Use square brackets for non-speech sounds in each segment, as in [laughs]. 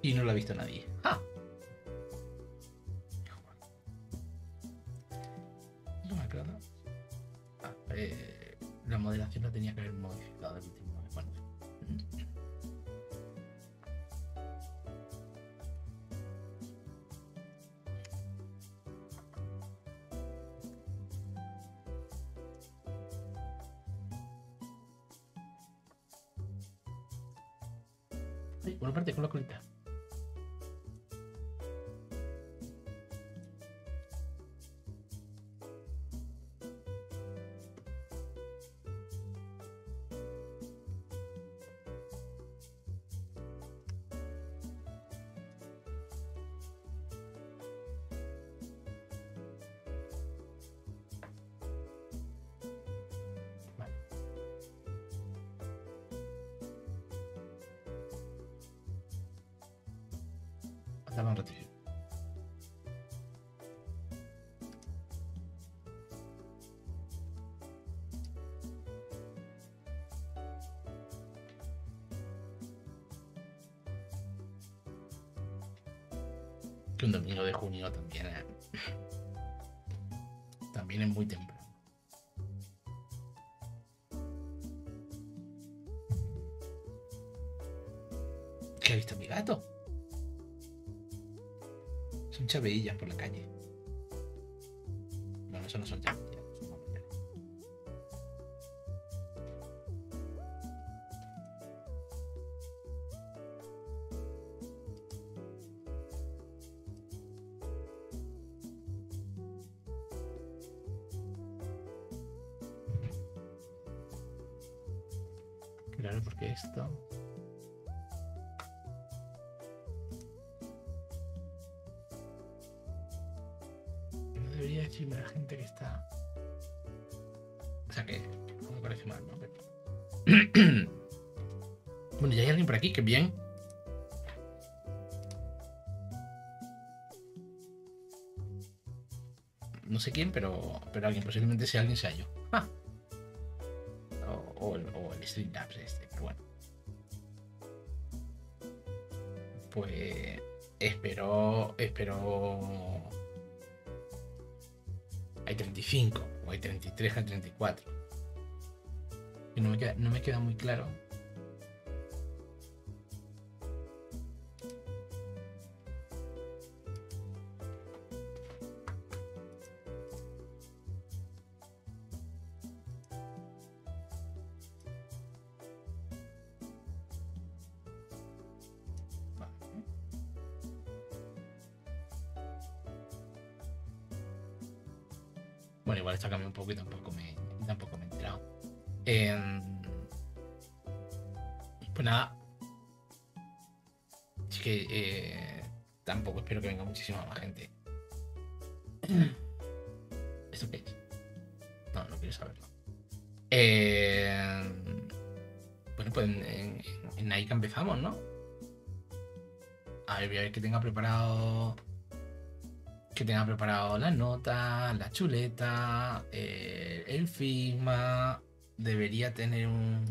Y no la ha visto nadie. ¡Ja! Ah. No me ha Ah, eh, la modelación la tenía que haber modificado el último. Bueno. Ay, bueno, parte con la colita. también. Eh. También es muy temprano. ¿Qué ha visto mi gato? Son chavillas por la calle. [clears throat] bueno, ya hay alguien por aquí, que bien. No sé quién, pero, pero alguien, posiblemente sea alguien sea yo. Ah. O, el, o Street Labs este, pero bueno. Pues espero, espero hay 35, o hay 33, hay 34 no me, queda, no me queda muy claro tenga preparado la nota, la chuleta, eh, el firma. Debería tener un.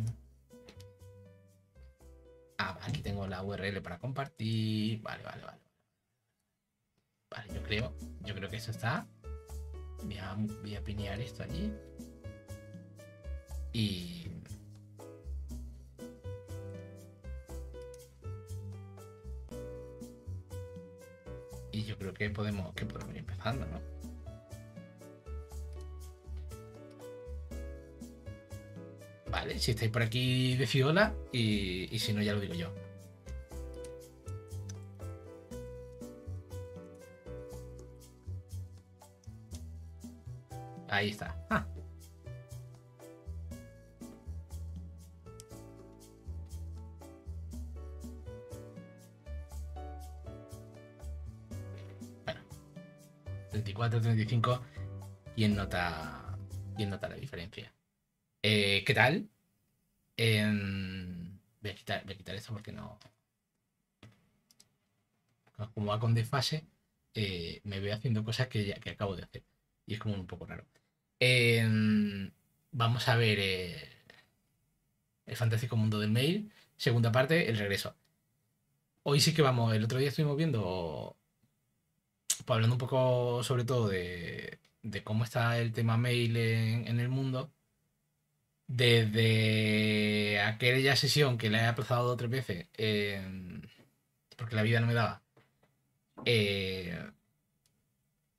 Ah, aquí tengo la URL para compartir. Vale, vale, vale. Vale, yo creo, yo creo que eso está. Voy a, voy a pinear esto allí. Y Y yo creo que podemos, que ir empezando, ¿no? Vale, si estáis por aquí, de Fiola y, y si no, ya lo digo yo. Ahí está. Ah. 34 y quién nota, quién nota la diferencia. Eh, ¿Qué tal? Eh, voy, a quitar, esto porque no... Como va con desfase, eh, me veo haciendo cosas que, que acabo de hacer. Y es como un poco raro. Em, vamos a ver eh, El fantástico mundo del mail. Segunda parte, el regreso. Hoy sí que vamos, el otro día estuvimos viendo hablando un poco sobre todo de, cómo está el tema mail en, el mundo, desde aquella sesión que la he aplazado dos o tres veces, em, porque la vida no me daba, eh,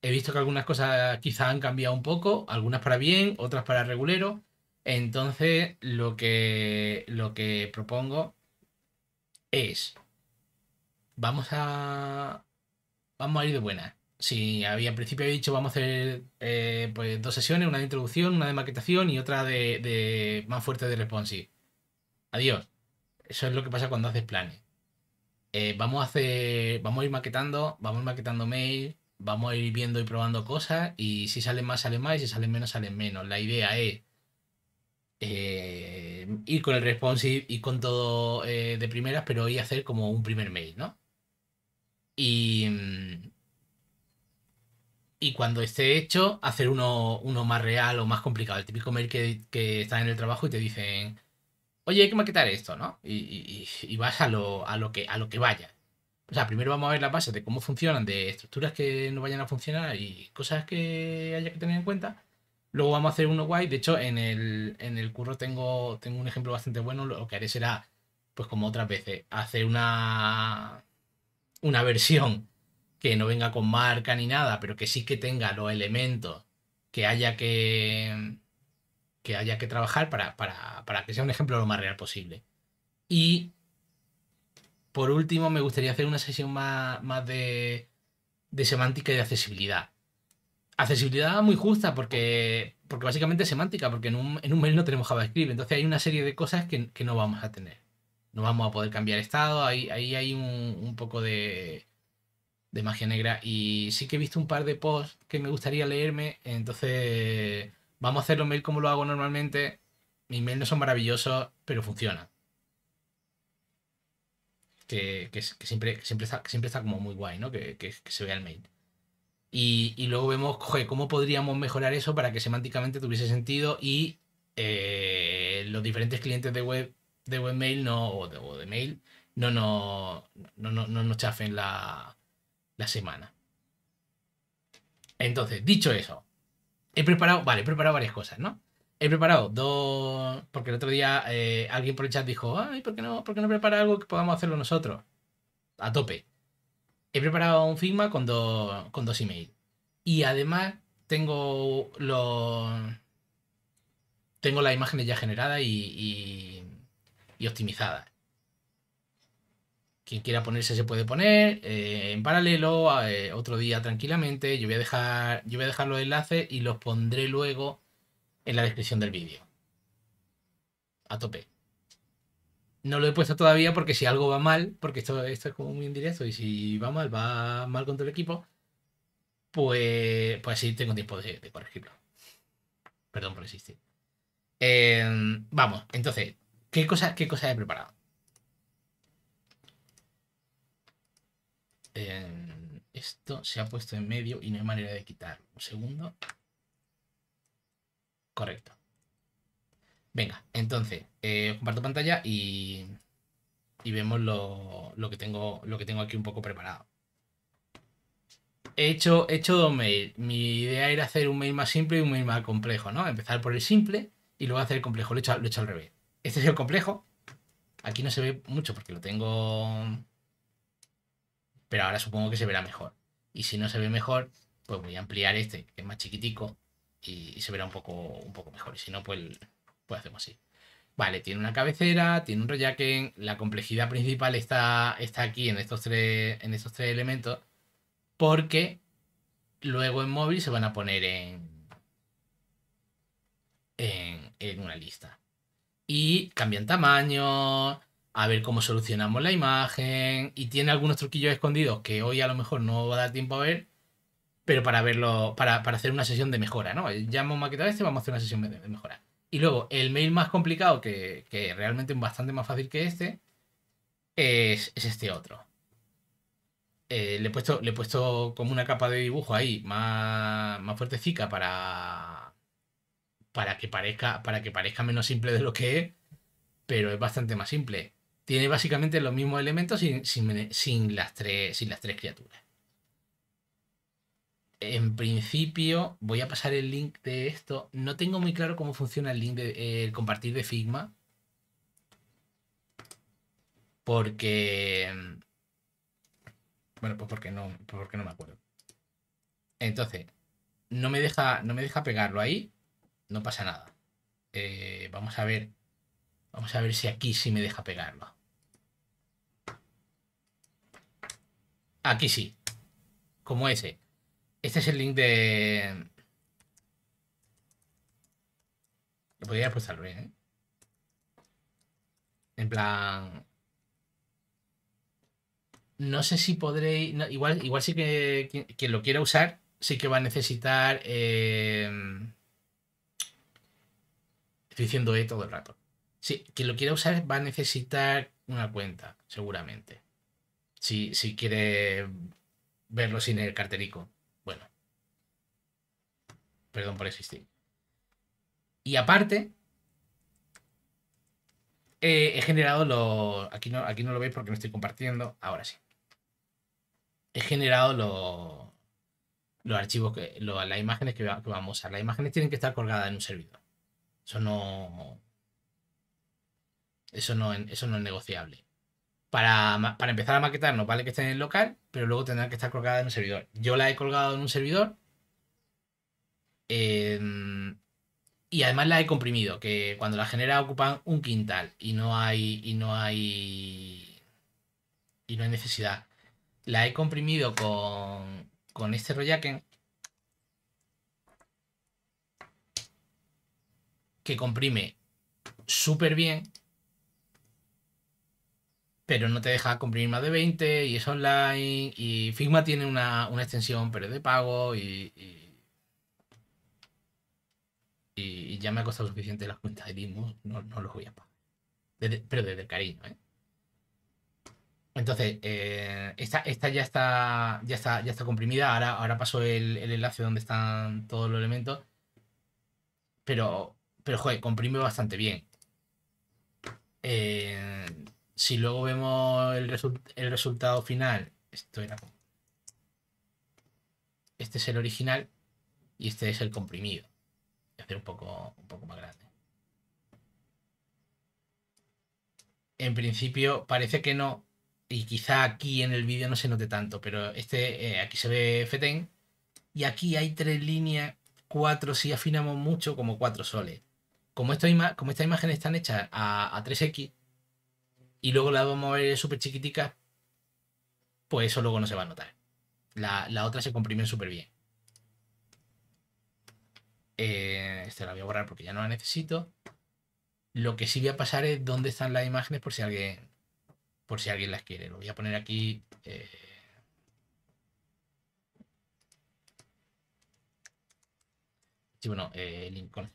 he visto que algunas cosas quizás han cambiado un poco, algunas para bien, otras para regulero. Entonces, lo que, lo que propongo es, vamos a, vamos a ir de buena. Si había, al principio había dicho vamos a hacer eh, pues, dos sesiones, una de introducción, una de maquetación y otra de, más fuerte de responsive. Adiós. Eso es lo que pasa cuando haces planes. Eh, vamos a hacer. Vamos a ir maquetando, vamos maquetando mail, vamos a ir viendo y probando cosas. Y si salen más, salen más, y si salen menos, salen menos. La idea es eh, ir con el responsive y con todo de primeras, pero hoy hacer como un primer mail, ¿no? Mm, y, cuando esté hecho, hacer uno, uno más real o más complicado. El típico mail que, que está en el trabajo y te dicen, oye, hay que maquetar esto, ¿no? Y, vas a lo, que, a lo que vaya. O sea, primero vamos a ver las bases de cómo funcionan, de estructuras que no vayan a funcionar y cosas que haya que tener en cuenta. Luego vamos a hacer uno guay. De hecho, en el, en el curro tengo, tengo un ejemplo bastante bueno. Lo que haré será, pues como otras veces, hacer una, una versión que no venga con marca ni nada, pero que sí que tenga los elementos que haya que, que, haya que trabajar para, que sea un ejemplo lo más real posible. Y por último, me gustaría hacer una sesión más, de, semántica y de accesibilidad. Accesibilidad muy justa, porque, porque básicamente es semántica, porque en un, mail no tenemos JavaScript, entonces hay una serie de cosas que no vamos a tener no vamos a poder cambiar estado. Ahí, ahí hay un, poco de, magia negra. Y sí que he visto un par de posts que me gustaría leerme. Entonces, vamos a hacer mail como lo hago normalmente. Mis mails no son maravillosos, pero funciona Que, siempre, siempre, está, siempre está como muy guay, ¿no? Que, se vea el mail. Y, luego vemos cómo podríamos mejorar eso para que semánticamente tuviese sentido y eh, los diferentes clientes de web de webmail no, o de, mail, no nos no, no, no, chafen la, semana. Entonces, dicho eso, he preparado, vale, he preparado varias cosas, ¿no? He preparado dos, porque el otro día eh, alguien por el chat dijo, ay, ¿por qué, no, ¿por no prepara algo que podamos hacerlo nosotros? A tope. He preparado un Figma con, dos, con dos emails. Y además tengo los... Tengo las imágenes ya generadas y, y optimizada. Quien quiera ponerse se puede poner eh, en paralelo, eh, otro día tranquilamente. Yo voy, a dejar, yo voy a dejar los enlaces y los pondré luego en la descripción del vídeo. A tope. No lo he puesto todavía porque si algo va mal, porque esto, esto es como muy indirecto y si va mal, va mal contra el equipo, pues, pues sí tengo tiempo de, corregirlo. Perdón por existir. Em, vamos, entonces, ¿Qué cosa, qué cosa he preparado? Eh, esto se ha puesto en medio y no hay manera de quitar. Un segundo. Correcto. Venga, entonces, eh, comparto pantalla y, vemos lo, que tengo, lo que tengo aquí un poco preparado. He hecho, hecho dos mails. Mi idea era hacer un mail más simple y un mail más complejo, ¿no? Empezar por el simple y luego hacer el complejo. lo he hecho al revés. Este es el complejo. Aquí no se ve mucho porque lo tengo... Pero ahora supongo que se verá mejor. Y si no se ve mejor, pues voy a ampliar este, que es más chiquitico, y, se verá un poco, un poco mejor. Y si no, pues, pues hacemos así. Vale, tiene una cabecera, tiene un reyaken. La complejidad principal está, está aquí en estos, tres, en estos tres elementos. Porque luego en móvil se van a poner en, en una lista y cambian tamaño, a ver cómo solucionamos la imagen y tiene algunos truquillos escondidos que hoy a lo mejor no va a dar tiempo a ver, pero para verlo, para, hacer una sesión de mejora, ¿no? Ya hemos maquetado este, vamos a hacer una sesión de, mejora. Y luego, el mail más complicado, que, realmente es bastante más fácil que este, es, este otro. Eh, le, he puesto, le he puesto como una capa de dibujo ahí más, más fuertecica para, para que parezca, para que parezca menos simple de lo que es, pero es bastante más simple. Tiene básicamente los mismos elementos sin, las, tres, sin las tres criaturas. En principio, voy a pasar el link de esto. No tengo muy claro cómo funciona el link de compartir de Figma. Porque. Bueno, pues porque no, pues porque no me acuerdo. Entonces, no me deja, no me deja pegarlo ahí. No pasa nada. Eh, vamos a ver. Vamos a ver si aquí sí me deja pegarlo. Aquí sí. Como ese. Este es el link de... Lo podría apostar bien, ¿eh? En plan... No sé si podréis... igual, igual sí que quien, lo quiera usar sí que va a necesitar... Eh Estoy diciendo todo el rato. Sí, quien lo quiera usar va a necesitar una cuenta, seguramente. Si, quiere verlo sin el carterico. Bueno. Perdón por existir. Y aparte, eh, he generado los... Aquí no, aquí no lo veis porque no estoy compartiendo. Ahora sí. He generado los los archivos, que, las imágenes que, que vamos a usar. Las imágenes tienen que estar colgadas en un servidor. Eso no. Eso no, eso no es negociable. Para, empezar a maquetar, no vale que esté en el local, pero luego tendrá que estar colgada en un servidor. Yo la he colgado en un servidor. Em, y además la he comprimido, que cuando la genera ocupan un quintal y no hay. y no hay. y no hay necesidad. La he comprimido con. con este Royaken que comprime súper bien, pero no te deja comprimir más de 20 y es online y Figma tiene una, una extensión pero de pago y, y, ya me ha costado suficiente las cuentas de Dismus, no, no los voy a pagar. pero desde el cariño, ¿eh? Entonces, eh, esta, ya está ya está, ya está comprimida. Ahora, ahora paso el, el enlace donde están todos los elementos. Pero pero, joder, comprime bastante bien. Eh, si luego vemos el, resultado final, esto era. Este es el original y este es el comprimido. Voy a hacer un poco, un poco más grande. En principio parece que no, y quizá aquí en el vídeo no se note tanto, pero este eh, aquí se ve Feten y aquí hay tres líneas, cuatro si afinamos mucho, como cuatro soles como, esta estas imágenes están hechas a, 3X y luego las vamos a ver súper chiquiticas, pues eso luego no se va a notar. La, la otra se comprime súper bien. Eh, esta la voy a borrar porque ya no la necesito. Lo que sí voy a pasar es dónde están las imágenes por si alguien, por si alguien las quiere. Lo voy a poner aquí. Eh, sí, bueno, eh, el link con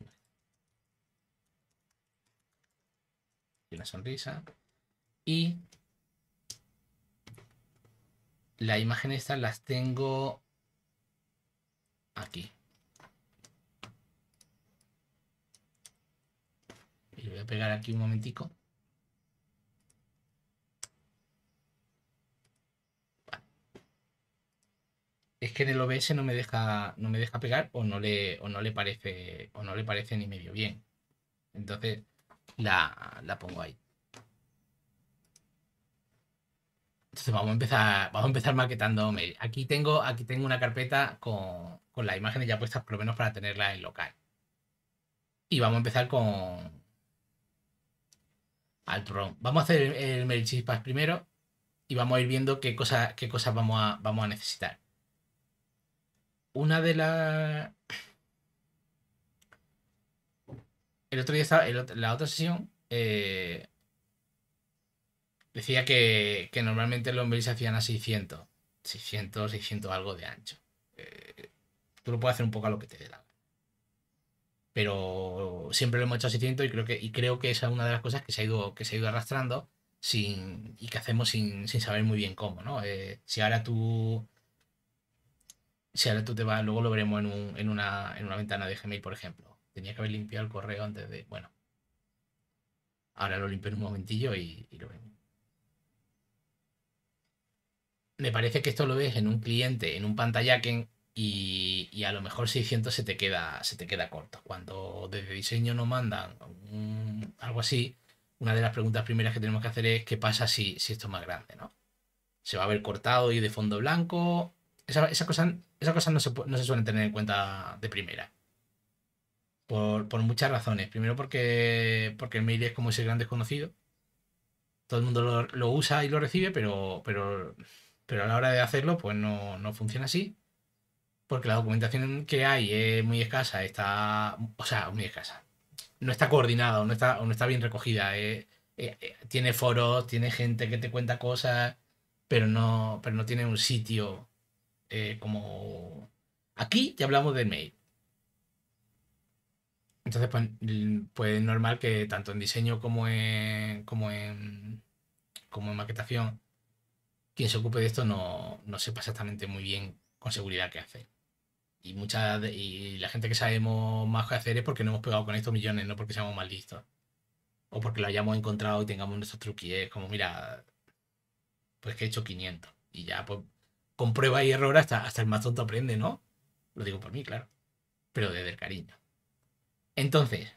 una sonrisa. Y la imagen esta las tengo aquí. Y voy a pegar aquí un momentico. Es que en el OBS no me deja, no me deja pegar o no, le, o no le parece o no le parece ni medio bien. Entonces, la, pongo ahí. Entonces vamos a empezar, vamos a empezar maquetando Aquí tengo, aquí tengo una carpeta con, con las imágenes ya puestas, por lo menos para tenerla en local. Y vamos a empezar con Altron. Vamos a hacer el mail chispas primero y vamos a ir viendo qué, cosas qué cosas vamos vamos a necesitar. Una de las el otro día la otra sesión eh, decía que, normalmente los se hacían a 600, 600, 600 algo de ancho. Eh, tú lo puedes hacer un poco a lo que te dé la pero siempre lo hemos hecho a 600 y creo que, esa es una de las cosas que se ha ido, arrastrando y que hacemos sin, saber muy bien cómo, eh, si ahora tú... Si ahora tú te vas, luego lo veremos en una ventana de Gmail, por ejemplo Tenía que haber limpiado el correo antes de. Bueno. Ahora lo limpio en un momentillo y, lo vengo. Me parece que esto lo ves en un cliente, en un pantallaquen, y, y, a lo mejor 600 se te queda, se te queda corto. Cuando desde diseño nos mandan algo así, una de las preguntas primeras que tenemos que hacer es qué pasa si, si esto es más grande, ¿no? ¿Se va a ver cortado y de fondo blanco? Esas cosas no, se, no se suelen tener en cuenta de primera. Por, muchas razones. Primero porque, porque el mail es como ese gran desconocido. Todo el mundo lo, usa y lo recibe, pero, pero, pero a la hora de hacerlo, pues no, funciona así. Porque la documentación que hay es muy escasa, está. O sea, muy escasa. No está coordinada o no está, no está bien recogida. Eh, eh, eh, tiene foros, tiene gente que te cuenta cosas, pero no, pero no tiene un sitio como. Aquí ya hablamos de mail entonces, pues, es pues, normal que tanto en diseño como en, como en, como en maquetación, quien se ocupe de esto no, sepa exactamente muy bien con seguridad qué hacer. Y, mucha y la gente que sabemos más qué hacer es porque no hemos pegado con estos millones, no porque seamos más listos. O porque lo hayamos encontrado y tengamos nuestros truquíes, como, mira, pues que he hecho 500. Y ya, pues, con prueba y error hasta, hasta el más tonto aprende, ¿no? Lo digo por mí, claro. Pero desde el cariño. Entonces,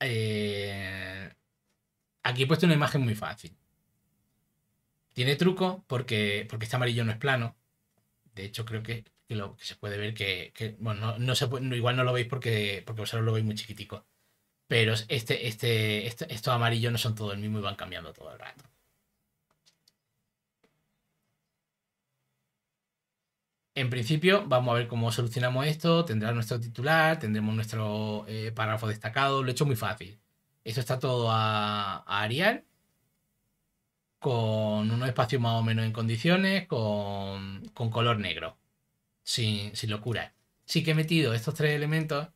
eh, aquí he puesto una imagen muy fácil. Tiene truco porque, porque este amarillo no es plano. De hecho, creo que, lo, que se puede ver que, bueno, no, se igual no lo veis porque, porque vosotros lo veis muy chiquitico. Pero este, este, este, estos amarillos no son todos el mismo y van cambiando todo el rato. En principio, vamos a ver cómo solucionamos esto. Tendrá nuestro titular, tendremos nuestro eh, párrafo destacado. Lo he hecho muy fácil. Esto está todo a, Arial, con unos espacio más o menos en condiciones, con, color negro, sin, sin locura. Sí que he metido estos tres elementos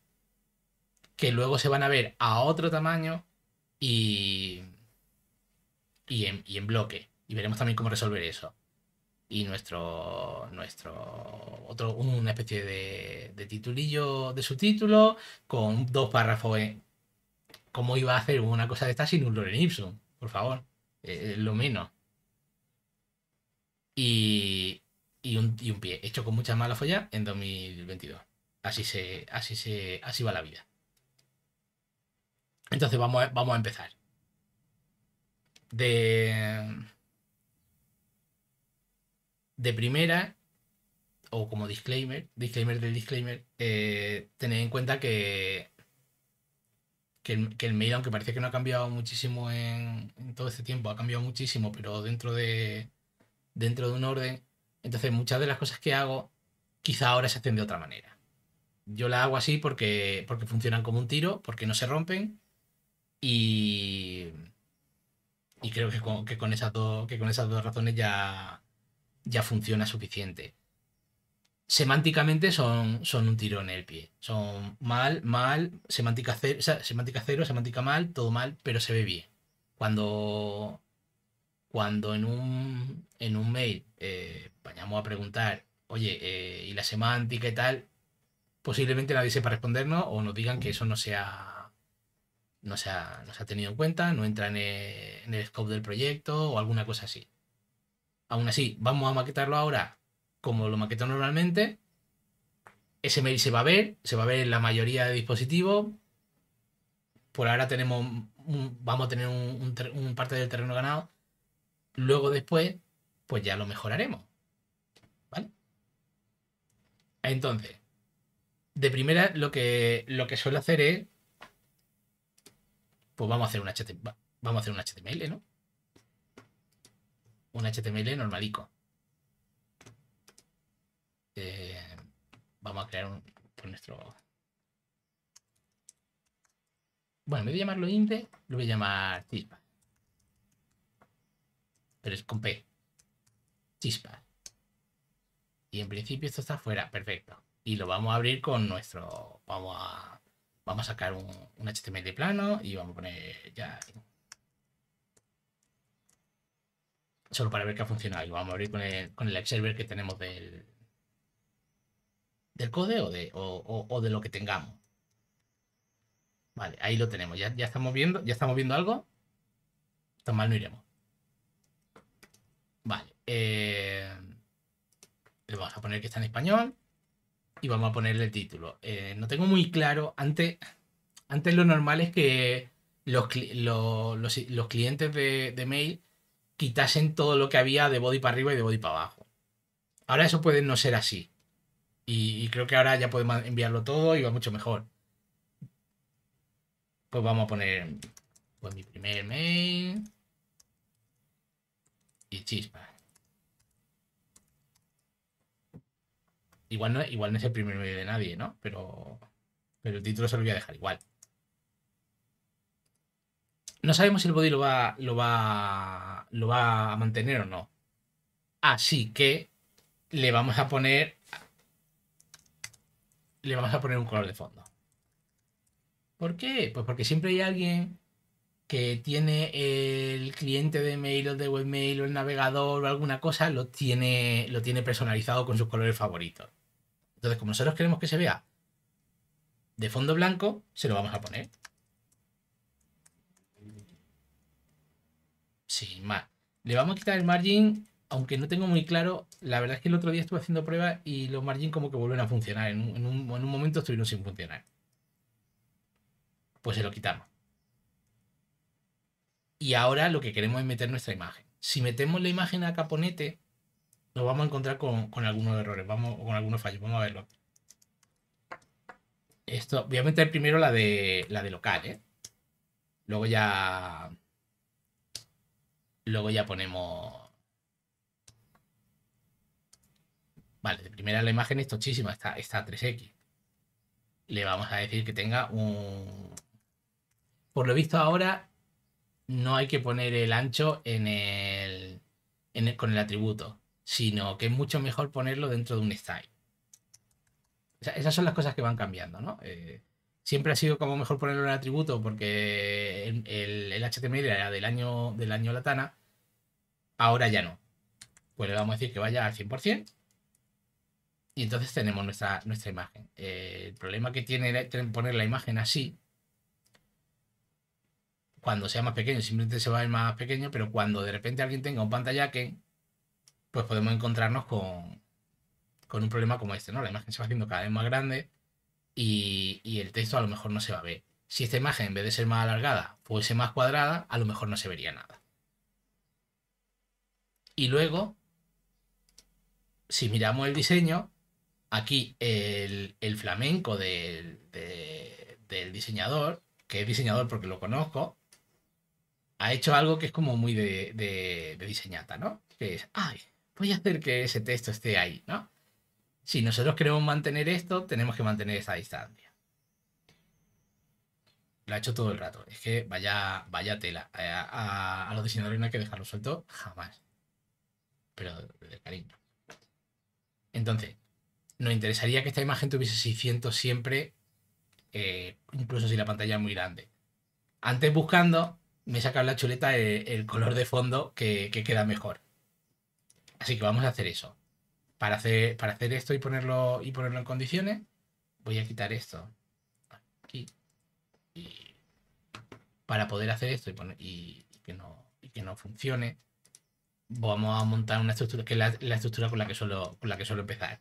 que luego se van a ver a otro tamaño y en bloque. Y veremos también cómo resolver eso y nuestro, nuestro otro, una especie de, titulillo de subtítulo con dos párrafos. En, ¿Cómo iba a hacer una cosa de esta sin un Loren Ipsum? Por favor, eh, lo menos. Y, y, un, pie, hecho con mucha mala follas en 2022. Así, se, así, se, así va la vida. Entonces vamos vamos a empezar. De, de primera, o como disclaimer, disclaimer del disclaimer, eh, tened en cuenta que, que el, mail, aunque parece que no ha cambiado muchísimo en, todo este tiempo, ha cambiado muchísimo, pero dentro de, dentro de un orden. Entonces, muchas de las cosas que hago, quizá ahora se hacen de otra manera. Yo la hago así porque, porque funcionan como un tiro, porque no se rompen y, y creo que esas que con esas dos razones ya, ya funciona suficiente. Semánticamente son, son un tiro en el pie. Son mal, mal, semántica cero, semántica cero, semántica mal, todo mal, pero se ve bien. Cuando, cuando en, un, en un mail eh, vayamos a preguntar, oye, eh, ¿y la semántica y tal? Posiblemente nadie sepa respondernos o nos digan que eso no sea no se, ha, no se ha, tenido en cuenta, no entra en el, scope del proyecto o alguna cosa así. Aún así, vamos a maquetarlo ahora como lo maquetan normalmente. Ese mail se va a ver, se va a ver en la mayoría de dispositivos. Por ahora tenemos vamos a tener un, parte del terreno ganado. Luego después, pues ya lo mejoraremos. ¿Vale? Entonces, de primera lo que, lo que suelo hacer es, pues vamos a hacer un vamos a hacer un HTML, ¿no? un HTML normalico. Eh, vamos a crear un, nuestro... Bueno, me voy a llamarlo inde lo voy a llamar chispa. Pero es con P. Chispa. Y en principio esto está fuera, perfecto. Y lo vamos a abrir con nuestro... Vamos a, vamos a sacar un, un HTML plano y vamos a poner ya... solo para ver que ha funcionado. Y vamos a abrir con el, con el que tenemos del, del code o de, lo que tengamos. Vale, ahí lo tenemos. Ya, ya estamos viendo, ya estamos viendo algo. Está mal no iremos. Vale. Eh, le vamos a poner que está en español. Y vamos a ponerle el título. Eh, no tengo muy claro. Antes, antes lo normal es que los, los, clientes de, de mail quitasen todo lo que había de body para arriba y de body para abajo. Ahora eso puede no ser así. Y, creo que ahora ya podemos enviarlo todo y va mucho mejor. Pues vamos a poner pues, mi primer mail. Y chispa. Igual no, igual no es el primer mail de nadie, ¿no? Pero, pero el título se lo voy a dejar igual. No sabemos si el body lo va, lo va, lo va a mantener o no. Así que le vamos a poner le vamos a poner un color de fondo. ¿Por qué? Pues porque siempre hay alguien que tiene el cliente de mail o de webmail o el navegador o alguna cosa, lo tiene, lo tiene personalizado con sus colores favoritos. Entonces, como nosotros queremos que se vea de fondo blanco, se lo vamos a poner. sin más. Le vamos a quitar el margin, aunque no tengo muy claro. La verdad es que el otro día estuve haciendo pruebas y los margin como que vuelven a funcionar. En un, momento estuvieron sin funcionar. Pues se lo quitamos. Y ahora lo que queremos es meter nuestra imagen. Si metemos la imagen a Caponete, nos vamos a encontrar con, algunos errores, vamos, con algunos fallos. Vamos a verlo. Esto, voy a meter primero la de, la de local, ¿eh? Luego ya Luego ya ponemos... Vale, de primera la imagen es tochísima, está, está 3X. Le vamos a decir que tenga un... Por lo visto ahora no hay que poner el ancho en el, en con el atributo, sino que es mucho mejor ponerlo dentro de un style. esas son las cosas que van cambiando, ¿no? Eh, siempre ha sido como mejor ponerlo en atributo porque el, HTML era del año, del año Latana, ahora ya no. Pues le vamos a decir que vaya al 100% y entonces tenemos nuestra, nuestra imagen. Eh, el problema que tiene poner la imagen así, cuando sea más pequeño, simplemente se va a ver más pequeño, pero cuando de repente alguien tenga un que... pues podemos encontrarnos con, con un problema como este, ¿no? La imagen se va haciendo cada vez más grande y, el texto a lo mejor no se va a ver. Si esta imagen en vez de ser más alargada fuese más cuadrada, a lo mejor no se vería nada. Y luego, si miramos el diseño, aquí el, flamenco del, diseñador, que es diseñador porque lo conozco, ha hecho algo que es como muy de, de diseñata, ¿no? Que es, ay, voy a hacer que ese texto esté ahí, ¿no? si nosotros queremos mantener esto, tenemos que mantener esa distancia. Lo ha hecho todo el rato. Es que vaya, tela. A, los diseñadores no hay que dejarlo suelto jamás. Pero de cariño. Entonces, nos interesaría que esta imagen tuviese 600 siempre, eh, incluso si la pantalla es muy grande. Antes buscando, me he sacado la chuleta eh, el, color de fondo que queda mejor. Así que vamos a hacer eso para hacer, para hacer esto y ponerlo, y ponerlo en condiciones, voy a quitar esto aquí. para poder hacer esto y, que, no, que no funcione, vamos a montar una estructura que es la, estructura con la que suelo, con la que empezar.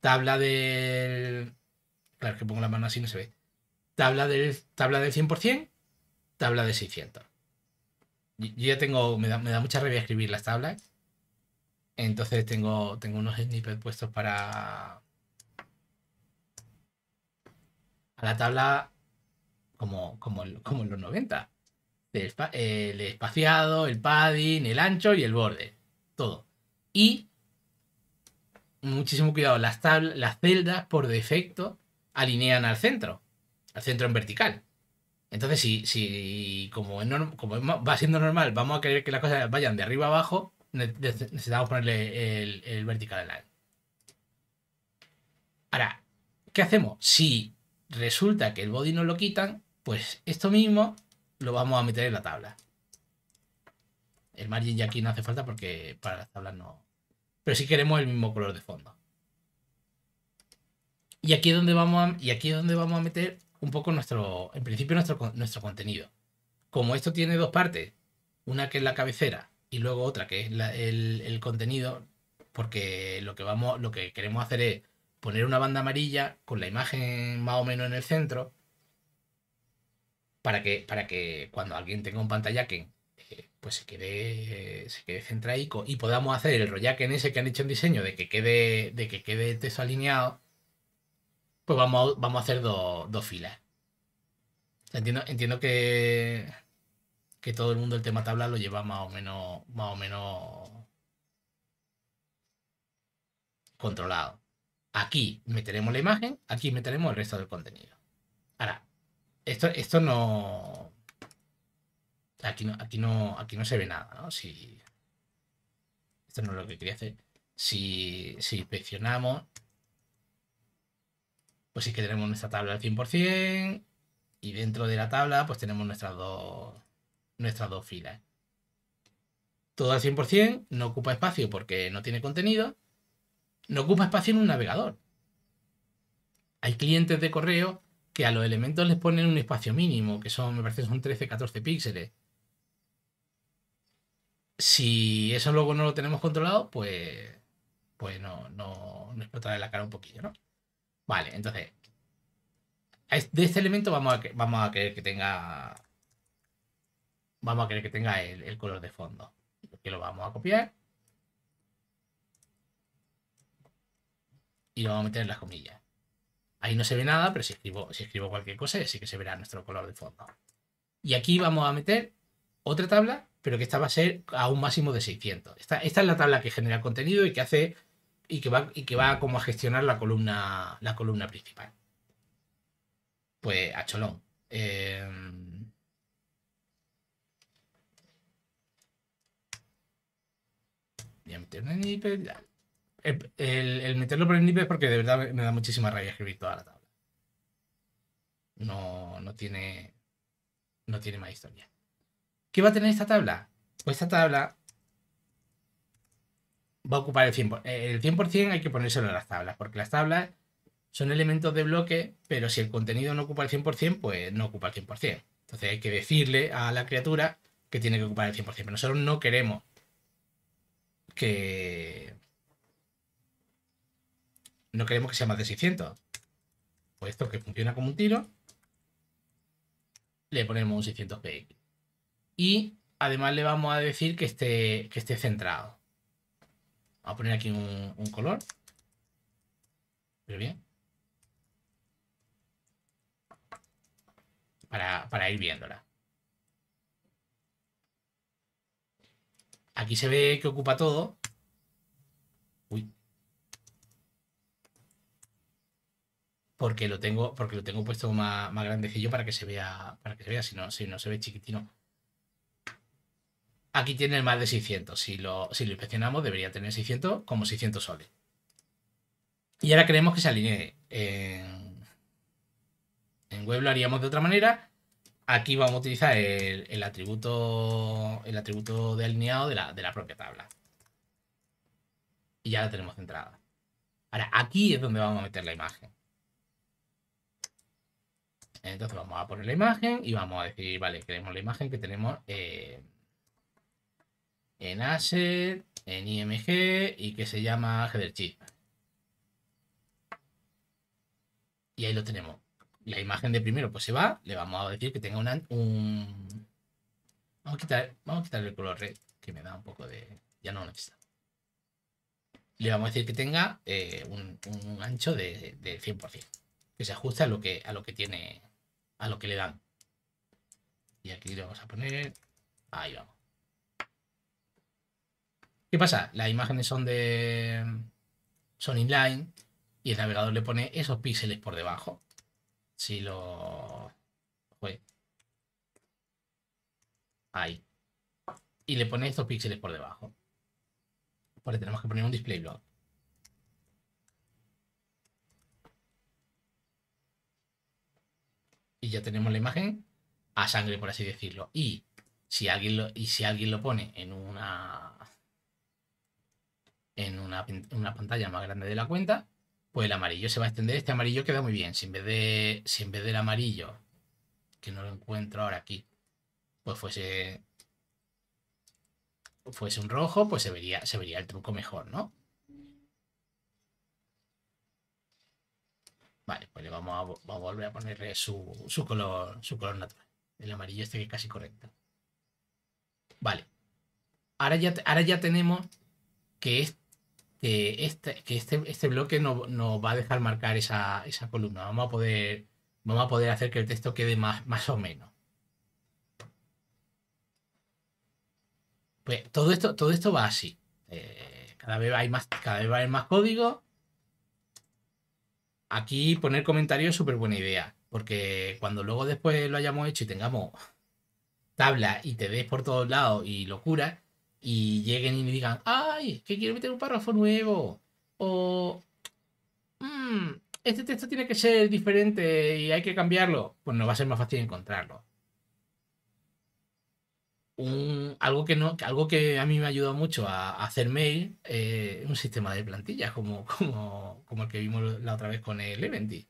Tabla del... Claro, que pongo la mano así, no se ve. Tabla del, tabla del 100%, tabla de 600. Yo ya tengo, me da, me da mucha rabia escribir las tablas entonces tengo, tengo unos snippets puestos para... A la tabla como, como, como en los 90. El, espaciado, el padding, el ancho y el borde. Todo. Y muchísimo cuidado, las, las celdas por defecto alinean al centro, al centro en vertical. Entonces, si, si como, va siendo normal, vamos a querer que las cosas vayan de arriba abajo, necesitamos ponerle el, el vertical align. Ahora, ¿qué hacemos? Si resulta que el body no lo quitan, pues esto mismo lo vamos a meter en la tabla. El margin ya aquí no hace falta porque para las tablas no... Pero si queremos el mismo color de fondo. Y aquí es donde vamos a, y aquí es donde vamos a meter un poco nuestro, en principio nuestro, nuestro contenido. Como esto tiene dos partes, una que es la cabecera y luego otra que es el, contenido, porque lo que, vamos, lo que queremos hacer es poner una banda amarilla con la imagen más o menos en el centro para que, para que cuando alguien tenga un pantalla eh, pues se quede, se quede centraico y podamos hacer el que en ese que han hecho en diseño de que quede, de que quede el texto alineado, pues vamos a, vamos a hacer dos filas. Entiendo, entiendo que, que todo el mundo el tema tabla lo lleva más o menos, más o menos controlado. Aquí meteremos la imagen, aquí meteremos el resto del contenido. Ahora, esto, esto no... Aquí no, aquí no, aquí no se ve nada, ¿no? Esto no es lo que quería hacer. Si, si inspeccionamos, pues sí que tenemos nuestra tabla al 100% y dentro de la tabla pues tenemos nuestras dos nuestras dos filas. Todo al 100%, no ocupa espacio porque no tiene contenido, no ocupa espacio en un navegador. Hay clientes de correo que a los elementos les ponen un espacio mínimo, que son, me parece, son 13-14 píxeles. Si eso luego no lo tenemos controlado, pues, pues no, no, explotará la cara un poquillo, ¿no? Vale, entonces, de este elemento vamos a, vamos a querer que tenga vamos a querer que tenga el, color de fondo. Que lo vamos a copiar. Y lo vamos a meter en las comillas. Ahí no se ve nada, pero si escribo, si escribo cualquier cosa, sí que se verá nuestro color de fondo. Y aquí vamos a meter otra tabla, pero que esta va a ser a un máximo de 600. Esta, esta es la tabla que genera contenido y que hace y que va, y que va como a gestionar la columna, la columna principal. Pues a cholón. Eh El, meterlo por el es porque de verdad me, da muchísima rabia escribir toda la tabla. No, tiene. No tiene más historia. ¿Qué va a tener esta tabla? Pues esta tabla va a ocupar el 100%. El 100% hay que ponérselo en las tablas, porque las tablas son elementos de bloque, pero si el contenido no ocupa el 100%, pues no ocupa el 100%. Entonces hay que decirle a la criatura que tiene que ocupar el 100%. Pero nosotros no queremos que no queremos que sea más de 600. puesto que funciona como un tiro, le ponemos un 600 px. Y además le vamos a decir que esté, que esté centrado. Vamos a poner aquí un, color. Pero bien. Para, para ir viéndola. Aquí se ve que ocupa todo. Uy. Porque lo tengo, porque lo tengo puesto más, más grandecillo para que se vea, para que se vea, si no, si no se ve chiquitino. Aquí tiene más de 600. Si lo, si lo inspeccionamos debería tener 600 como 600 soles. Y ahora queremos que se alinee. En, en web lo haríamos de otra manera aquí vamos a utilizar el, atributo el atributo delineado de la, de la propia tabla. Y ya la tenemos centrada. Ahora, aquí es donde vamos a meter la imagen. Entonces vamos a poner la imagen y vamos a decir, vale, queremos la imagen que tenemos eh, en Asset, en IMG y que se llama Header Chip. Y ahí lo tenemos la imagen de primero pues se va, le vamos a decir que tenga una, un... Vamos a, quitar, vamos a el color red, que me da un poco de... Ya no lo necesita. Le vamos a decir que tenga eh, un, un, ancho de, de 100%, que se ajuste a lo que, a lo que tiene, a lo que le dan. Y aquí le vamos a poner... Ahí vamos. ¿Qué pasa? Las imágenes son de... son inline y el navegador le pone esos píxeles por debajo. Si lo... Ahí. Y le pone estos píxeles por debajo. Porque tenemos que poner un display blog. Y ya tenemos la imagen a sangre, por así decirlo. Y si alguien lo, y si alguien lo pone en una en una pantalla más grande de la cuenta, pues el amarillo se va a extender. Este amarillo queda muy bien. Si en vez, de, vez del amarillo, que no lo encuentro ahora aquí, pues fuese, fuese un rojo, pues se vería, se vería el truco mejor, ¿no? Vale, pues le vamos a, volver a ponerle su, color, su color natural. El amarillo este que casi correcto. Vale. Ahora ya, ahora ya tenemos que este que este, que este, este bloque nos no, va a dejar marcar esa, columna. Vamos a, poder, vamos a poder hacer que el texto quede más, más o menos. Pues todo esto, todo esto va así. Eh, cada, vez hay más, cada vez va a haber más código. Aquí poner comentarios es súper buena idea, porque cuando luego después lo hayamos hecho y tengamos tabla y te ves por todos lados y locura, y lleguen y me digan, ay, que quiero meter un párrafo nuevo, o mm, este texto tiene que ser diferente y hay que cambiarlo, pues nos va a ser más fácil encontrarlo. algo, que no, algo que a mí me ha ayudado mucho a, hacer mail, es eh, un sistema de plantillas [laughs] como, como, el que vimos la otra vez con el Eventy.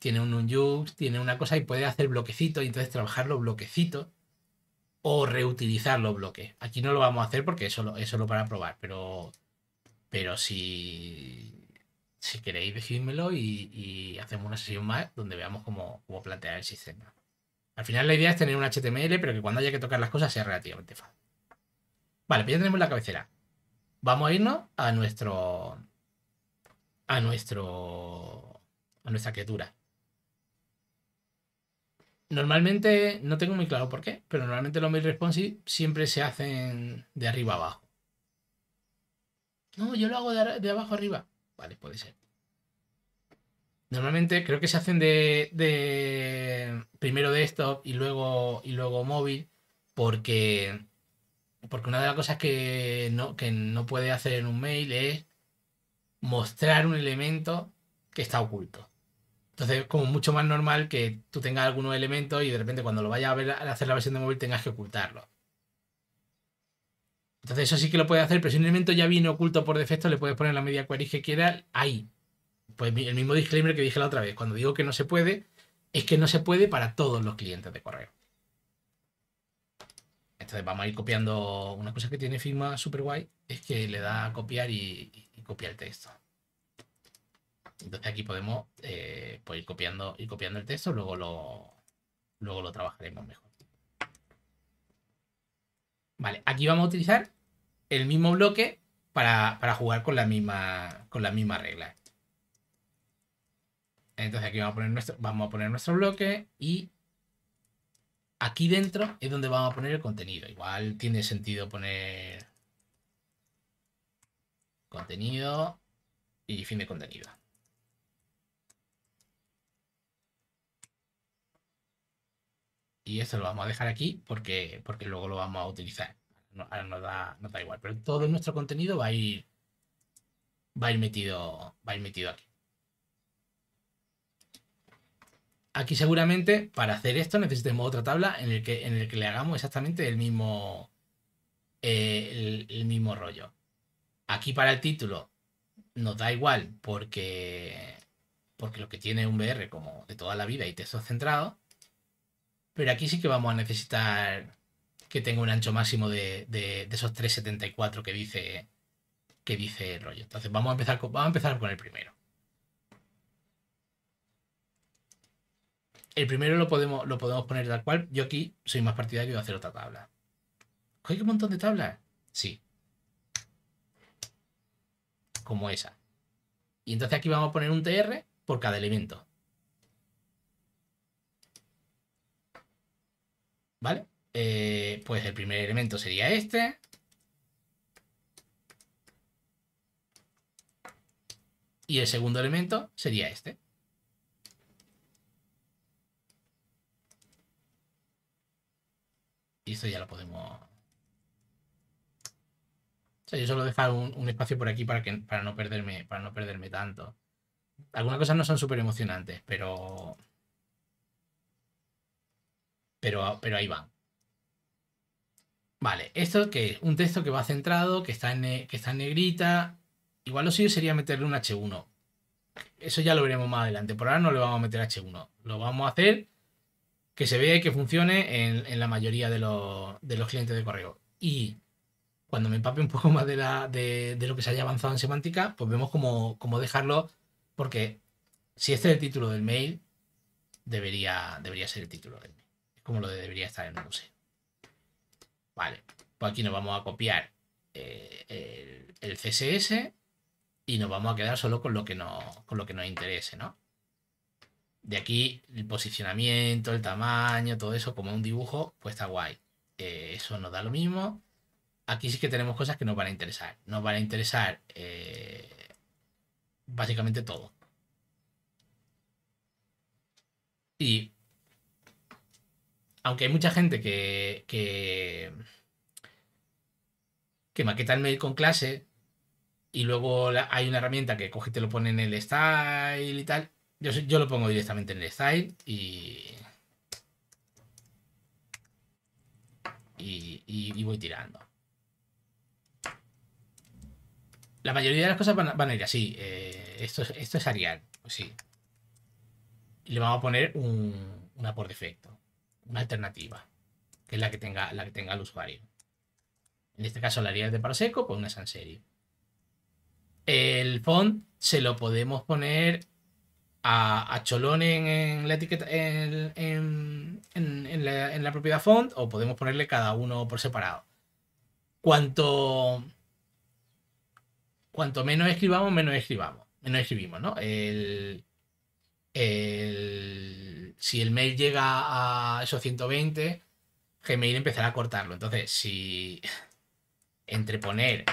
Tiene un Unjux, tiene una cosa y puede hacer bloquecitos y entonces trabajar los bloquecitos o reutilizar los bloques. Aquí no lo vamos a hacer porque es solo, es solo para probar, pero, pero si, si queréis decídmelo y, hacemos una sesión más donde veamos cómo, cómo plantear el sistema. Al final la idea es tener un HTML, pero que cuando haya que tocar las cosas sea relativamente fácil. Vale, pues ya tenemos la cabecera. Vamos a irnos a nuestro. a nuestro. a nuestra criatura. Normalmente, no tengo muy claro por qué, pero normalmente los mail responsive siempre se hacen de arriba a abajo. No, yo lo hago de, de abajo arriba. Vale, puede ser. Normalmente creo que se hacen de, de primero desktop y luego, y luego móvil, porque, porque una de las cosas que no, que no puede hacer en un mail es mostrar un elemento que está oculto. Entonces es como mucho más normal que tú tengas algunos elementos y de repente cuando lo vayas a ver hacer la versión de móvil tengas que ocultarlo. Entonces eso sí que lo puedes hacer, pero si un elemento ya viene oculto por defecto, le puedes poner la media query que quieras ahí. Pues el mismo disclaimer que dije la otra vez, cuando digo que no se puede, es que no se puede para todos los clientes de correo. Entonces vamos a ir copiando. Una cosa que tiene firma super guay es que le da a copiar y, copiar y copia el texto. Entonces aquí podemos eh, pues, ir, copiando, ir copiando el texto, luego lo, luego lo trabajaremos mejor. Vale, aquí vamos a utilizar el mismo bloque para, jugar con la misma, con la misma regla. Entonces aquí a nuestro, vamos a poner nuestro bloque y aquí dentro es donde vamos a poner el contenido. Igual tiene sentido poner contenido y fin de contenido. Y eso lo vamos a dejar aquí porque, porque luego lo vamos a utilizar. ahora nos da, da igual. Pero todo nuestro contenido va a ir, va a ir, metido, va metido aquí. Aquí seguramente para hacer esto necesitemos otra tabla en el que, en el que le hagamos exactamente el mismo, el, mismo rollo. Aquí para el título nos da igual porque, porque lo que tiene un VR como de toda la vida y texto centrado. Pero aquí sí que vamos a necesitar que tenga un ancho máximo de, esos 374 que dice, que dice el rollo. Entonces vamos a empezar con, a empezar con el primero. El primero lo podemos, lo podemos poner tal cual. Yo aquí soy más partidario a hacer otra tabla. ¿Hay un montón de tablas? Sí. Como esa. Y entonces aquí vamos a poner un TR por cada elemento. ¿Vale? Eh, pues el primer elemento sería este. Y el segundo elemento sería este. Y esto ya lo podemos... O sea, yo solo dejar un, un, espacio por aquí para, que, para, no perderme, para no perderme tanto. Algunas cosas no son súper emocionantes, pero pero, pero ahí van. Vale, esto que es un texto que va centrado, que está, en, que está en negrita. Igual lo suyo sería meterle un H1. Eso ya lo veremos más adelante. Por ahora no le vamos a meter H1. Lo vamos a hacer que se vea y que funcione en, la mayoría de los, clientes de correo. Y cuando me empape un poco más de, la, de lo que se haya avanzado en semántica, pues vemos cómo, dejarlo. Porque si este es el título del mail, debería, debería ser el título del mail como lo debería estar en un museo. Vale, pues aquí nos vamos a copiar eh, el, CSS y nos vamos a quedar solo con lo que nos, con lo que nos interese, ¿no? De aquí el posicionamiento, el tamaño, todo eso, como un dibujo, pues está guay. Eh, eso nos da lo mismo. Aquí sí que tenemos cosas que nos van a interesar. Nos van a interesar eh, básicamente todo. Y aunque hay mucha gente que, que, maqueta el mail con clase y luego hay una herramienta que coge y te lo pone en el style y tal, yo, yo lo pongo directamente en el style y, y, voy tirando. La mayoría de las cosas van, a ir así. Eh, esto, esto es Arial, pues sí. le vamos a poner una por defecto una alternativa, que es la que tenga, la que tenga el usuario. En este caso la haría de Parseco, pues una sans El font se lo podemos poner a, a Cholón en, la etiqueta, en, la, propiedad font, o podemos ponerle cada uno por separado. Cuanto, cuanto menos escribamos, menos escribamos. Menos escribimos, ¿no? El, si el mail llega a esos 120, Gmail empezará a cortarlo. Entonces, si [laughs] entreponer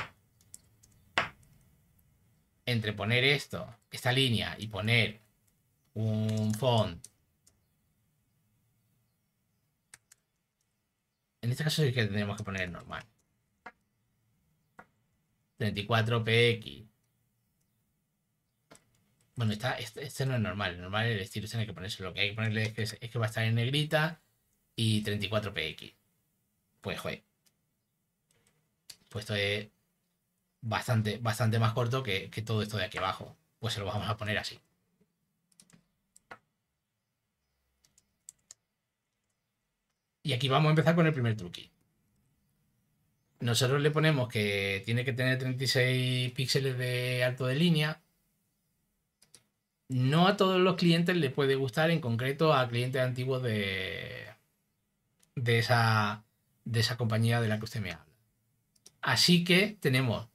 entreponer esto, esta línea y poner un font, en este caso sí que tendríamos que poner normal. 34px bueno, está, este, no es normal. Normal el estilo tiene que ponerse. Lo que hay que ponerle es que, va a estar en negrita y 34px. Pues, joder. Pues esto es bastante, bastante más corto que, que todo esto de aquí abajo. Pues se lo vamos a poner así. Y aquí vamos a empezar con el primer truqui. Nosotros le ponemos que tiene que tener 36 píxeles de alto de línea no a todos los clientes les puede gustar, en concreto a clientes antiguos de, de, esa, de esa compañía de la que usted me habla. Así que tenemos,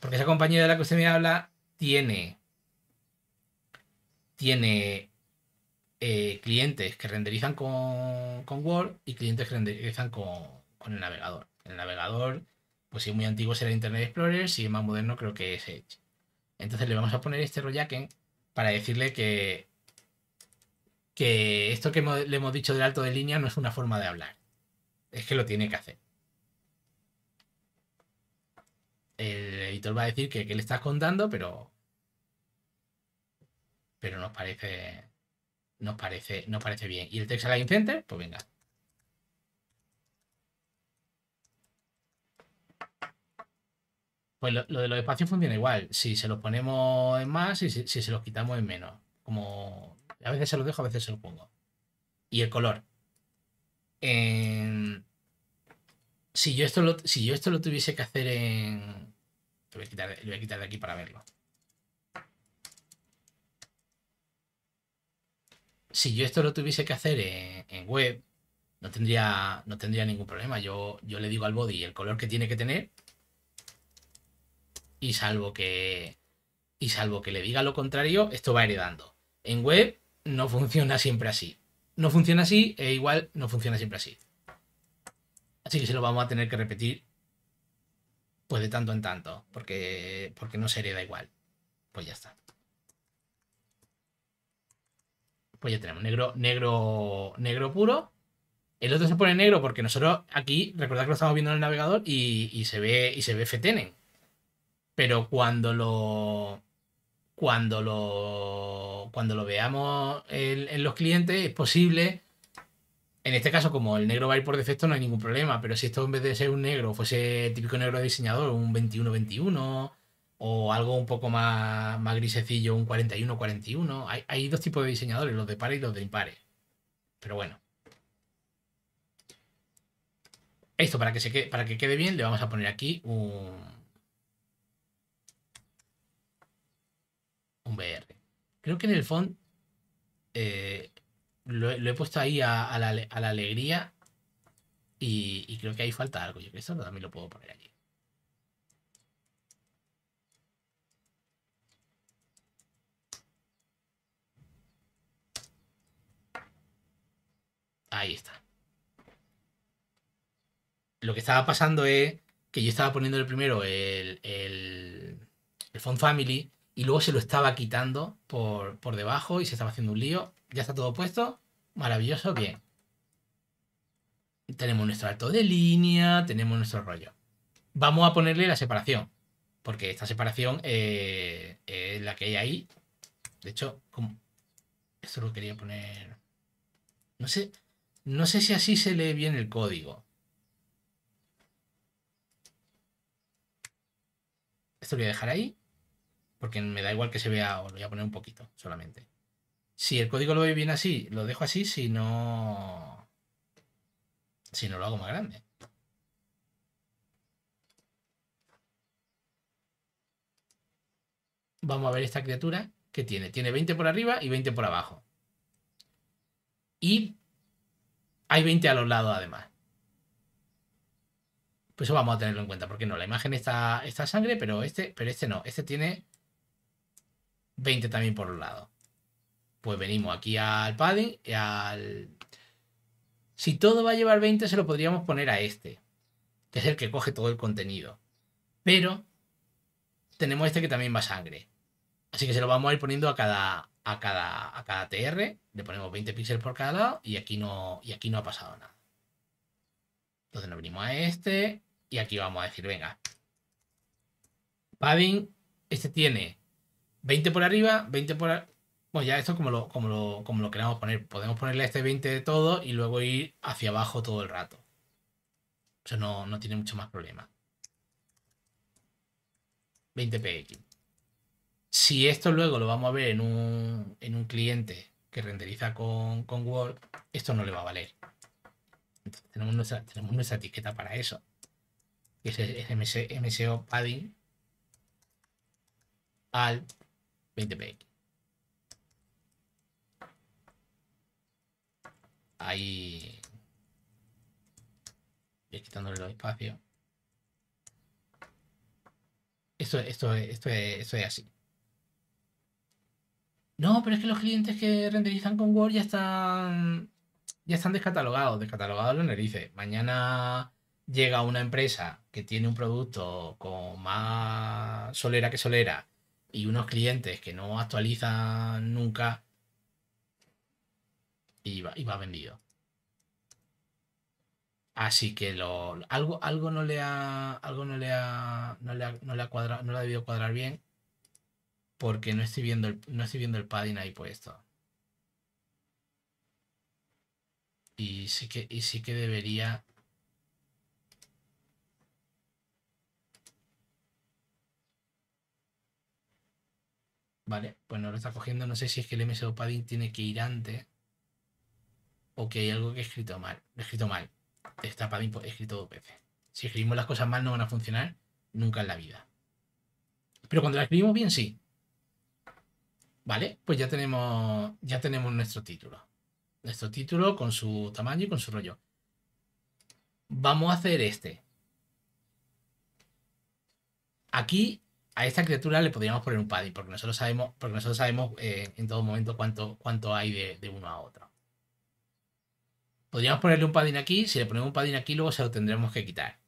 porque esa compañía de la que usted me habla tiene, tiene eh, clientes que renderizan con, con, Word y clientes que renderizan con, con el navegador. El navegador, pues si es muy antiguo será Internet Explorer, si es más moderno creo que es Edge. Entonces le vamos a poner este Royaken para decirle que, que esto que le hemos dicho del alto de línea no es una forma de hablar. Es que lo tiene que hacer. El editor va a decir que, le estás contando, pero. Pero nos parece. Nos parece, parece bien. ¿Y el text align Center? Pues venga, Pues lo, de los espacios funciona igual. Si se los ponemos en más y si, se los quitamos en menos. Como a veces se los dejo, a veces se los pongo. Y el color. Si, yo esto lo, si yo esto lo tuviese que hacer en... Lo voy a quitar, de aquí para verlo. Si yo esto lo tuviese que hacer en, web, no tendría, no tendría ningún problema. Yo, yo le digo al body el color que tiene que tener y salvo que salvo que le diga lo contrario, esto va heredando. En web no funciona siempre así. No funciona así e igual no funciona siempre así. Así que se lo vamos a tener que repetir pues de tanto en tanto, porque, porque no se hereda igual. Pues ya está. Pues ya tenemos negro, negro, negro puro. El otro se pone negro porque nosotros aquí, recordad que lo estamos viendo en el navegador y, se ve y se ve fetenen pero cuando lo cuando lo cuando lo veamos en, los clientes es posible en este caso, como el negro va a ir por defecto, no hay ningún problema. Pero si esto en vez de ser un negro fuese típico negro de diseñador, un 21-21 o algo un poco más, más grisecillo, un 41-41. Hay, dos tipos de diseñadores, los de pares y los de impares. Pero bueno. Esto para que, se para que quede bien, le vamos a poner aquí un, un VR. Creo que en el font eh, lo, he puesto ahí a, la, alegría y, creo que ahí falta algo. Yo creo que eso también lo puedo poner allí. Ahí está. Lo que estaba pasando es que yo estaba poniendo primero el, el, el font family y luego se lo estaba quitando por, debajo y se estaba haciendo un lío. Ya está todo puesto. Maravilloso, bien. Tenemos nuestro alto de línea, tenemos nuestro rollo. Vamos a ponerle la separación, porque esta separación eh, es la que hay ahí. De hecho, esto lo quería poner... No sé, no sé si así se lee bien el código. Esto lo voy a dejar ahí porque me da igual que se vea, o lo voy a poner un poquito solamente. Si el código lo ve bien así, lo dejo así, si no... Si no lo hago más grande. Vamos a ver esta criatura ¿Qué tiene. Tiene 20 por arriba y 20 por abajo. Y hay 20 a los lados además. Pues eso vamos a tenerlo en cuenta, porque no, la imagen está, está sangre, pero este, pero este no. Este tiene 20 también por un lado. Pues venimos aquí al padding al... Si todo va a llevar 20, se lo podríamos poner a este, que es el que coge todo el contenido. Pero tenemos este que también va sangre. Así que se lo vamos a ir poniendo a cada, a cada, a cada TR. Le ponemos 20 píxeles por cada lado y aquí no, y aquí no ha pasado nada. Entonces nos venimos a este y aquí vamos a decir, venga, padding, este tiene 20 por arriba, 20 por... Bueno, ya esto como lo, como, lo, como lo queramos poner. Podemos ponerle este 20 de todo y luego ir hacia abajo todo el rato. Eso no, no tiene mucho más problema. 20 px. Si esto luego lo vamos a ver en un, cliente que renderiza con, Word, esto no le va a valer. tenemos, nuestra, etiqueta para eso. Que es el, mso padding al... 20px Ahí. Y quitándole los espacios. Esto, esto, esto, esto es así. No, pero es que los clientes que renderizan con Word ya están. Ya están descatalogados. Descatalogados los narices. Mañana llega una empresa que tiene un producto con más solera que solera y unos clientes que no actualizan nunca, y va, y vendido. Así que lo, algo, algo no le ha, algo no le ha, no le no le ha cuadrado, no le ha debido cuadrar bien, porque no estoy viendo el, no estoy viendo el padding ahí puesto. Y sí que, y sí que debería Vale, pues no lo está cogiendo. No sé si es que el MSO padding tiene que ir antes o que hay algo que he escrito mal. He escrito mal. Está padding pues, he escrito dos veces. Si escribimos las cosas mal no van a funcionar nunca en la vida. Pero cuando las escribimos bien, sí. Vale, pues ya tenemos, ya tenemos nuestro título. Nuestro título con su tamaño y con su rollo. Vamos a hacer este. Aquí a esta criatura le podríamos poner un padding, porque nosotros sabemos, porque nosotros sabemos eh, en todo momento cuánto, cuánto hay de, uno a otro. Podríamos ponerle un padding aquí, si le ponemos un padding aquí, luego se lo tendremos que quitar.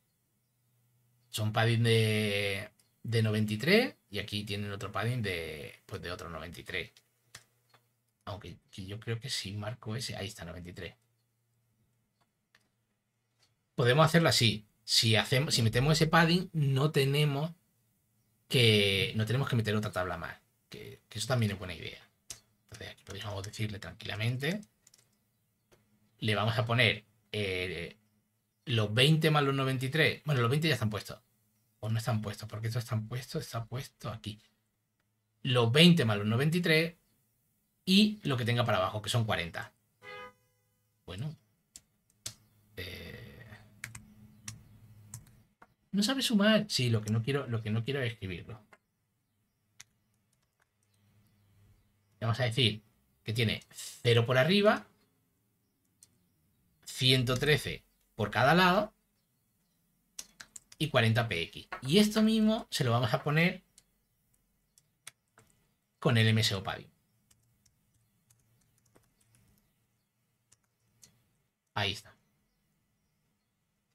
Son padding de, 93 y aquí tienen otro padding de, pues, de otro 93. Aunque yo creo que sí marco ese. Ahí está, 93. Podemos hacerlo así. Si, hacemos, si metemos ese padding, no tenemos que no tenemos que meter otra tabla más, que, eso también es buena idea. Entonces aquí podríamos decirle tranquilamente, le vamos a poner eh, los 20 más los 93, bueno, los 20 ya están puestos, o no están puestos, porque esto están puestos, está puesto aquí. Los 20 más los 93 y lo que tenga para abajo, que son 40. Bueno, No sabe sumar. Sí, lo que no quiero, lo que no quiero es escribirlo. Vamos a decir que tiene 0 por arriba, 113 por cada lado y 40 px. Y esto mismo se lo vamos a poner con el MSO Pavi. Ahí está.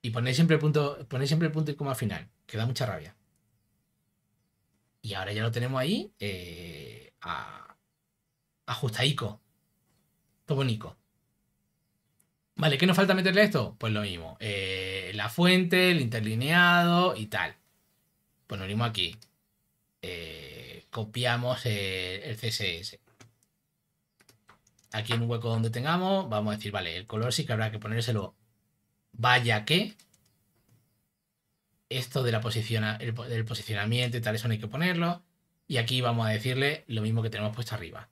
Y ponéis siempre el punto, siempre el punto y coma final, que da mucha rabia. Y ahora ya lo tenemos ahí eh, Ajusta ICO. Todo bonito. Vale, ¿qué nos falta meterle a esto? Pues lo mismo. Eh, la fuente, el interlineado y tal. Pues lo unimos aquí. Eh, copiamos el CSS. Aquí en un hueco donde tengamos, vamos a decir, vale, el color sí que habrá que ponérselo Vaya que esto de la posición del posicionamiento y tal, eso no hay que ponerlo. Y aquí vamos a decirle lo mismo que tenemos puesto arriba.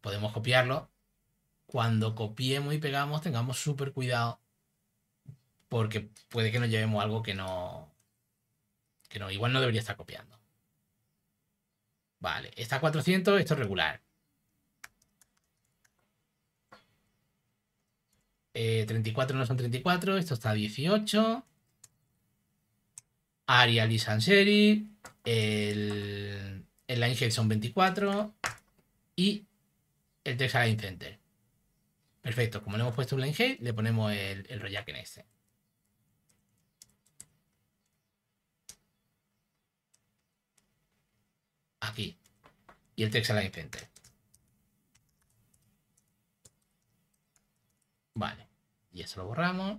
Podemos copiarlo. Cuando copiemos y pegamos, tengamos súper cuidado. Porque puede que nos llevemos algo que no. Que no, igual no debería estar copiando. Vale, está 400, esto es regular. 34 eh, no son 34, esto está 18. Arial y El, el Line son 24. Y el Texas Line Center. Perfecto, como le hemos puesto un line le ponemos el, el en este. Aquí. Y el Texas Line Center. Y eso lo borramos.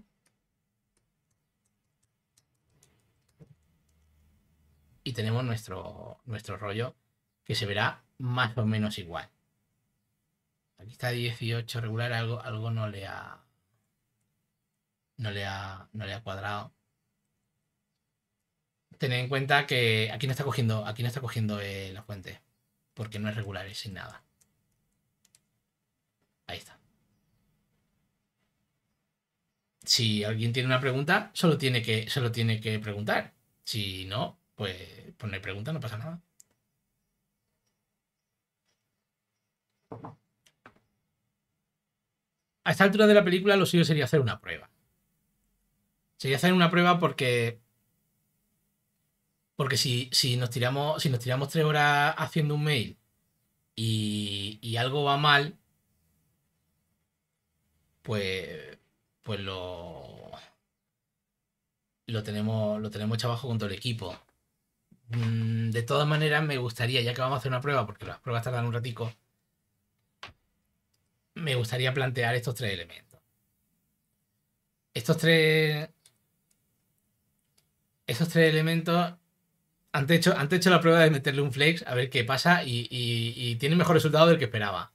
Y tenemos nuestro, nuestro rollo que se verá más o menos igual. Aquí está 18 regular, algo, algo no le ha. No le ha. No le ha cuadrado. Tened en cuenta que aquí no está cogiendo. Aquí no está cogiendo eh, la fuente. Porque no es regular, es sin nada. Ahí está. si alguien tiene una pregunta, solo tiene que, tiene que preguntar. Si no, pues, pues no hay pregunta, no pasa nada. A esta altura de la película lo suyo sería hacer una prueba. Sería hacer una prueba porque. Porque si, nos tiramos. Si nos tiramos tres horas haciendo un mail y, y algo va mal. Pues pues lo, lo, tenemos, lo tenemos hecho abajo con todo el equipo. Mm, de todas maneras, me gustaría, ya que vamos a hacer una prueba, porque las pruebas tardan un ratico, me gustaría plantear estos tres elementos. Estos tres... Estos tres elementos... han hecho, hecho la prueba de meterle un flex, a ver qué pasa, y, y tiene mejor resultado del que esperaba.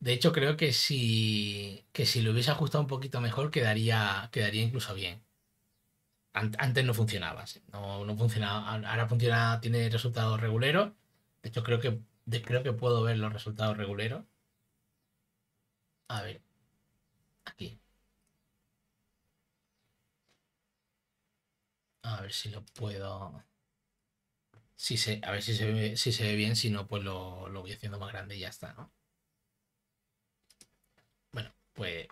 De hecho, creo que si, si lo hubiese ajustado un poquito mejor, quedaría, quedaría incluso bien. Antes no funcionaba, no, no funcionaba. Ahora funciona, tiene resultados reguleros. De hecho, creo que, creo que puedo ver los resultados reguleros. A ver, aquí. A ver si lo puedo. Si se, a ver si se, ve, si se ve bien, si no, pues lo, lo voy haciendo más grande y ya está, ¿no? pues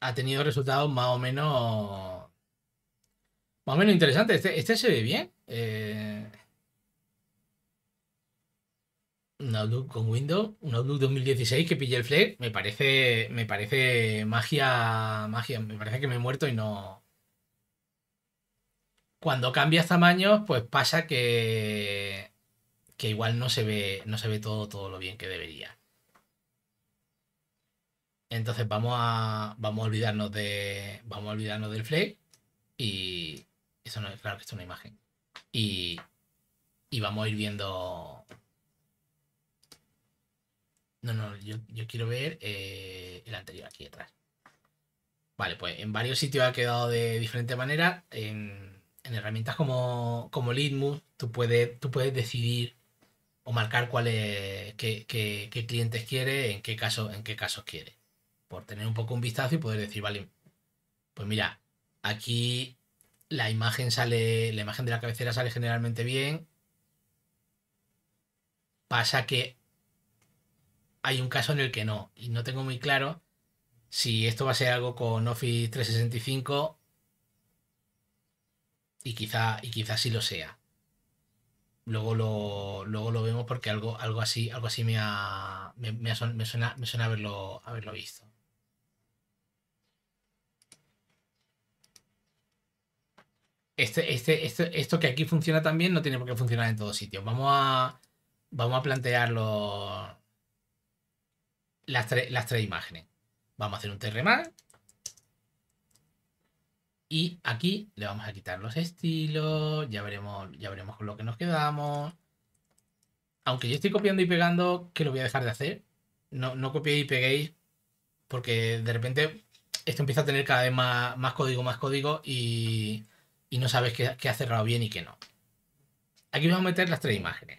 ha tenido resultados más o menos más o menos interesantes. Este, este se ve bien. Eh, un Outlook con Windows, un Outlook 2016 que pille el Flare, me parece, me parece magia, magia, me parece que me he muerto y no. Cuando cambias tamaños, pues pasa que que igual no se ve, no se ve todo, todo lo bien que debería. Entonces vamos a, vamos a olvidarnos de, vamos a olvidarnos del flake. y eso no es claro que es una imagen. Y, vamos a ir viendo. No, no, yo, quiero ver eh, el anterior aquí detrás. Vale, pues en varios sitios ha quedado de diferente manera. En, herramientas como, como tú puedes, tú puedes decidir o marcar cuál qué, clientes quiere, en qué caso, en qué casos quiere por tener un poco un vistazo y poder decir, vale, pues mira, aquí la imagen sale, la imagen de la cabecera sale generalmente bien. Pasa que hay un caso en el que no, y no tengo muy claro si esto va a ser algo con Office 365 y quizá, y quizá sí lo sea. Luego lo, luego lo vemos porque algo, algo así, algo así me, suena, haberlo visto. Este, este, este, esto que aquí funciona también no tiene por qué funcionar en todos sitios. Vamos a, vamos a plantear las, las tres imágenes. Vamos a hacer un terremar. Y aquí le vamos a quitar los estilos. Ya veremos, ya veremos con lo que nos quedamos. Aunque yo estoy copiando y pegando, que lo voy a dejar de hacer. No, no copiéis y peguéis, porque de repente esto empieza a tener cada vez más, más código, más código y y no sabes qué, ha cerrado bien y qué no. Aquí vamos a meter las tres imágenes.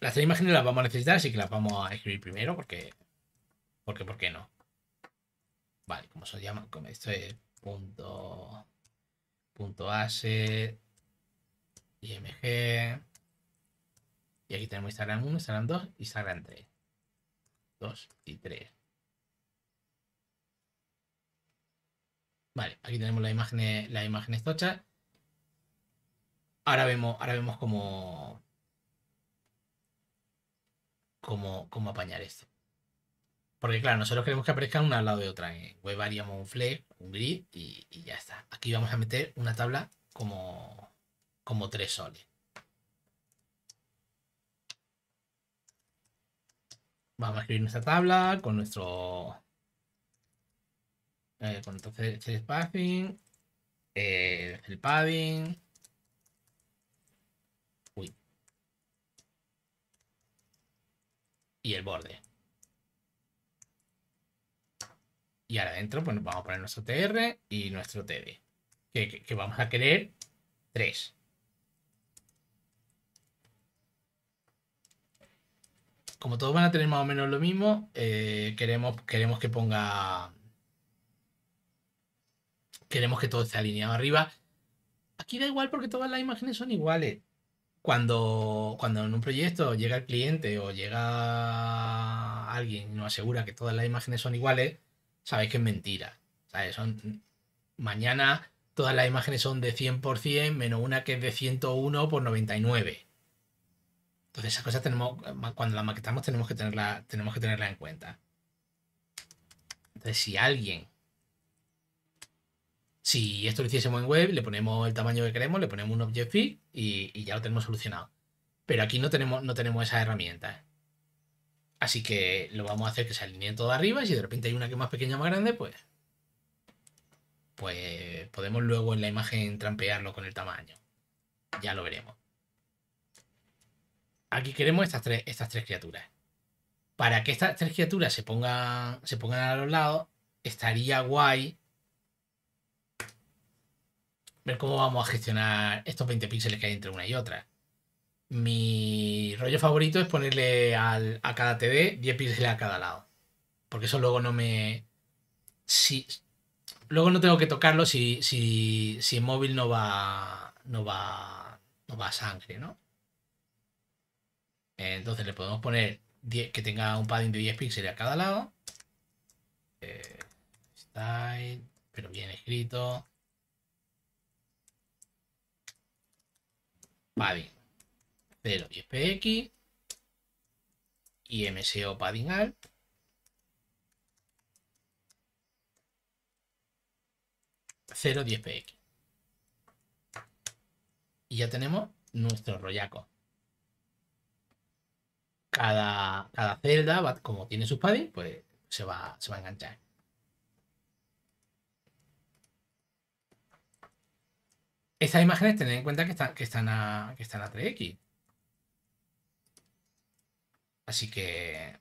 Las tres imágenes las vamos a necesitar, así que las vamos a escribir primero porque. Porque, ¿por qué no? Vale, como se llama, como esto es punto. IMG. Y aquí tenemos Instagram 1, Instagram 2, Instagram 3. 2 y 3. Vale, aquí tenemos la imagen la tochas. Ahora vemos, ahora vemos cómo, cómo, apañar esto. Porque claro, nosotros queremos que aparezcan una al lado de otra. En un flex, un grid y, ya está. Aquí vamos a meter una tabla como, como tres soles. Vamos a escribir nuestra tabla con nuestro eh, eh, el spacing, el padding Y el borde. Y ahora adentro, pues vamos a poner nuestro TR y nuestro TD. Que, vamos a querer 3. Como todos van a tener más o menos lo mismo, eh, queremos, queremos que ponga queremos que todo esté alineado arriba. Aquí da igual porque todas las imágenes son iguales. Cuando, cuando en un proyecto llega el cliente o llega alguien y nos asegura que todas las imágenes son iguales, sabéis que es mentira. Son, mañana todas las imágenes son de 100% menos una que es de 101 por 99. Entonces esas cosas tenemos, cuando las maquetamos tenemos que tenerla, tenemos que tenerla en cuenta. Entonces si alguien si esto lo hiciésemos en web, le ponemos el tamaño que queremos, le ponemos un object fit y, ya lo tenemos solucionado. Pero aquí no tenemos, no tenemos esas herramientas. Así que lo vamos a hacer que se alineen todo arriba y si de repente hay una que es más pequeña o más grande, pues, pues podemos luego en la imagen trampearlo con el tamaño. Ya lo veremos. Aquí queremos estas tres, estas tres criaturas. Para que estas tres criaturas se pongan, se pongan a los lados, estaría guay ver cómo vamos a gestionar estos 20 píxeles que hay entre una y otra. Mi rollo favorito es ponerle a cada TD 10 píxeles a cada lado. Porque eso luego no me. Si, luego no tengo que tocarlo si, si, si el móvil no va. No va. No va a sangre, ¿no? Entonces le podemos poner que tenga un padding de 10 píxeles a cada lado. Eh, style, pero bien escrito. padding 0 px px y MSO padding alt Cero px y ya tenemos nuestro rollaco cada, celda como tiene sus padding pues se va, se va a enganchar Estas imágenes tened en cuenta que están, a, 3X. Así que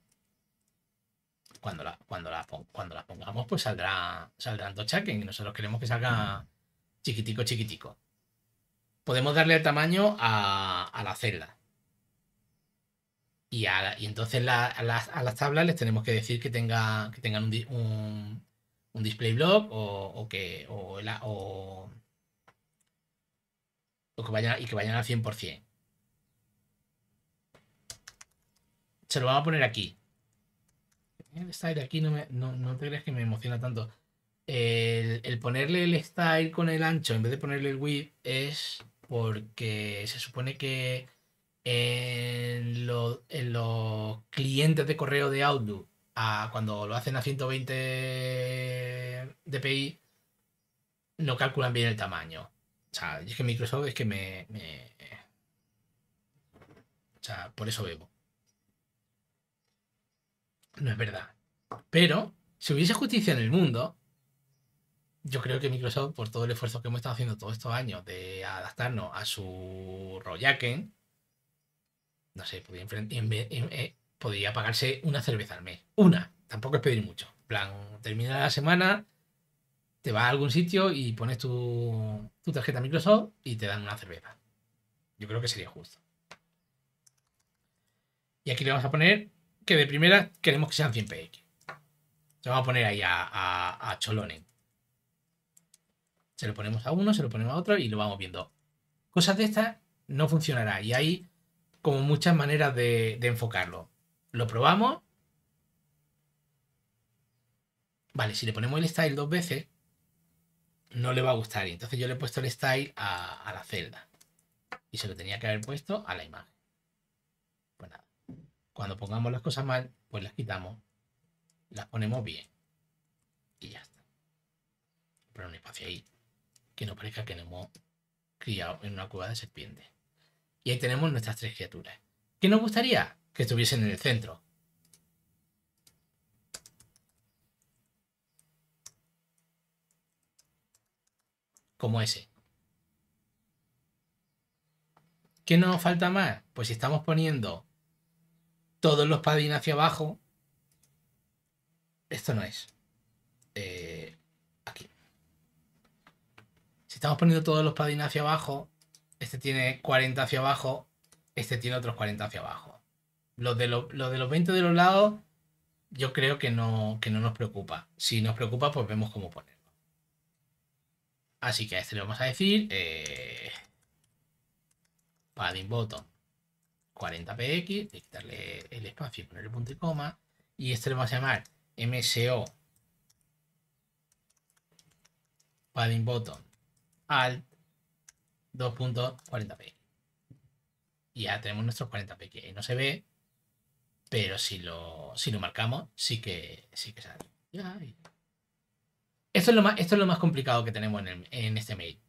cuando, cuando, cuando las pongamos, pues saldrá, saldrán dos chaken y nosotros queremos que salga chiquitico, chiquitico. Podemos darle el tamaño a, la celda. Y, y entonces a, las, tablas les tenemos que decir que, tenga, que tengan un, display block o, que, o que vayan, y que vayan al 100%. Se lo vamos a poner aquí. El style aquí no, me, no, te crees que me emociona tanto. El, ponerle el style con el ancho en vez de ponerle el width es porque se supone que en, en los clientes de correo de Outlook, a, cuando lo hacen a 120 dpi, no calculan bien el tamaño. O sea, es que Microsoft es que me, O sea, por eso bebo. No es verdad. Pero, si hubiese justicia en el mundo, yo creo que Microsoft, por todo el esfuerzo que hemos estado haciendo todos estos años de adaptarnos a su Royaken, no sé, podría, eh, pagarse una cerveza al mes. Una. Tampoco es pedir mucho. plan, termina la semana, te vas a algún sitio y pones tu, tarjeta Microsoft y te dan una cerveza. Yo creo que sería justo. Y aquí le vamos a poner que de primera queremos que sean 100 PX. Se vamos a poner ahí a, cholone. Se lo ponemos a uno, se lo ponemos a otro y lo vamos viendo. Cosas de estas no funcionará y hay como muchas maneras de enfocarlo. Lo probamos. Vale, si le ponemos el style dos veces, no le va a gustar. Y entonces yo le he puesto el style a, la celda. Y se lo tenía que haber puesto a la imagen. Pues Cuando pongamos las cosas mal, pues las quitamos. Las ponemos bien. Y ya está. Pero un espacio ahí. Que no parezca que nos hemos criado en una cueva de serpiente. Y ahí tenemos nuestras tres criaturas. ¿Qué nos gustaría? Que estuviesen en el centro. como ese. ¿Qué nos falta más? Pues si estamos poniendo todos los padding hacia abajo, esto no es. Eh, aquí. Si estamos poniendo todos los padding hacia abajo, este tiene 40 hacia abajo, este tiene otros 40 hacia abajo. Los de, los de los 20 de los lados, yo creo que no, que no nos preocupa. Si nos preocupa, pues vemos cómo poner. Así que a este le vamos a decir eh, padding button 40px, quitarle el espacio y ponerle punto y coma. Y este le vamos a llamar MSO padding button alt 2.40px. Y ya tenemos nuestros 40px. no se ve, pero si lo, si lo marcamos, sí que, sí que sale. Esto es lo más, complicado que tenemos en, este mail.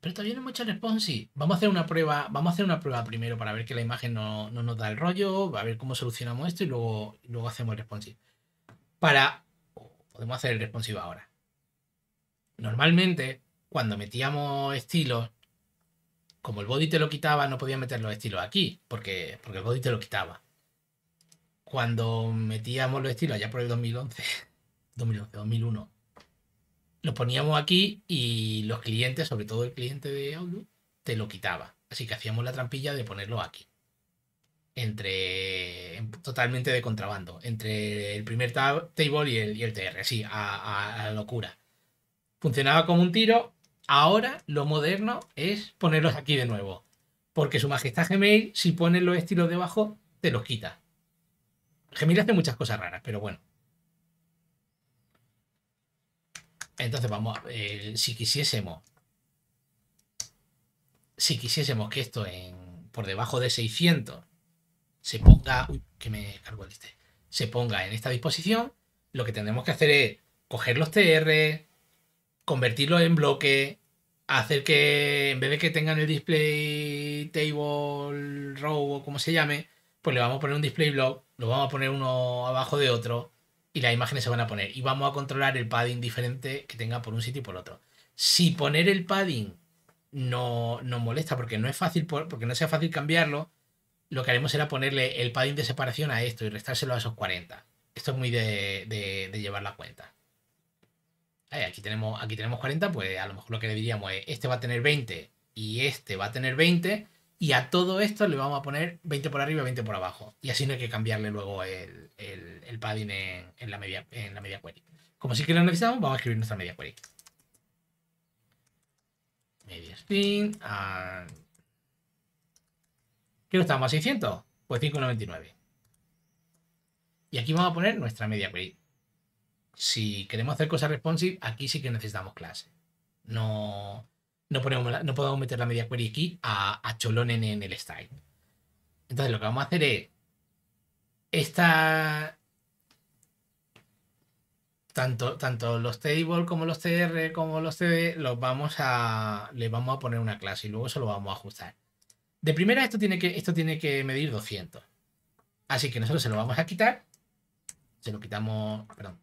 Pero todavía no hemos hecho responsive Vamos a hacer una prueba, vamos a hacer una prueba primero para ver que la imagen no, nos da el rollo, a ver cómo solucionamos esto y luego, luego hacemos el responsive. Para. Podemos hacer el responsive ahora. Normalmente, cuando metíamos estilos, como el body te lo quitaba, no podía meter los estilos aquí, porque, porque el body te lo quitaba. Cuando metíamos los estilos allá por el 2011 2011, 2001. Los poníamos aquí y los clientes, sobre todo el cliente de Outlook, te lo quitaba. Así que hacíamos la trampilla de ponerlo aquí. Entre. Totalmente de contrabando. Entre el primer table y el, TR. Así, a, la locura. Funcionaba como un tiro. Ahora lo moderno es ponerlos aquí de nuevo. Porque su majestad Gmail, si pones los estilos debajo, te los quita. Gmail hace muchas cosas raras, pero bueno. Entonces, vamos, eh, si quisiésemos, si quisiésemos que esto en, por debajo de 600 se ponga, que me este, se ponga en esta disposición, lo que tendremos que hacer es coger los TR, convertirlos en bloque, hacer que en vez de que tengan el display table row o como se llame, pues le vamos a poner un display block, lo vamos a poner uno abajo de otro, y las imágenes se van a poner. Y vamos a controlar el padding diferente que tenga por un sitio y por otro. Si poner el padding no nos molesta porque no es fácil, porque no sea fácil cambiarlo, lo que haremos será ponerle el padding de separación a esto y restárselo a esos 40. Esto es muy de, llevar la cuenta. Eh, aquí, tenemos, aquí tenemos 40, pues a lo mejor lo que le diríamos es, este va a tener 20 y este va a tener 20, y a todo esto le vamos a poner 20 por arriba y 20 por abajo. Y así no hay que cambiarle luego el, padding en, la media, en la media query. Como sí que lo necesitamos, vamos a escribir nuestra media query. Media spin And... ¿Qué nos estamos a 600? Pues 599. Y aquí vamos a poner nuestra media query. Si queremos hacer cosas responsive, aquí sí que necesitamos clase. No, no, podemos meter la media query aquí a, a en el style. Entonces lo que vamos a hacer es esta, tanto, tanto, los table como los tr como los cd los vamos a le vamos a poner una clase y luego se lo vamos a ajustar de primera esto tiene que esto tiene que medir 200 así que nosotros se lo vamos a quitar se lo quitamos perdón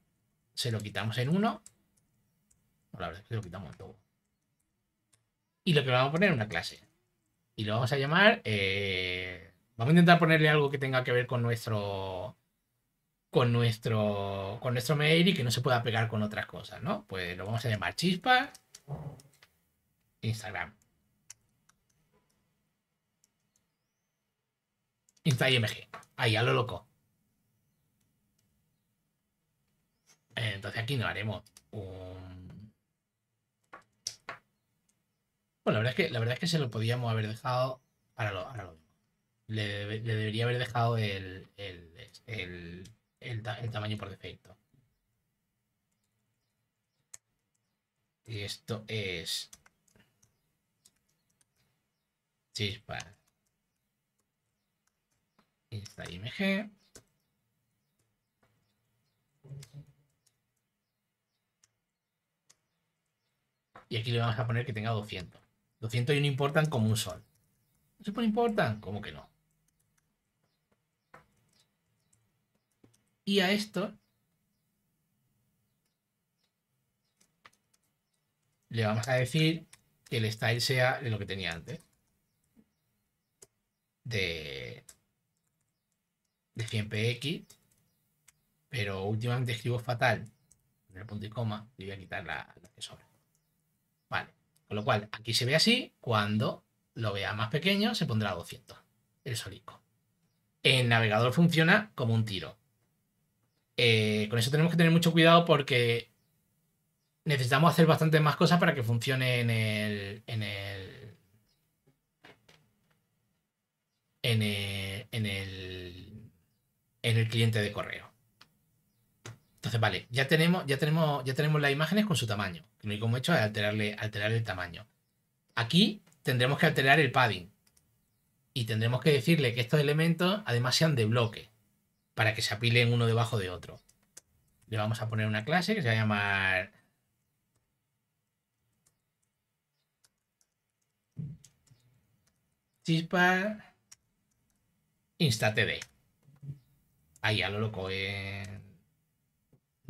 se lo quitamos en uno. la verdad es que se lo quitamos en todo y lo que vamos a poner es una clase. Y lo vamos a llamar. Eh, vamos a intentar ponerle algo que tenga que ver con nuestro. Con nuestro. Con nuestro mail y que no se pueda pegar con otras cosas, ¿no? Pues lo vamos a llamar chispa. Instagram. InstaIMG. Ahí, a lo loco. Entonces aquí nos haremos un Bueno, la verdad, es que, la verdad es que se lo podíamos haber dejado para lo, para mismo. Le, debería haber dejado el, tamaño por defecto. Y esto es chispa Esta img y aquí le vamos a poner que tenga 200 201 importan como un sol. ¿No se importan? ¿Cómo que no? Y a esto le vamos a decir que el style sea lo que tenía antes. De, de 100px. Pero últimamente escribo fatal. En el punto y coma. Y voy a quitar la, con lo cual, aquí se ve así, cuando lo vea más pequeño se pondrá 200, el solico. El navegador funciona como un tiro. Eh, con eso tenemos que tener mucho cuidado porque necesitamos hacer bastantes más cosas para que funcione en en el cliente de correo. Entonces, vale, ya tenemos, ya tenemos, ya tenemos las imágenes con su tamaño. Lo único que hemos hecho es alterarle, alterar el tamaño. Aquí tendremos que alterar el padding. Y tendremos que decirle que estos elementos además sean de bloque. Para que se apilen uno debajo de otro. Le vamos a poner una clase que se va a llamar chispa instatd. Ahí a lo loco.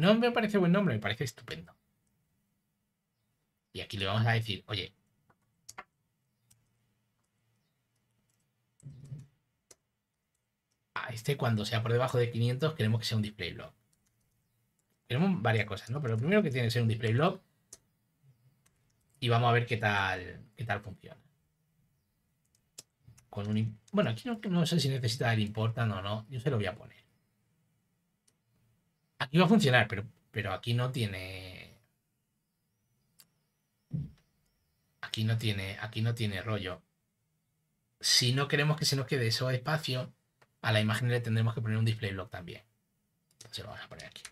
No me parece buen nombre, me parece estupendo. Y aquí le vamos a decir, oye, a este cuando sea por debajo de 500 queremos que sea un display blog. Queremos varias cosas, ¿no? Pero lo primero que tiene que ser un display blog. y vamos a ver qué tal, qué tal funciona. Con bueno, aquí no, sé si necesita el importan o no, yo se lo voy a poner. Aquí va a funcionar, pero, aquí no tiene... Aquí no tiene, aquí no tiene rollo. Si no queremos que se nos quede eso espacio, a la imagen le tendremos que poner un display block también. Entonces lo vamos a poner aquí.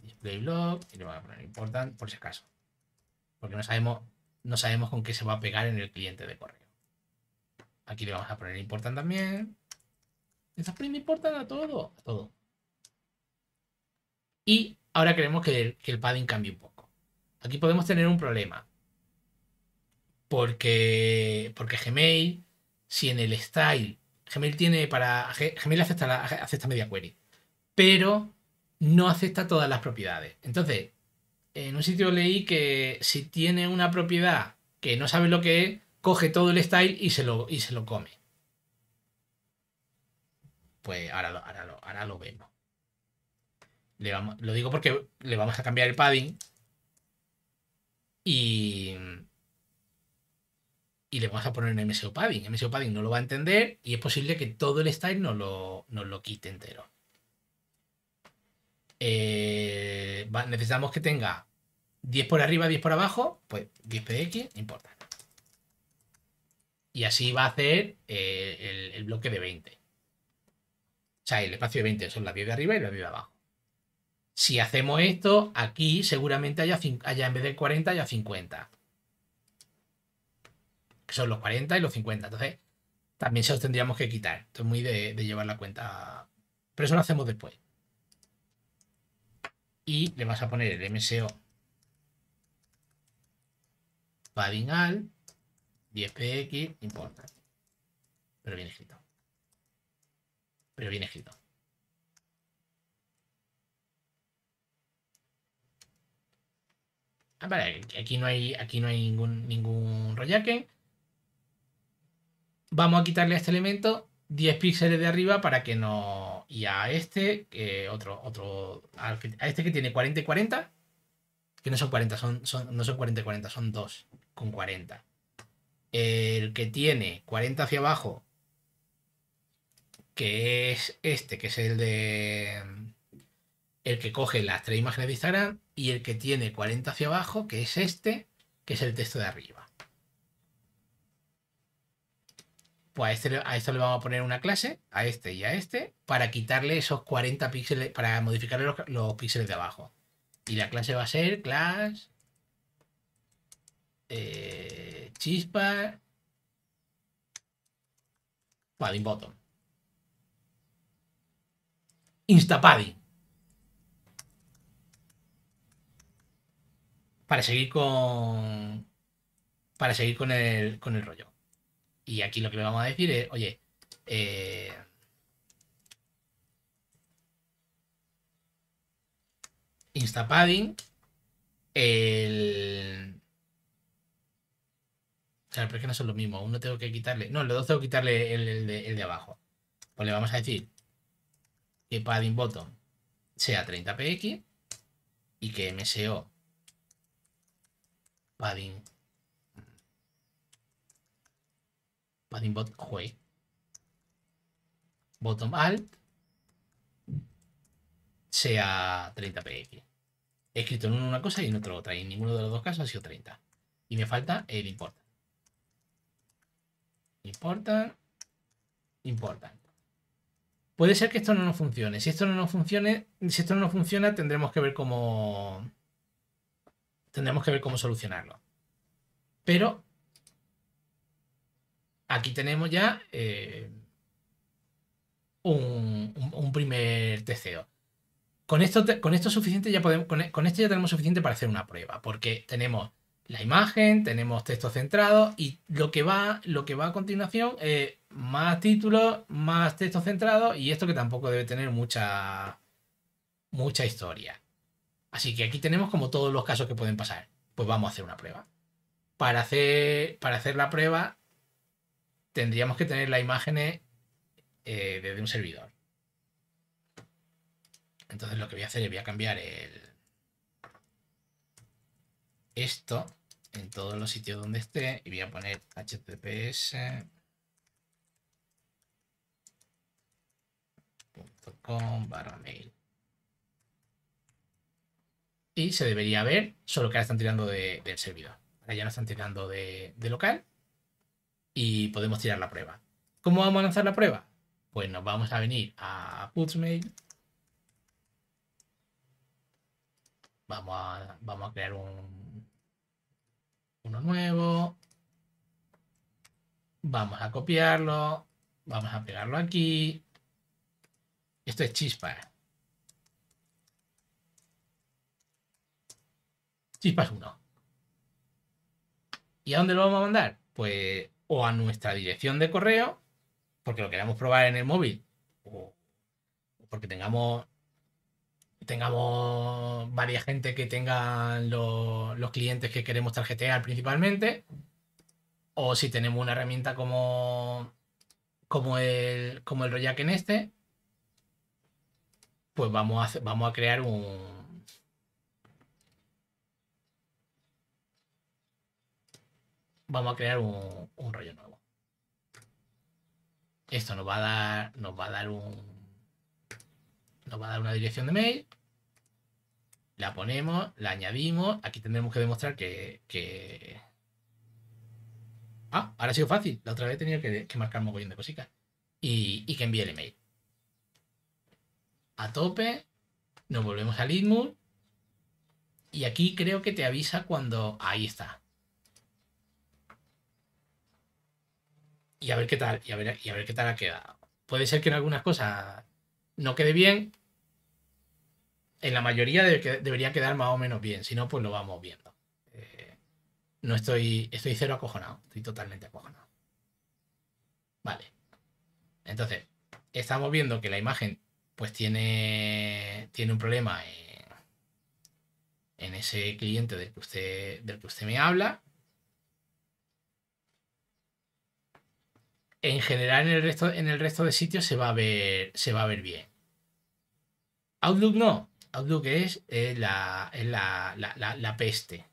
Display block y le vamos a poner important por si acaso. Porque no sabemos, no sabemos con qué se va a pegar en el cliente de correo. Aquí le vamos a poner important también. Estas poniendo important a todo. A todo. Y ahora queremos que el, que el padding cambie un poco. Aquí podemos tener un problema. Porque, porque Gmail, si en el style, Gmail tiene para. Gmail acepta, media query, pero no acepta todas las propiedades. Entonces, en un sitio leí que si tiene una propiedad que no sabe lo que es, coge todo el style y se lo, y se lo come. Pues ahora ahora, ahora lo vemos lo digo porque le vamos a cambiar el padding y, le vamos a poner en MSO padding. MSO padding no lo va a entender y es posible que todo el style nos lo, lo quite entero. Eh, necesitamos que tenga 10 por arriba, 10 por abajo, pues 10 px, no importa. Y así va a hacer eh, el, el, bloque de 20. O sea, el espacio de 20 son las 10 de arriba y las 10 de abajo. Si hacemos esto, aquí seguramente haya, en vez de 40, haya 50. Que son los 40 y los 50. Entonces, también se los tendríamos que quitar. Esto es muy de, llevar la cuenta. Pero eso lo hacemos después. Y le vas a poner el MSO padding al 10px, importa. Pero bien escrito. Pero bien escrito. Ah, aquí no hay, aquí no hay ningún, ningún rollaque. Vamos a quitarle a este elemento 10 píxeles de arriba para que no... Y a este, otro, otro, a este que tiene 40 y 40, que no son 40, son, no son 40 y 40, son 2 con 40. El que tiene 40 hacia abajo, que es este, que es el de el que coge las tres imágenes de Instagram y el que tiene 40 hacia abajo, que es este, que es el texto de arriba. Pues a, este, esto le vamos a poner una clase, a este y a este, para quitarle esos 40 píxeles, para modificar los, píxeles de abajo. Y la clase va a ser class eh, chispa padding bottom. Instapadding para seguir con para seguir con el, con el rollo. Y aquí lo que le vamos a decir es, oye, eh, instapadding, el... pero es que no son lo mismo Uno tengo que quitarle... No, los dos tengo que quitarle el, el, de, el de abajo. Pues le vamos a decir que padding bottom sea 30px y que MSO Padding. Padding bot Bottom alt. Sea 30 px. He escrito en una cosa y en otra otra. Y en ninguno de los dos casos ha sido 30. Y me falta el importa. Importa, importa. Puede ser que esto no nos funcione. Si esto no nos funcione, si esto no nos funciona, tendremos que ver cómo tendremos que ver cómo solucionarlo. Pero aquí tenemos ya eh, un, primer TCO. Con esto, con esto suficiente ya podemos, e, con, esto ya tenemos suficiente para hacer una prueba, porque tenemos la imagen, tenemos texto centrado y lo que va, lo que va a continuación es más títulos, más texto centrado y esto que tampoco debe tener mucha, mucha historia. Así que aquí tenemos como todos los casos que pueden pasar. Pues vamos a hacer una prueba. Para hacer, para hacer la prueba tendríamos que tener las imágenes eh, desde un servidor. Entonces lo que voy a hacer es voy a cambiar el esto en todos los sitios donde esté y voy a poner HTTPS.com barra mail y se debería ver, solo que ahora están tirando del servidor. Ahora ya no están tirando de, local y podemos tirar la prueba. ¿Cómo vamos a lanzar la prueba? Pues nos vamos a venir a PutsMail. Vamos a, vamos a crear un, uno nuevo. Vamos a copiarlo. Vamos a pegarlo aquí. Esto es chispa. Chispas 1. ¿Y a dónde lo vamos a mandar? Pues o a nuestra dirección de correo, porque lo queremos probar en el móvil, o porque tengamos tengamos varias gente que tengan los, clientes que queremos tarjetear principalmente, o si tenemos una herramienta como, como el, como el en este, pues vamos a, vamos a crear un, vamos a crear un, rollo nuevo. Esto nos va a dar, nos va a dar un, nos va a dar una dirección de mail, la ponemos, la añadimos, aquí tendremos que demostrar que... Ah, ahora ha sido fácil, la otra vez tenía que, que marcar montón de cositas y, que envíe el email. A tope, nos volvemos al Litmus y aquí creo que te avisa cuando... Ahí está. y a ver qué tal, y a ver, y a ver qué tal ha quedado. Puede ser que en algunas cosas no quede bien, en la mayoría debería quedar más o menos bien, si no, pues lo vamos viendo. Eh, no estoy, estoy cero acojonado, estoy totalmente acojonado. Vale. Entonces, estamos viendo que la imagen pues tiene, tiene un problema en, ese cliente del que usted, del que usted me habla en general en el resto, en el resto de sitios se va, a ver, se va a ver bien. Outlook no. Outlook es, la, la, peste.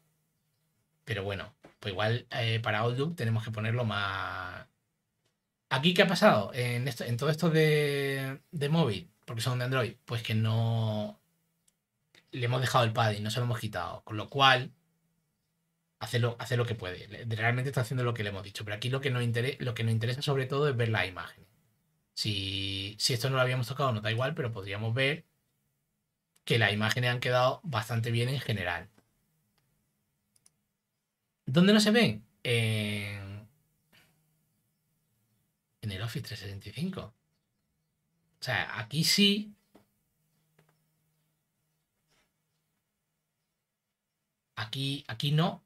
Pero bueno, pues igual eh, para Outlook tenemos que ponerlo más... ¿Aquí qué ha pasado? En, esto, en todo esto de, de móvil, porque son de Android, pues que no... Le hemos dejado el padding, no se lo hemos quitado. Con lo cual, hace lo, que puede. Realmente está haciendo lo que le hemos dicho. Pero aquí lo que nos interesa, lo que nos interesa sobre todo es ver la imagen Si, si esto no lo habíamos tocado, no da igual, pero podríamos ver que las imágenes han quedado bastante bien en general. ¿Dónde no se ven? En, en el Office 365. O sea, aquí sí. Aquí, aquí no,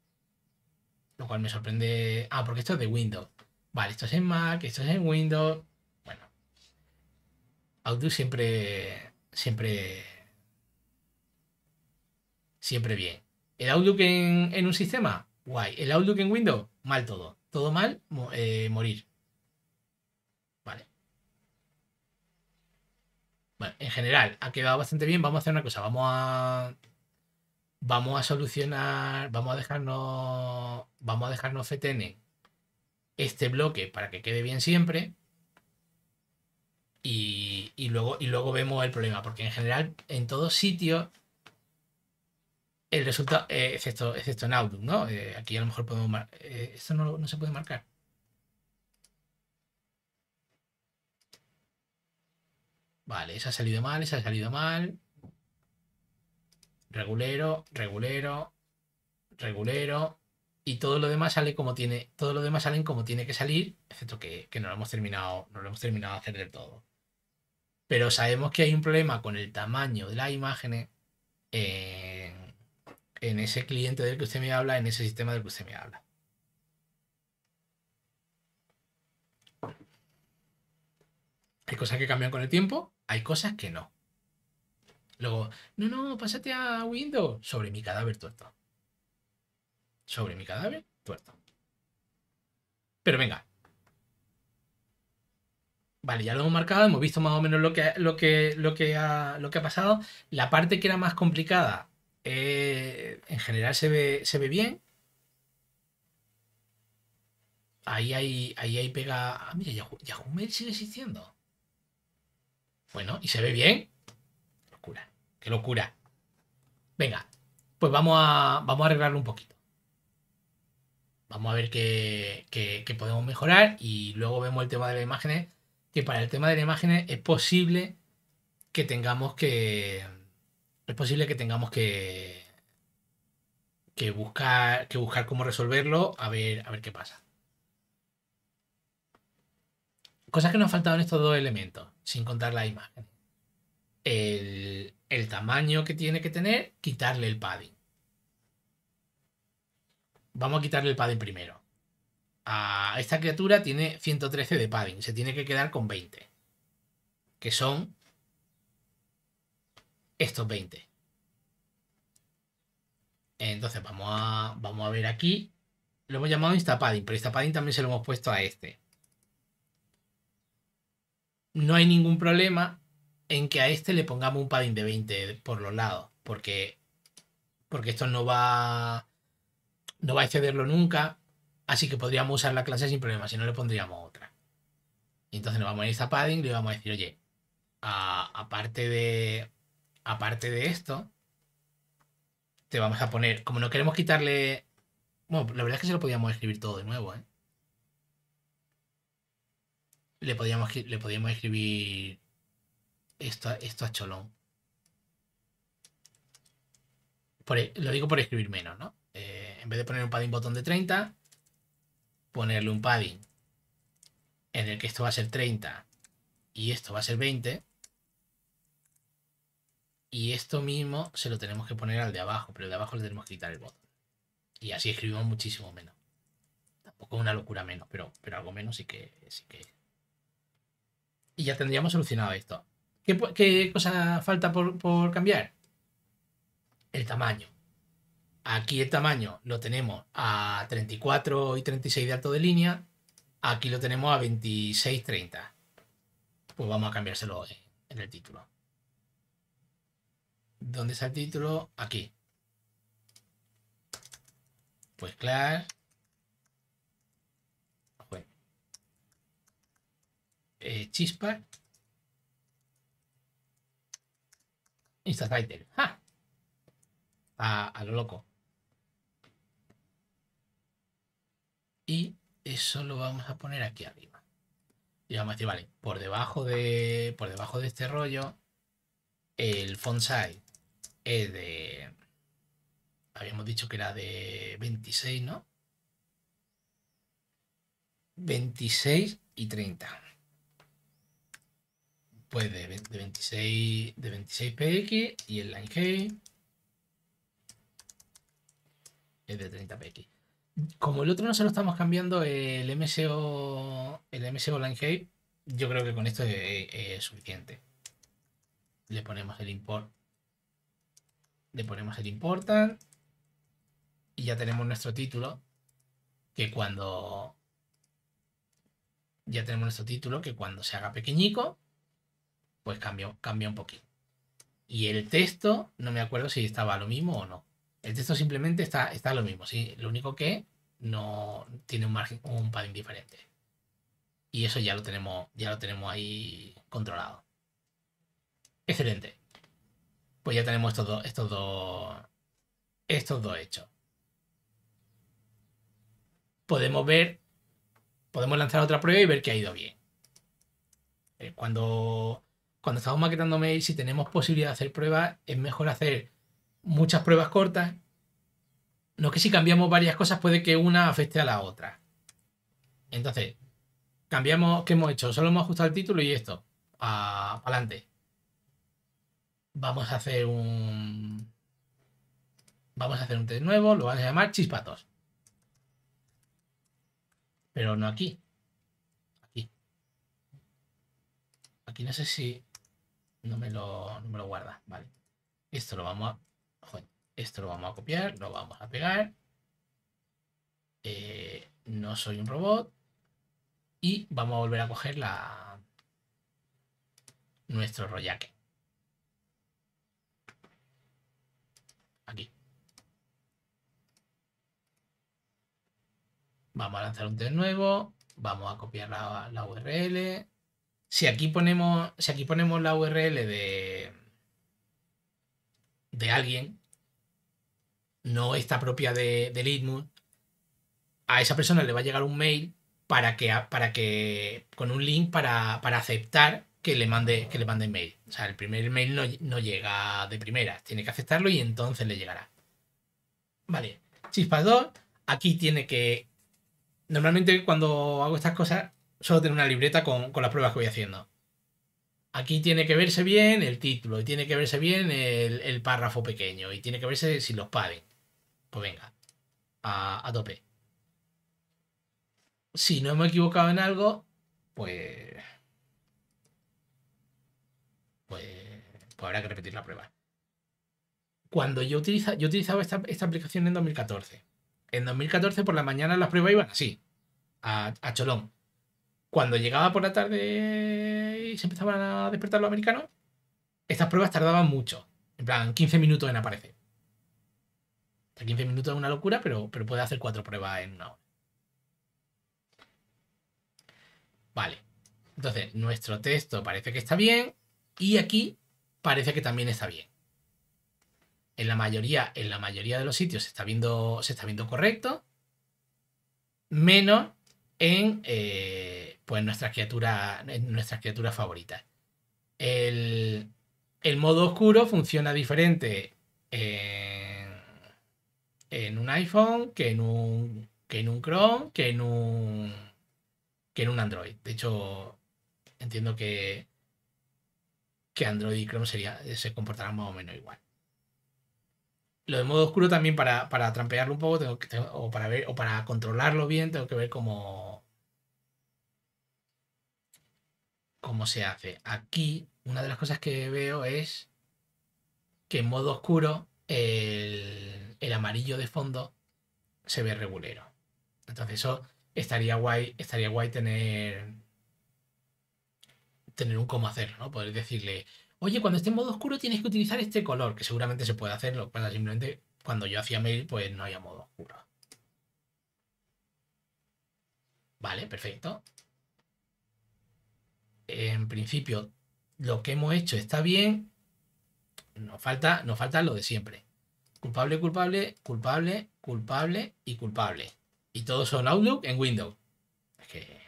lo cual me sorprende. Ah, porque esto es de Windows. Vale, esto es en Mac, esto es en Windows. Bueno. Outlook siempre. Siempre. Siempre bien. ¿El Outlook en, en un sistema? Guay. ¿El Outlook en Windows? Mal todo. Todo mal, eh, morir. Vale. Bueno, en general, ha quedado bastante bien. Vamos a hacer una cosa. Vamos a vamos a solucionar, vamos a dejarnos, vamos a dejarnos FTN este bloque para que quede bien siempre. Y, luego, y luego vemos el problema, porque en general en todos sitios el resultado, eh, excepto, en Outlook, ¿no? Eh, aquí a lo mejor podemos marcar. Eh, esto no, no se puede marcar. Vale, esa ha salido mal, esa ha salido mal regulero, regulero, regulero. Y todo lo demás sale como tiene. Todo lo demás salen como tiene que salir. Excepto que, no lo hemos terminado. No lo hemos terminado de hacer del todo. Pero sabemos que hay un problema con el tamaño de las imágenes. En, en ese cliente del que usted me habla, en ese sistema del que usted me habla. Hay cosas que cambian con el tiempo, hay cosas que no. Luego, no, no, pásate a Windows. Sobre mi cadáver tuerto. Sobre mi cadáver tuerto. Pero venga. Vale, ya lo hemos marcado, hemos visto más o menos lo que, lo que, lo que, ha, lo que ha pasado. La parte que era más complicada, eh, en general se ve, se ve bien. Ahí hay, ahí hay pega. Ah, mira, Yahoo, Yahoo Mail sigue existiendo. Bueno, y se ve bien. Qué locura. Venga, pues vamos a, vamos a arreglarlo un poquito. Vamos a ver qué, podemos mejorar y luego vemos el tema de las imágenes. Que para el tema de las imágenes es posible que tengamos que. Es posible que tengamos que. Que buscar, que buscar cómo resolverlo, a ver, a ver qué pasa. Cosas que nos han faltado en estos dos elementos, sin contar la imagen. El, el tamaño que tiene que tener, quitarle el padding. Vamos a quitarle el padding primero. A esta criatura tiene 113 de padding, se tiene que quedar con 20. Que son estos 20. Entonces vamos a, vamos a ver aquí. Lo hemos llamado Instapadding, pero Instapadding también se lo hemos puesto a este. No hay ningún problema en que a este le pongamos un padding de 20 por los lados, porque, porque esto no va, no va a excederlo nunca, así que podríamos usar la clase sin problema, si no le pondríamos otra. Y entonces nos vamos a ir a padding y le vamos a decir, oye, aparte de, aparte de esto, te vamos a poner, como no queremos quitarle... Bueno, la verdad es que se lo podíamos escribir todo de nuevo, ¿eh? Le podíamos, le podíamos escribir esto, esto es cholón. E, lo digo por escribir menos, ¿no? Eh, en vez de poner un padding botón de 30, ponerle un padding en el que esto va a ser 30 y esto va a ser 20. Y esto mismo se lo tenemos que poner al de abajo, pero de abajo le tenemos que quitar el botón. Y así escribimos muchísimo menos. Tampoco una locura menos, pero, pero algo menos sí que, sí que. Y ya tendríamos solucionado esto. ¿Qué, cosa falta por, cambiar? El tamaño. Aquí el tamaño lo tenemos a 34 y 36 de alto de línea. Aquí lo tenemos a 26, 30. Pues vamos a cambiárselo en el título. ¿Dónde está el título? Aquí. Pues claro. Eh, chispa. Insta Title. A, a, lo loco. Y eso lo vamos a poner aquí arriba. Y vamos a decir, vale, por debajo de, por debajo de este rollo, el font size es de... Habíamos dicho que era de 26, ¿no? 26 y 30 pues de, 26 de 26 px y el line es de 30 px como el otro no se lo estamos cambiando el mso el mso line yo creo que con esto es, suficiente le ponemos el import le ponemos el important y ya tenemos nuestro título que cuando ya tenemos nuestro título que cuando se haga pequeñico pues cambió, cambia un poquito. Y el texto, no me acuerdo si estaba lo mismo o no. El texto simplemente está, está lo mismo, ¿sí? Lo único que no tiene un margen, un padding diferente. Y eso ya lo tenemos, ya lo tenemos ahí controlado. Excelente. Pues ya tenemos estos dos, estos dos, estos dos hechos. Podemos ver, podemos lanzar otra prueba y ver que ha ido bien. Eh, cuando cuando estamos maquetando mail, si tenemos posibilidad de hacer pruebas, es mejor hacer muchas pruebas cortas. No que si cambiamos varias cosas puede que una afecte a la otra. Entonces, cambiamos, ¿qué hemos hecho? Solo hemos ajustado el título y esto. Para adelante. Vamos a hacer un... Vamos a hacer un test nuevo, lo vamos a llamar chispatos. Pero no aquí. Aquí. Aquí no sé si no me lo, no me lo guarda, vale. Esto lo vamos a, esto lo vamos a copiar, lo vamos a pegar. Eh, no soy un robot. Y vamos a volver a coger la nuestro rollaque. Aquí. Vamos a lanzar un de nuevo. Vamos a copiar la, la URL. Si aquí ponemos, si aquí ponemos la URL de, de alguien, no esta propia de, de a esa persona le va a llegar un mail para que, para que con un link para, aceptar que le mande que le mande mail. O sea, el primer mail no, no llega de primera, tiene que aceptarlo y entonces le llegará. Vale, Chispas 2, aquí tiene que... Normalmente cuando hago estas cosas solo tener una libreta con, las pruebas que voy haciendo. Aquí tiene que verse bien el título, y tiene que verse bien el, párrafo pequeño, y tiene que verse si los paren. Pues venga, a, a tope. Si no me he equivocado en algo, pues... Pues, pues, habrá que repetir la prueba. Cuando yo, utiliza, yo utilizaba esta, aplicación en 2014, en 2014 por la mañana las pruebas iban así, a cholón cuando llegaba por la tarde y se empezaban a despertar los americanos, estas pruebas tardaban mucho. En plan, 15 minutos en aparecer. 15 minutos es una locura, pero, pero puede hacer cuatro pruebas en una hora. Vale. Entonces, nuestro texto parece que está bien y aquí parece que también está bien. En la mayoría, en la mayoría de los sitios se está viendo, se está viendo correcto, menos en, eh, pues nuestras criaturas, eh, nuestras criaturas favoritas. El, modo oscuro funciona diferente en, un iPhone que en un, que en un Chrome, que en un, que en un Android. De hecho, entiendo que, que Android y Chrome sería, se comportarán más o menos igual. Lo de modo oscuro también para, para trampearlo un poco o, para ver, o para controlarlo bien tengo que ver cómo, cómo se hace. Aquí una de las cosas que veo es que en modo oscuro el, amarillo de fondo se ve regulero. Entonces eso estaría guay, estaría guay tener tener un cómo hacerlo, ¿no? Poder decirle, oye, cuando esté en modo oscuro tienes que utilizar este color, que seguramente se puede hacer, lo que simplemente cuando yo hacía mail, pues no había modo oscuro. Vale, perfecto en principio, lo que hemos hecho está bien, nos falta, nos falta lo de siempre. Culpable, culpable, culpable, culpable y culpable. Y todos son Outlook en Windows. Es que...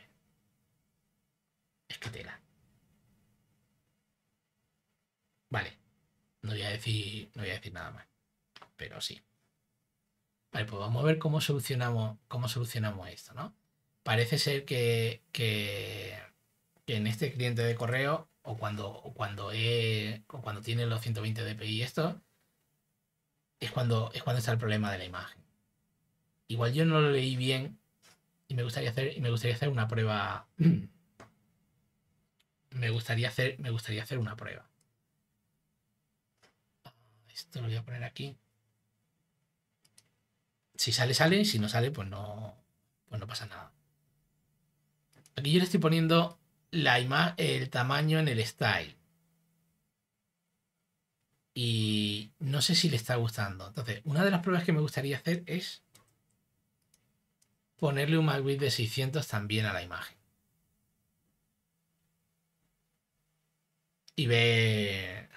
Es que tela. Vale. No voy a decir, no voy a decir nada más. Pero sí. Vale, pues vamos a ver cómo solucionamos, cómo solucionamos esto, ¿no? Parece ser que, que en este cliente de correo o cuando, cuando, cuando tiene los 120 dpi esto, es cuando, es cuando está el problema de la imagen. Igual yo no lo leí bien y me gustaría hacer, me gustaría hacer una prueba. [clears throat] Me gustaría hacer, me gustaría hacer una prueba. Esto lo voy a poner aquí. Si sale, sale. Si no sale, pues no, pues no pasa nada. Aquí yo le estoy poniendo la el tamaño en el style. Y no sé si le está gustando. Entonces, una de las pruebas que me gustaría hacer es ponerle un macbook de 600 también a la imagen. Y ver...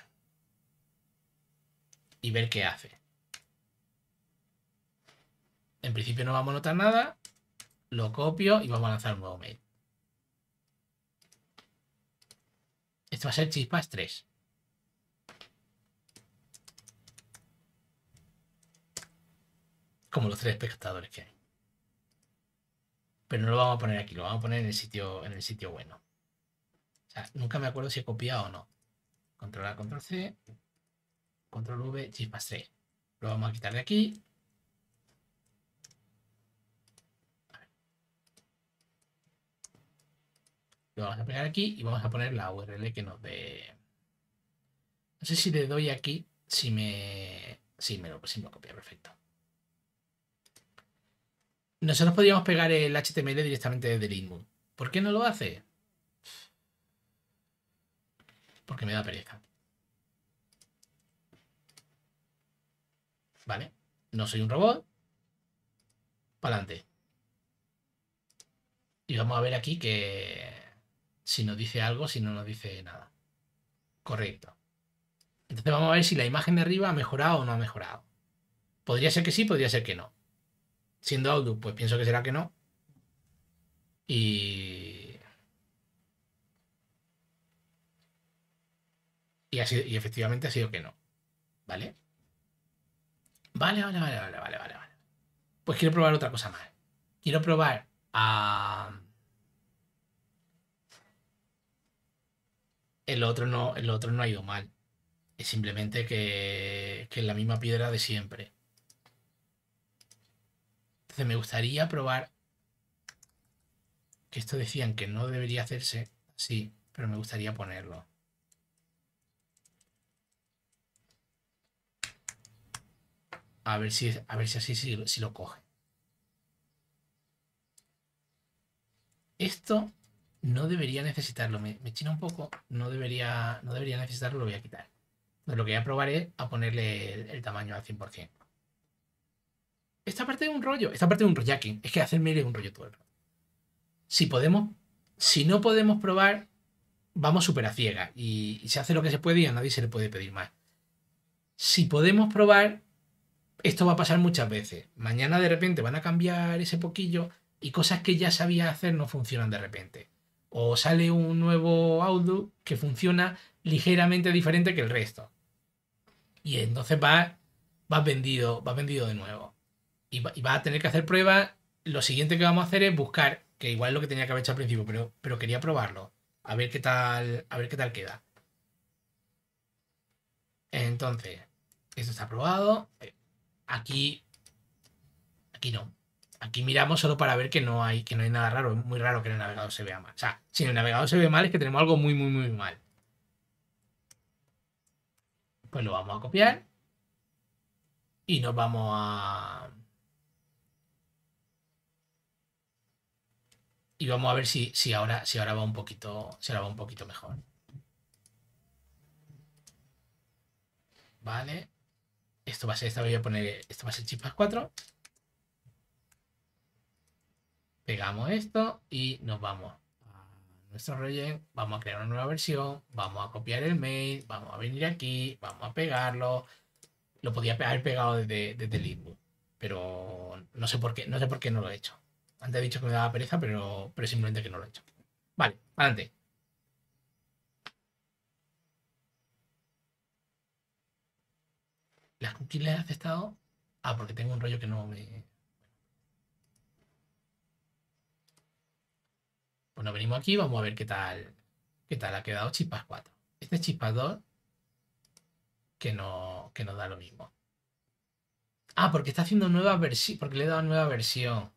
Y ver qué hace. En principio no vamos a notar nada. Lo copio y vamos a lanzar un nuevo mail. Esto va a ser chispas 3. Como los tres espectadores que hay. Pero no lo vamos a poner aquí, lo vamos a poner en el sitio, en el sitio bueno. O sea, nunca me acuerdo si he copiado o no. Control A, control C, control V, chispas 3. Lo vamos a quitar de aquí Lo vamos a pegar aquí y vamos a poner la URL que nos dé. No sé si le doy aquí, si me, si me, lo, lo copia, perfecto. Nosotros podríamos pegar el HTML directamente desde Linux. ¿Por qué no lo hace? Porque me da pereza. Vale, no soy un robot. Para adelante. Y vamos a ver aquí que si nos dice algo, si no nos dice nada. Correcto. Entonces vamos a ver si la imagen de arriba ha mejorado o no ha mejorado. Podría ser que sí, podría ser que no. Siendo Outlook, pues pienso que será que no. Y... Y, y efectivamente ha sido que no. ¿Vale? Vale, vale, vale, vale, vale, vale. Pues quiero probar otra cosa más. Quiero probar a... el otro no, el otro no ha ido mal. Es simplemente que, que es la misma piedra de siempre. Entonces me gustaría probar que esto decían que no debería hacerse, sí, pero me gustaría ponerlo. A ver si, a ver si así lo coge. Esto no debería necesitarlo. Me, china un poco, no debería, no debería necesitarlo, lo voy a quitar. lo que voy a probar es a ponerle el, tamaño al 100%. Esta parte es un rollo, esta parte es un rollacking. Es que hacerme es un rollo todo Si podemos, si no podemos probar, vamos súper a ciega y, y, se hace lo que se puede y a nadie se le puede pedir más. Si podemos probar, esto va a pasar muchas veces. Mañana de repente van a cambiar ese poquillo y cosas que ya sabía hacer no funcionan de repente o sale un nuevo Outlook que funciona ligeramente diferente que el resto. Y entonces vas va vendido, va vendido de nuevo. Y, va, a tener que hacer pruebas. Lo siguiente que vamos a hacer es buscar, que igual es lo que tenía que haber hecho al principio, pero, pero quería probarlo. A ver qué tal, a ver qué tal queda. Entonces, esto está probado. Aquí. Aquí no. Aquí miramos solo para ver que no hay, que no hay nada raro. Es muy raro que en el navegador se vea mal. O sea, si en el navegador se ve mal es que tenemos algo muy, muy, muy mal. Pues lo vamos a copiar. Y nos vamos a... Y vamos a ver si, si, ahora, si ahora va un poquito. Si va un poquito mejor. Vale. Esto va a ser, esta voy a poner. Esto va a ser chipas 4. Pegamos esto y nos vamos a nuestro rollo, Vamos a crear una nueva versión. Vamos a copiar el mail. Vamos a venir aquí. Vamos a pegarlo. Lo podía haber pegado desde, desde Linux. Pero no sé por qué, no sé por qué no lo he hecho. Antes he dicho que me daba pereza, pero, pero simplemente que no lo he hecho. Vale, adelante. ¿Las cookies las he aceptado? Ah, porque tengo un rollo que no me... Bueno, pues venimos aquí, y vamos a ver qué tal, qué tal ha quedado Chispas 4. Este es Chispas 2, que, no, que nos da lo mismo. Ah, porque está haciendo nueva versión, porque le he dado nueva versión.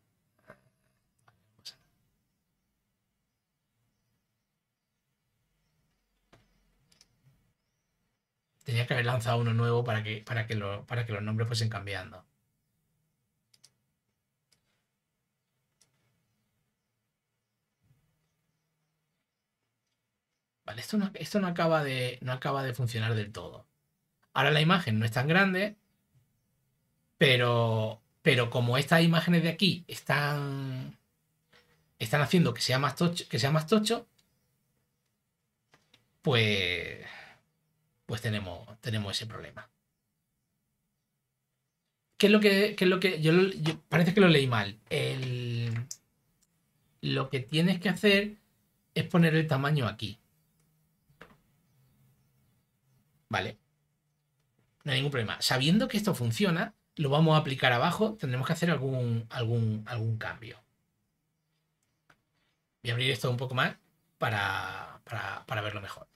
Tenía que haber lanzado uno nuevo para que, para que, para que los nombres fuesen cambiando. esto no, acaba de, no acaba de funcionar del todo. Ahora la imagen no es tan grande, pero, como estas imágenes de aquí están, están haciendo que sea más tocho, que sea más tocho pues, pues tenemos, tenemos ese problema. ¿Qué es lo que, lo que parece que lo leí mal? El, lo que tienes que hacer es poner el tamaño aquí. ¿vale? No hay ningún problema. Sabiendo que esto funciona, lo vamos a aplicar abajo, tendremos que hacer algún, algún, algún cambio. Voy a abrir esto un poco más para, verlo mejor.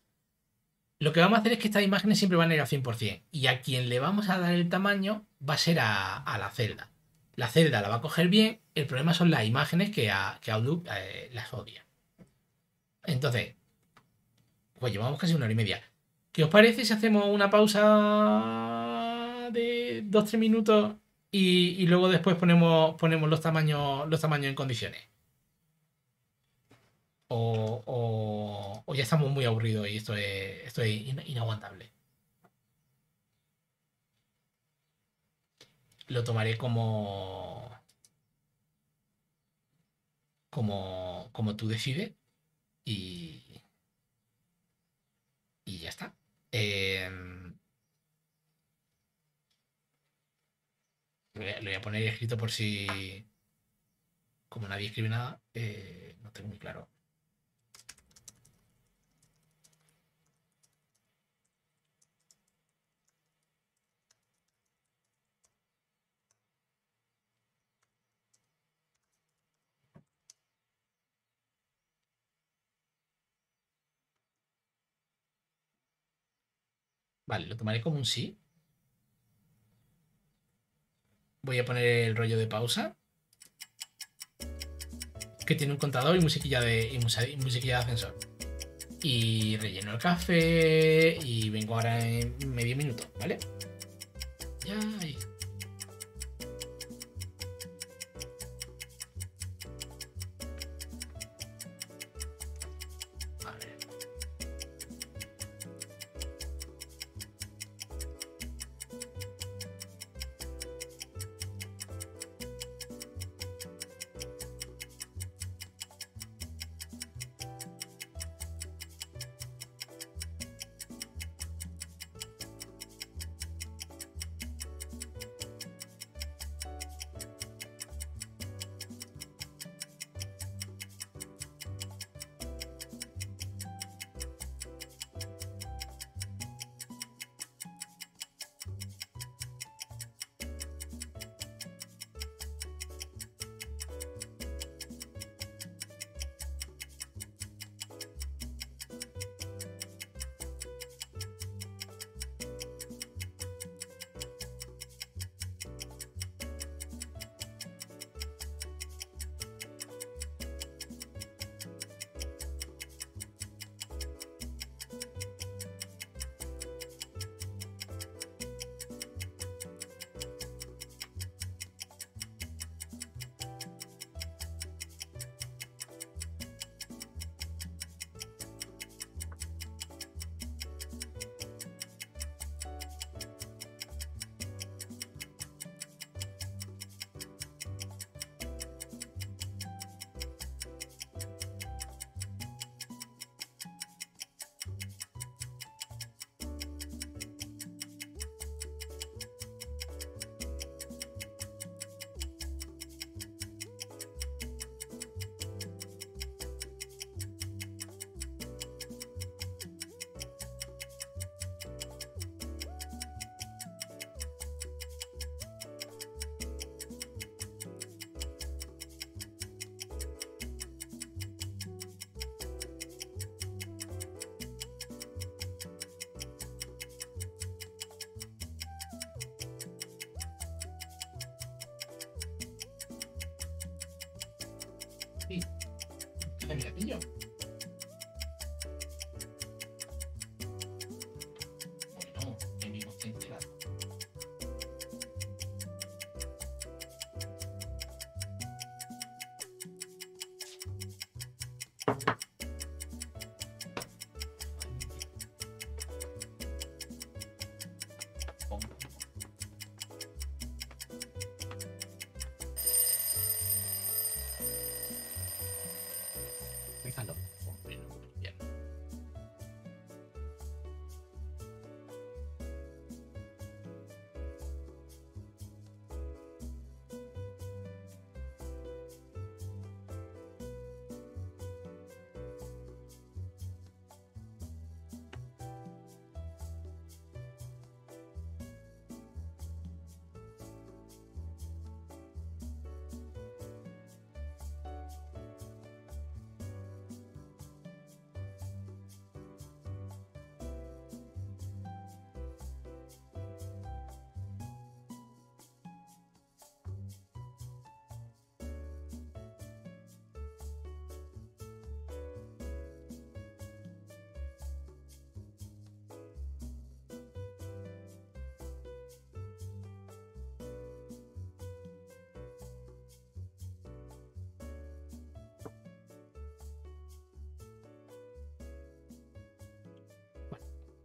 Lo que vamos a hacer es que estas imágenes siempre van a ir al 100% y a quien le vamos a dar el tamaño va a ser a, la celda. La celda la va a coger bien, el problema son las imágenes que, a, que Outlook eh, las odia. Entonces, pues llevamos casi una hora y media. ¿Qué os parece si hacemos una pausa de 2-3 minutos y, luego después ponemos, ponemos los, tamaños, los tamaños en condiciones? O, ya estamos muy aburridos y esto es, inaguantable. Lo tomaré como... Como, como tú decides y, y ya está. Em, lo voy a poner escrito por si, como nadie escribe nada, eh, no tengo muy claro. Vale, lo tomaré como un sí. Voy a poner el rollo de pausa. Que tiene un contador y musiquilla de, de ascensor. Y relleno el café y vengo ahora en medio minuto, ¿vale? Ya,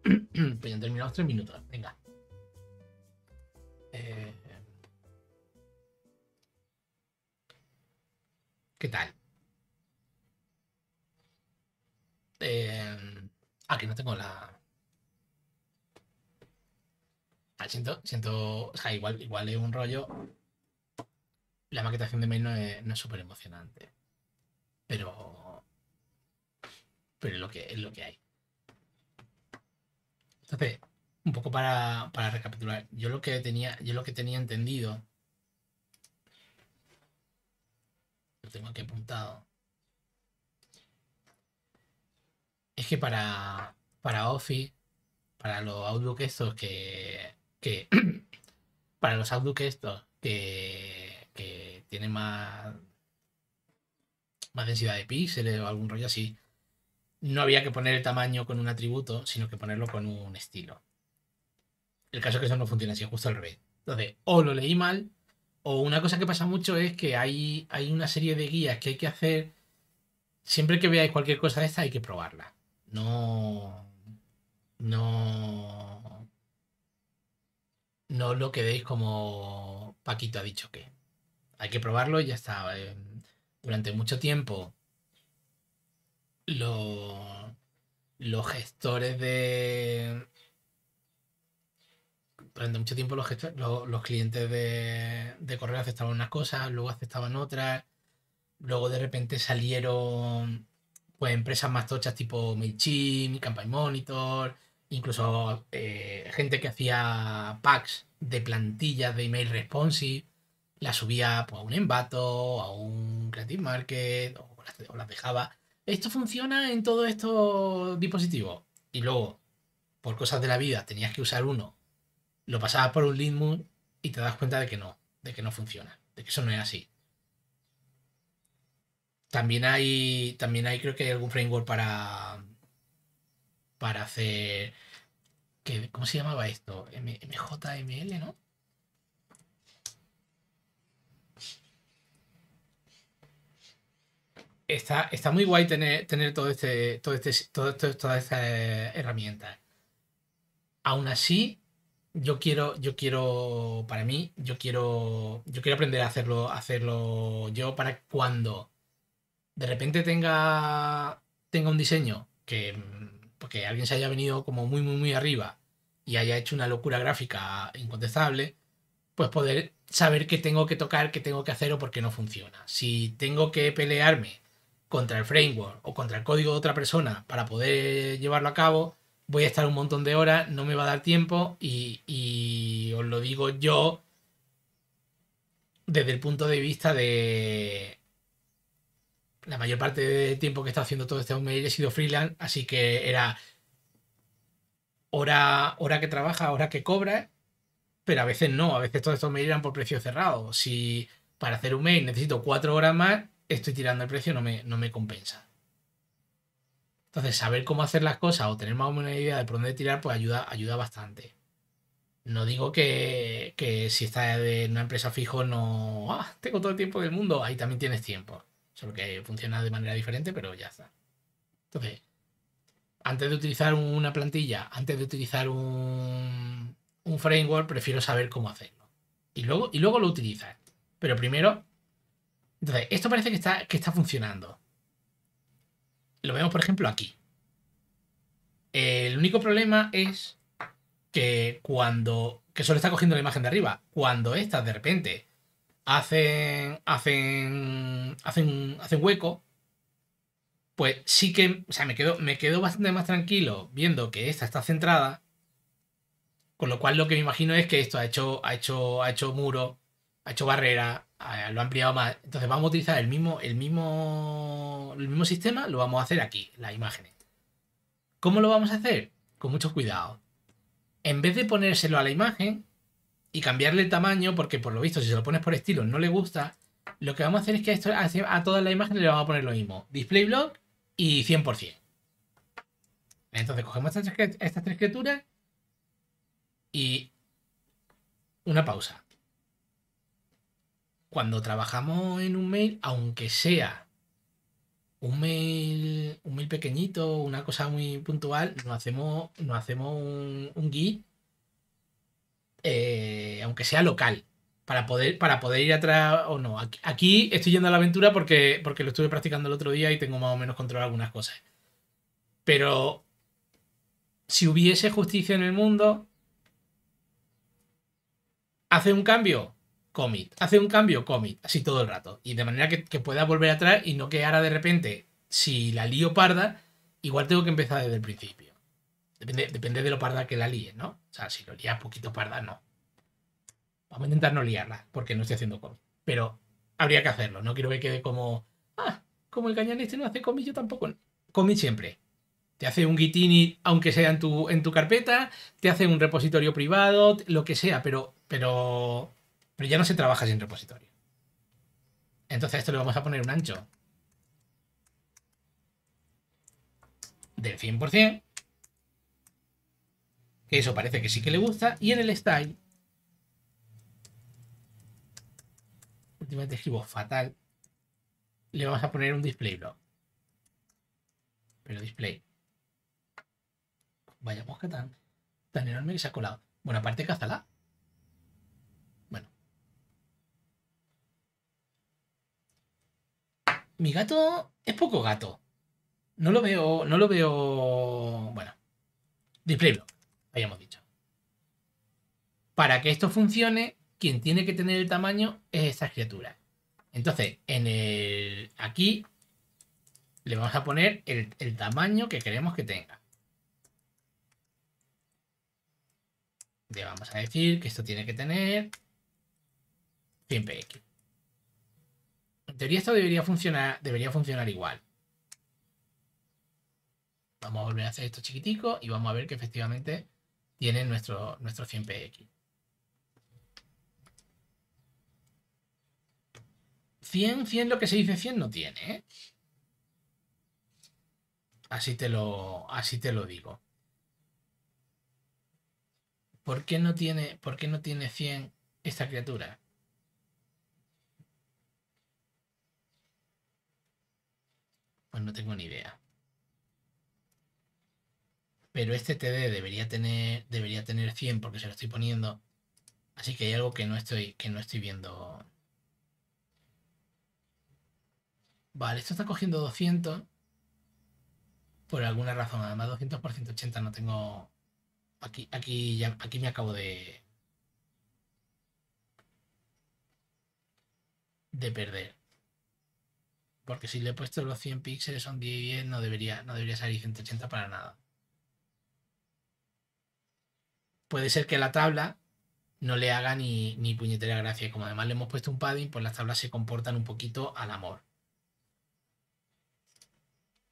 [clears throat] pues ya han terminado tres minutos. Venga. Eh, ¿Qué tal? Eh, Aquí ah, no tengo la. Ah, siento, siento. O sea, igual, igual es un rollo. La maquetación de mail no es súper emocionante. Pero. Pero lo que, es lo que hay. para, recapitular. Yo lo que tenía, yo lo que tenía entendido. Lo tengo aquí apuntado. Es que para, para Office, para los Outlook estos que. que [clears throat] para los Outlook estos que, que tienen más, más densidad de píxeles o algún rollo así, no había que poner el tamaño con un atributo, sino que ponerlo con un estilo. El caso es que eso no funciona así, justo al revés. Entonces, o lo leí mal, o una cosa que pasa mucho es que hay, hay una serie de guías que hay que hacer. Siempre que veáis cualquier cosa de esta, hay que probarla. No. No. No lo quedéis como Paquito ha dicho que. Hay que probarlo y ya está. Eh, durante mucho tiempo, los gestores de, durante mucho tiempo los, clientes de, correo aceptaban unas cosas, luego aceptaban otras, luego de repente salieron pues empresas más tochas tipo MailChimp, Campaign Monitor, incluso eh, gente que hacía packs de plantillas de email responsive, las subía pues, a un embato, a un Creative Market, o las dejaba. Esto funciona en todos estos dispositivos. Y luego, por cosas de la vida, tenías que usar uno lo pasabas por un Linux y te das cuenta de que no, de que no funciona, de que eso no es así. También hay, también hay, creo que hay algún framework para, para hacer, que, ¿cómo se llamaba esto? MJML, ¿no? Está, está, muy guay tener, tener todo este, todo este, todas estas herramientas. Aún así, yo quiero, yo quiero, para mí, yo quiero, yo quiero aprender a hacerlo, yo para cuando de repente tenga, tenga un diseño que, porque alguien se haya venido como muy, muy, muy arriba y haya hecho una locura gráfica incontestable, pues poder saber qué tengo que tocar, qué tengo que hacer o por qué no funciona. Si tengo que pelearme contra el framework o contra el código de otra persona para poder llevarlo a cabo, voy a estar un montón de horas, no me va a dar tiempo y, os lo digo yo desde el punto de vista de la mayor parte del tiempo que he estado haciendo todo este mail he sido freelance, así que era hora, hora que trabaja, hora que cobra, pero a veces no, a veces todos estos me eran por precio cerrado. Si para hacer un mail necesito cuatro horas más, estoy tirando el precio, no me compensa. Entonces, saber cómo hacer las cosas o tener más o menos una idea de por dónde tirar, pues ayuda, ayuda bastante. No digo que, si estás en una empresa fijo, no. Ah, tengo todo el tiempo del mundo. Ahí también tienes tiempo. Solo que funciona de manera diferente, pero ya está. Entonces, antes de utilizar una plantilla, antes de utilizar un, framework, prefiero saber cómo hacerlo. Y luego, y luego lo utilizas. Pero primero. Entonces, esto parece que está, que está funcionando. Lo vemos, por ejemplo, aquí. El único problema es que cuando. que solo está cogiendo la imagen de arriba. Cuando estas de repente hacen. hacen. hacen, hacen hueco. Pues sí que. O sea, me quedo, me quedo bastante más tranquilo viendo que esta está centrada. Con lo cual lo que me imagino es que esto ha hecho. ha hecho. ha hecho muro. Ha hecho barrera, lo ha ampliado más. Entonces vamos a utilizar el mismo, el mismo, el mismo sistema, lo vamos a hacer aquí, las imágenes. ¿Cómo lo vamos a hacer? Con mucho cuidado. En vez de ponérselo a la imagen y cambiarle el tamaño, porque por lo visto si se lo pones por estilo no le gusta, lo que vamos a hacer es que a, esto, a todas las imágenes le vamos a poner lo mismo. Display block y 100%. Entonces cogemos estas tres criaturas y una pausa cuando trabajamos en un mail, aunque sea un mail, un mail pequeñito, una cosa muy puntual, nos hacemos, hacemos un, un eh, aunque sea local, para poder, para poder ir atrás o no. Aquí, aquí, estoy yendo a la aventura porque, porque lo estuve practicando el otro día y tengo más o menos control algunas cosas. Pero si hubiese justicia en el mundo, hace un cambio, commit. Hace un cambio, commit, así todo el rato. Y de manera que, pueda volver atrás y no que ahora de repente, si la lío parda, igual tengo que empezar desde el principio. Depende, depende de lo parda que la líe, ¿no? O sea, si lo lías poquito parda, no. Vamos a intentar no liarla, porque no estoy haciendo commit. Pero habría que hacerlo. No quiero que quede como, ah, como el cañón este no hace commit, yo tampoco. Commit siempre. Te hace un Gitini, aunque sea en tu, en tu carpeta, te hace un repositorio privado, lo que sea, pero, pero pero ya no se trabaja sin repositorio. Entonces a esto le vamos a poner un ancho del 100%, que eso parece que sí que le gusta, y en el style, últimamente escribo fatal, le vamos a poner un display block. Pero display. Vaya mosca tan, tan enorme que se ha colado. Bueno, aparte la. Mi gato es poco gato. No lo veo. No lo veo. Bueno. Display habíamos dicho. Para que esto funcione, quien tiene que tener el tamaño es esta criatura. Entonces, en el. Aquí le vamos a poner el tamaño que queremos que tenga. Le vamos a decir que esto tiene que tener 100 px teoría esto debería funcionar, debería funcionar igual. Vamos a volver a hacer esto chiquitico y vamos a ver que efectivamente tiene nuestro, nuestro 100px. 100, 100 lo que se dice 100 no tiene, ¿eh? Así te lo, así te lo digo. ¿Por no tiene, por qué no tiene 100 esta criatura? Pues no tengo ni idea. Pero este TD debería tener, debería tener 100 porque se lo estoy poniendo. Así que hay algo que no estoy, que no estoy viendo. Vale, esto está cogiendo 200. Por alguna razón, además 200 por 180 no tengo... Aquí, aquí, ya, aquí me acabo de... De perder. Porque si le he puesto los 100 píxeles son 10 y 10, no debería, no debería salir 180 para nada. Puede ser que la tabla no le haga ni, ni puñetera gracia. Como además le hemos puesto un padding, pues las tablas se comportan un poquito al amor.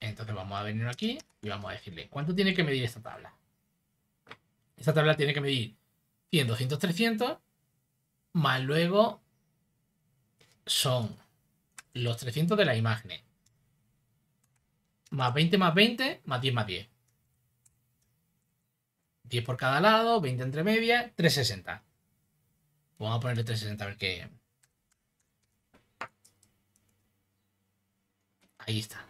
Entonces vamos a venir aquí y vamos a decirle, ¿cuánto tiene que medir esta tabla? Esta tabla tiene que medir 100, 200, 300, más luego son los 300 de la imagen. Más 20, más 20, más 10, más 10. 10 por cada lado, 20 entre medias, 360. Vamos a ponerle 360 a ver qué... Ahí está.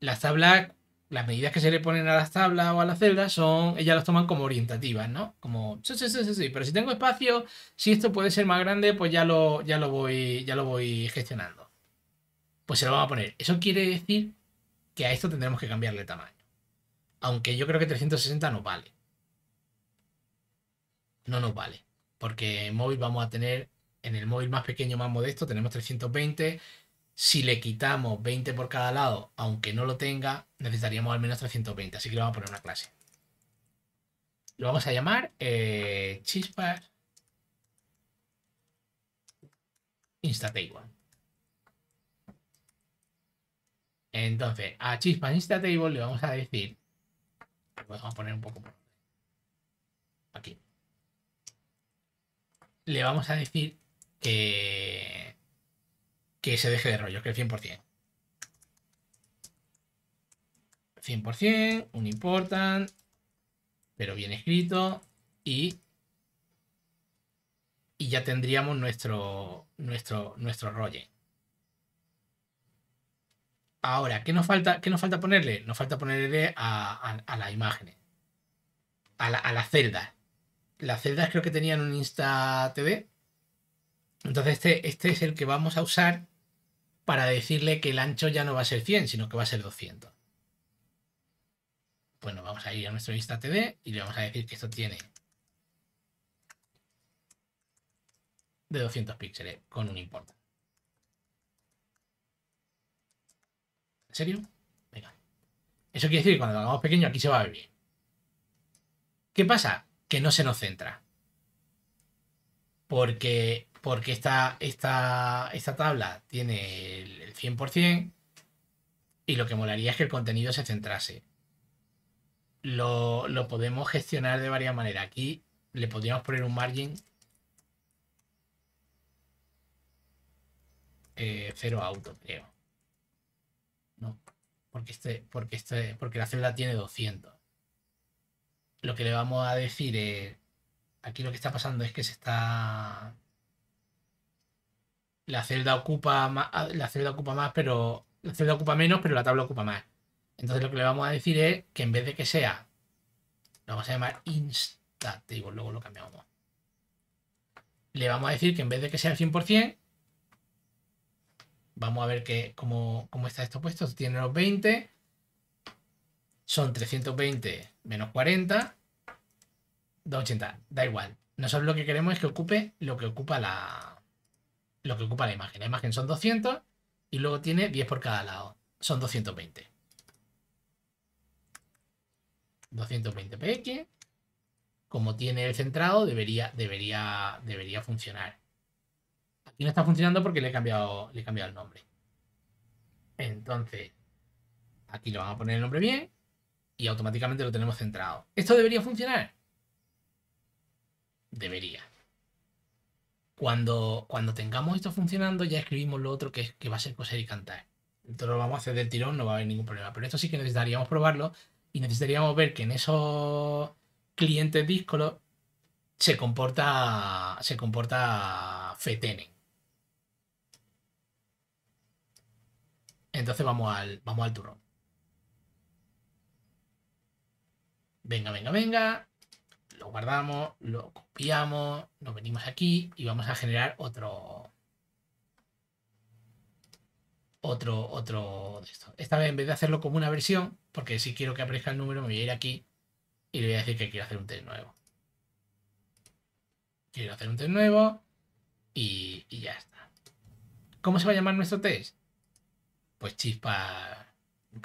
Las tablas las medidas que se le ponen a las tablas o a las celdas son, ellas las toman como orientativas, ¿no? Como, sí, sí, sí, sí, sí, pero si tengo espacio, si esto puede ser más grande, pues ya lo, ya lo, voy, ya lo voy gestionando. Pues se lo van a poner. Eso quiere decir que a esto tendremos que cambiarle tamaño. Aunque yo creo que 360 no vale. No nos vale. Porque en móvil vamos a tener, en el móvil más pequeño, más modesto, tenemos 320 si le quitamos 20 por cada lado, aunque no lo tenga, necesitaríamos al menos 320. Así que le vamos a poner una clase. Lo vamos a llamar eh, chispas instatable. Entonces, a chispas instatable le vamos a decir... vamos a poner un poco por aquí. Le vamos a decir que que se deje de rollo, que el 100%. 100%, un important, pero bien escrito y, y ya tendríamos nuestro, nuestro, nuestro Ahora, ¿qué nos, falta, nos falta ponerle? Nos falta ponerle a, a, las imágenes, a, la, a las celdas. Las celdas creo que tenían un insta tv Entonces este, este es el que vamos a usar para decirle que el ancho ya no va a ser 100, sino que va a ser 200. Bueno, vamos a ir a nuestra vista TD y le vamos a decir que esto tiene de 200 píxeles con un import. ¿En serio? Venga. Eso quiere decir que cuando lo hagamos pequeño aquí se va a ver bien. ¿Qué pasa? Que no se nos centra. Porque porque esta, esta, tabla tiene el, 100% y lo que molaría es que el contenido se centrase. Lo, podemos gestionar de varias maneras. Aquí le podríamos poner un margin eh, cero auto, creo. porque, este, porque, este, porque la celda tiene 200. Lo que le vamos a decir es... Aquí lo que está pasando es que se está la celda ocupa más, ah, la celda ocupa más, pero la celda ocupa menos, pero la tabla ocupa más. Entonces lo que le vamos a decir es que en vez de que sea, lo vamos a llamar instativo, luego lo cambiamos. Le vamos a decir que en vez de que sea el 100%, vamos a ver que, cómo, cómo está esto puesto. Tiene los 20, son 320 menos 40, 280, da igual. Nosotros lo que queremos es que ocupe lo que ocupa la, lo que ocupa la imagen. La imagen son 200 y luego tiene 10 por cada lado. Son 220. 220 px. Como tiene el centrado, debería, debería, debería funcionar. Aquí no está funcionando porque le he cambiado, le he cambiado el nombre. Entonces, aquí le vamos a poner el nombre bien y automáticamente lo tenemos centrado. ¿Esto debería funcionar? Debería. Cuando, cuando tengamos esto funcionando, ya escribimos lo otro que, que va a ser coser y cantar. Entonces lo vamos a hacer del tirón, no va a haber ningún problema. Pero esto sí que necesitaríamos probarlo y necesitaríamos ver que en esos clientes díscolos se comporta, se comporta Fetene. Entonces vamos al, vamos al turrón. Venga, venga, venga guardamos, lo copiamos, nos venimos aquí y vamos a generar otro, otro, otro de esto. Esta vez en vez de hacerlo como una versión, porque si quiero que aparezca el número, me voy a ir aquí y le voy a decir que quiero hacer un test nuevo. Quiero hacer un test nuevo y ya está. ¿Cómo se va a llamar nuestro test? Pues chispa.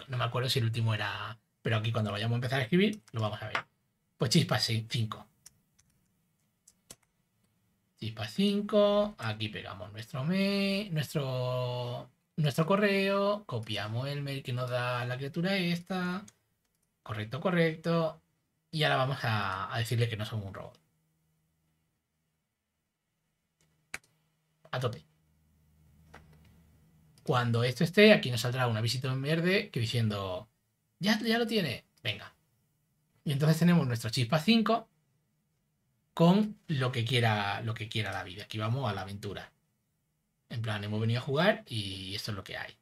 No me acuerdo si el último era. Pero aquí cuando vayamos a empezar a escribir, lo vamos a ver. Pues chispa 5. Chispa 5. Aquí pegamos nuestro mail, nuestro, nuestro correo. Copiamos el mail que nos da la criatura esta. Correcto, correcto. Y ahora vamos a, decirle que no somos un robot. A tope. Cuando esto esté, aquí nos saldrá una visita en verde que diciendo, ya, ya lo tiene. Venga, y entonces tenemos nuestro chispa 5 con lo que quiera, lo que quiera la vida. Aquí vamos a la aventura. En plan, hemos venido a jugar y esto es lo que hay.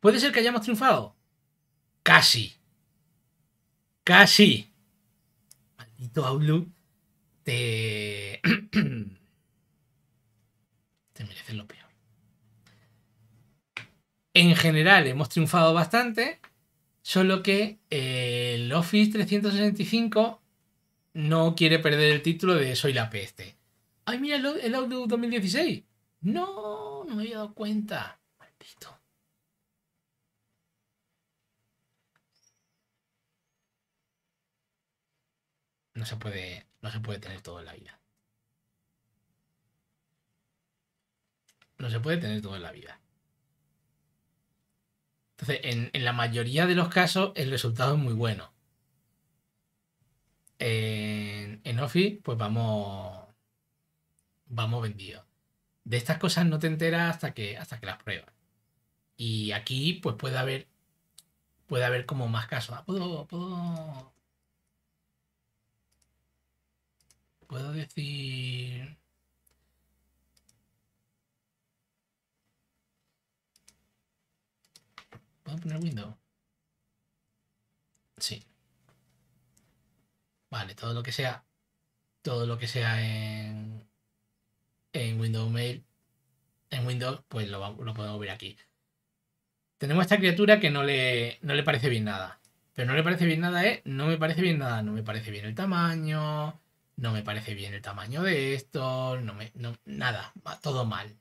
¿Puede ser que hayamos triunfado? Casi. Casi. Maldito Outlook. Te. [clears throat] Te mereces lo peor en general hemos triunfado bastante, solo que eh, el Office 365 no quiere perder el título de Soy la peste. ¡Ay, mira el, audio 2016! ¡No! No me había dado cuenta. Maldito. No se puede, no se puede tener todo en la vida. No se puede tener todo en la vida. Entonces, en, la mayoría de los casos, el resultado es muy bueno. En, Office, pues vamos, vamos vendidos. De estas cosas no te enteras hasta que, hasta que las pruebas. Y aquí, pues puede haber, puede haber como más casos. Ah, puedo, puedo, puedo decir ¿Puedo poner window? Sí. Vale, todo lo que sea. Todo lo que sea en. En Windows Mail. En Windows, pues lo, lo podemos ver aquí. Tenemos esta criatura que no le, no le parece bien nada. Pero no le parece bien nada, ¿eh? No me parece bien nada. No me parece bien el tamaño. No me parece bien el tamaño de esto. No me. No, nada. Va todo mal.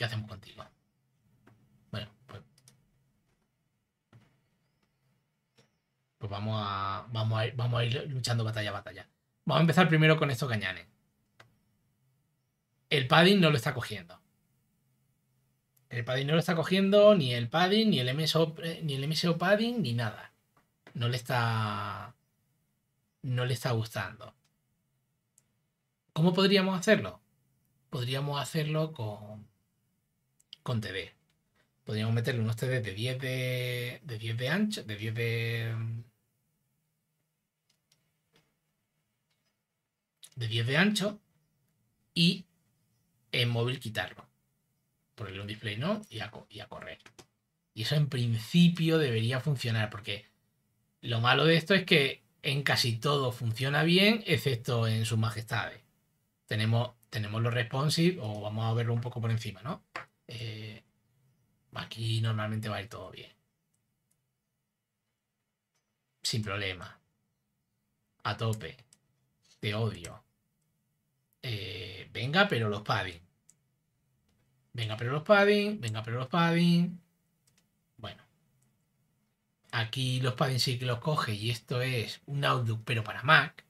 ¿Qué hacemos contigo? Bueno, pues. Pues vamos a, vamos a, ir, vamos a ir luchando batalla a batalla. Vamos a empezar primero con esto, cañanes. El padding no lo está cogiendo. El padding no lo está cogiendo ni el padding, ni el MSO, eh, ni el MSO padding, ni nada. No le está. No le está gustando. ¿Cómo podríamos hacerlo? Podríamos hacerlo con con TD. Podríamos meterle unos TD de 10 de, 10 de ancho, de 10 de... de ancho y en móvil quitarlo. Ponerle un display no y a, y a correr. Y eso en principio debería funcionar porque lo malo de esto es que en casi todo funciona bien, excepto en sus majestades. Tenemos, tenemos los responsive, o vamos a verlo un poco por encima, ¿no? Eh, aquí normalmente va a ir todo bien. Sin problema. A tope. Te odio. Eh, venga, pero los padding. Venga, pero los padding. Venga, pero los padding. Bueno. Aquí los padding sí que los coge y esto es un Outlook, pero para Mac.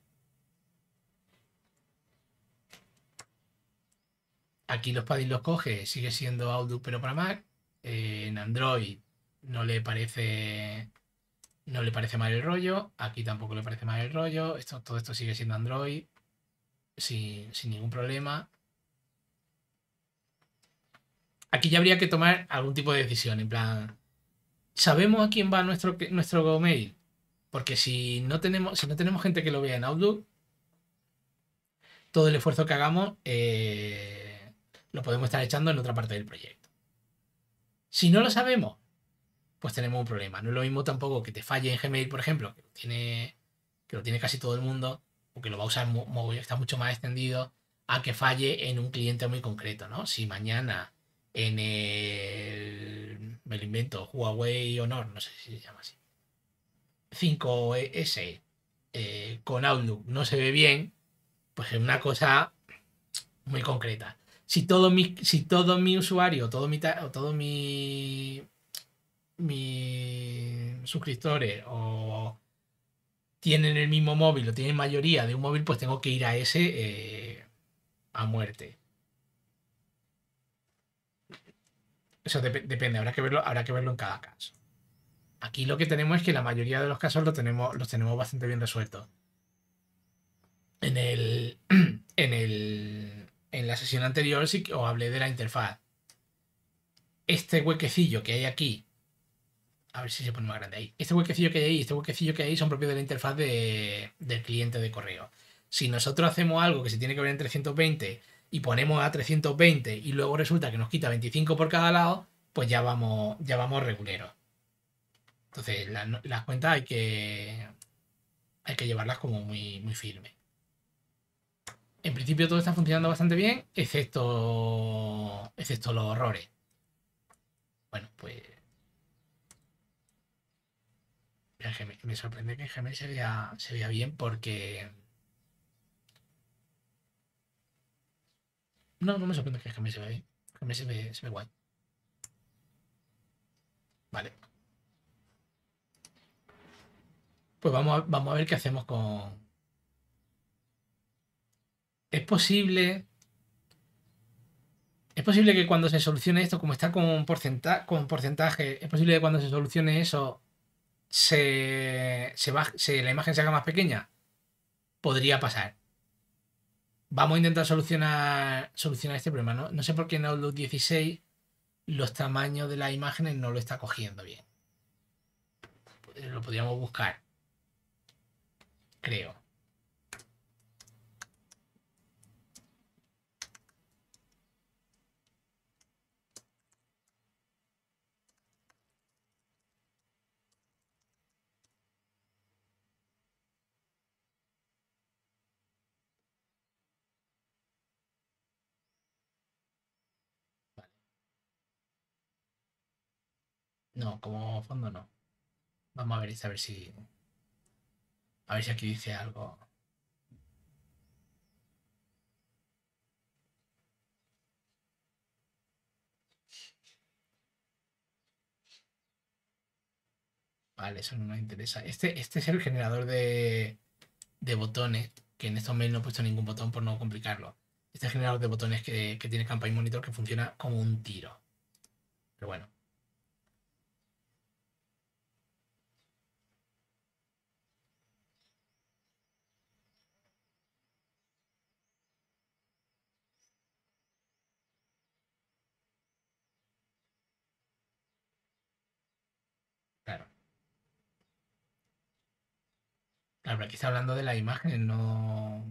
Aquí los plugins los coge, sigue siendo Outlook pero para Mac. Eh, en Android no le parece no le parece mal el rollo. Aquí tampoco le parece mal el rollo. Esto, todo esto sigue siendo Android sin, ningún problema. Aquí ya habría que tomar algún tipo de decisión. En plan, ¿sabemos a quién va nuestro, nuestro mail? Porque si no, tenemos, si no tenemos gente que lo vea en Outlook, todo el esfuerzo que hagamos eh, lo podemos estar echando en otra parte del proyecto. Si no lo sabemos, pues tenemos un problema. No es lo mismo tampoco que te falle en Gmail, por ejemplo, que lo tiene, que tiene casi todo el mundo, o que lo va a usar, está mucho más extendido, a que falle en un cliente muy concreto, ¿no? Si mañana en el, me lo invento, Huawei Honor, no sé si se llama así, 5S e eh, con Outlook no se ve bien, pues es una cosa muy concreta si todo mi, si todo mi usuario, todo mi, todo mi, mis suscriptores o tienen el mismo móvil o tienen mayoría de un móvil, pues tengo que ir a ese eh, a muerte. Eso depende, habrá que, verlo, habrá que verlo en cada caso. Aquí lo que tenemos es que la mayoría de los casos lo tenemos, los tenemos bastante bien resueltos. En el, [clears throat] en el en la sesión anterior sí que os hablé de la interfaz. Este huequecillo que hay aquí, a ver si se pone más grande ahí, este huequecillo que hay ahí, este huequecillo que hay son propios de la interfaz del cliente de correo. Si nosotros hacemos algo que se tiene que ver en 320 y ponemos a 320 y luego resulta que nos quita 25 por cada lado, pues ya vamos, ya vamos reguleros. Entonces, las cuentas hay que, hay que llevarlas como muy, muy firme en principio todo está funcionando bastante bien, excepto, excepto los horrores. Bueno, pues... Me, sorprende que Gmail se vea, se vea bien porque... No, no me sorprende que Gmail se vea bien. se ve, se ve guay. Vale. Pues vamos a ver qué hacemos con, es posible. Es posible que cuando se solucione esto, como está con, un porcentaje, con porcentaje, es posible que cuando se solucione eso, se, se, la imagen se haga más pequeña. Podría pasar. Vamos a intentar solucionar, solucionar este problema. ¿no? no sé por qué en Outlook 16 los tamaños de las imágenes no lo está cogiendo bien. Lo podríamos buscar. Creo. No, como fondo no. Vamos a ver, a ver si. A ver si aquí dice algo. Vale, eso no nos interesa. Este, este es el generador de, botones, que en estos mails no he puesto ningún botón por no complicarlo. Este generador de botones que, que tiene Campaign Monitor que funciona como un tiro. Pero bueno. aquí está hablando de la imagen, no.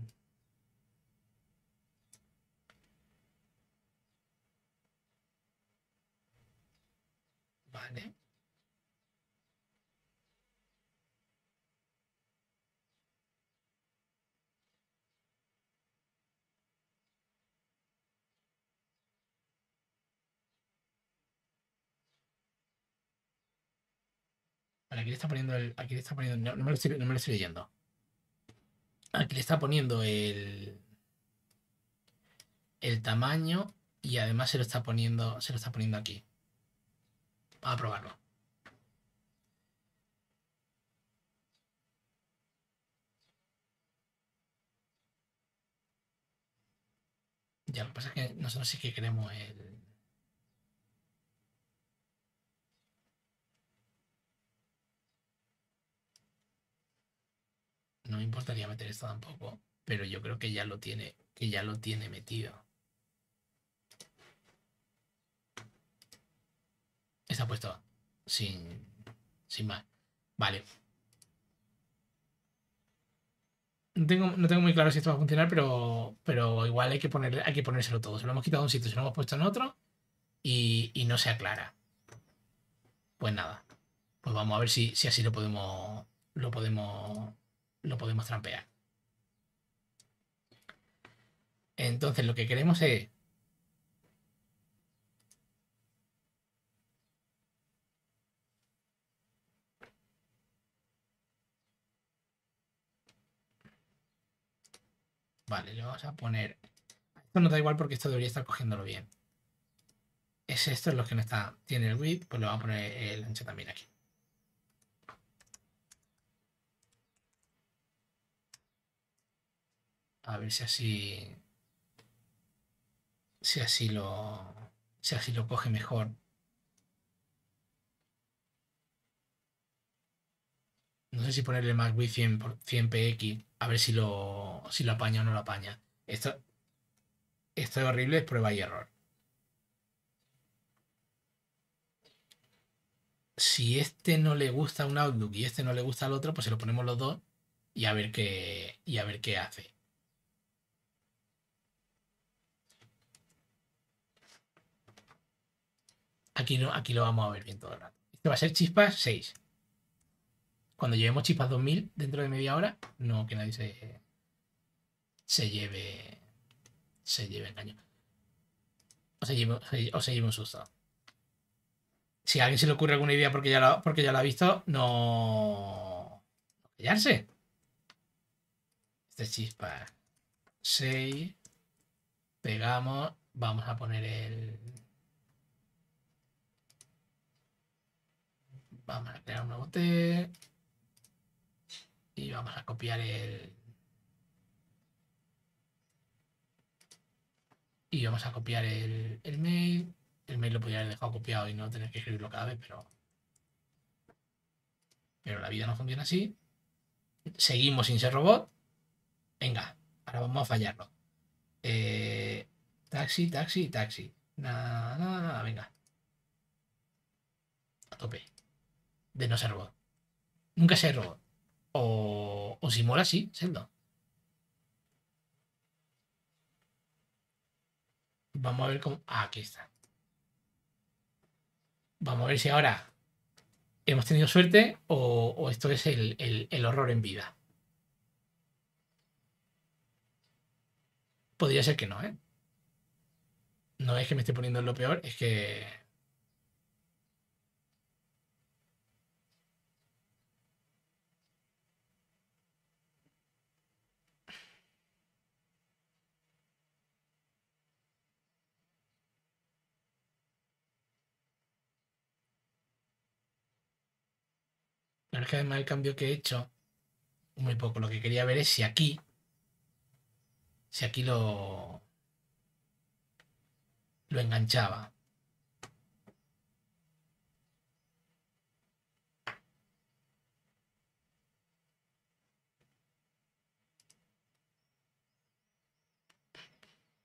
Vale. aquí le está poniendo Aquí le está poniendo. No, me, lo estoy, no me lo estoy, leyendo. Aquí le está poniendo el. El tamaño. Y además se lo está poniendo. Se lo está poniendo aquí. Vamos a probarlo. Ya, lo que pasa es que nosotros sí que queremos el. no me importaría meter esto tampoco, pero yo creo que ya lo tiene, que ya lo tiene metido. Está puesto sin, sin más. Vale. No tengo, no tengo muy claro si esto va a funcionar, pero, pero igual hay que, hay que ponérselo todo. Se lo hemos quitado de un sitio, se lo hemos puesto en otro y, y no se aclara. Pues nada. Pues vamos a ver si, si así lo podemos. Lo podemos lo podemos trampear. Entonces lo que queremos es Vale, le vamos a poner... Esto no da igual porque esto debería estar cogiéndolo bien. Es esto es lo que no está... Tiene el width, pues le vamos a poner el ancho también aquí. A ver si así. Si así lo. Si así lo coge mejor. No sé si ponerle más Wii 100, PX. A ver si lo, apaña o no lo apaña. Esto, esto es horrible, es prueba y error. si este no le gusta un Outlook y este no le gusta al otro, pues se lo ponemos los dos y a ver qué, y a ver qué hace. Aquí, aquí lo vamos a ver bien todo el rato. Este va a ser chispa 6. Cuando llevemos chispas 2000 dentro de media hora, no que nadie se, se lleve se lleve engaño. O seguimos o susto. Si a alguien se le ocurre alguna idea porque ya lo porque ya lo ha visto, no... no callarse. Este chispa 6. Pegamos. Vamos a poner el Vamos a crear un nuevo test Y vamos a copiar el... Y vamos a copiar el, mail. El mail lo podría haber dejado copiado y no tener que escribirlo cada vez, pero... Pero la vida no funciona así. Seguimos sin ser robot. Venga, ahora vamos a fallarlo. Eh, taxi, taxi, taxi. Nada, nada, nada, venga. A tope de no ser robot. Nunca ser robot. O, o si mola, sí, siendo. Vamos a ver cómo. Ah, aquí está. Vamos a ver si ahora hemos tenido suerte o, esto es el, el horror en vida. Podría ser que no, ¿eh? No es que me esté poniendo lo peor, es que verdad es que además el cambio que he hecho, muy poco. Lo que quería ver es si aquí, si aquí lo, lo enganchaba.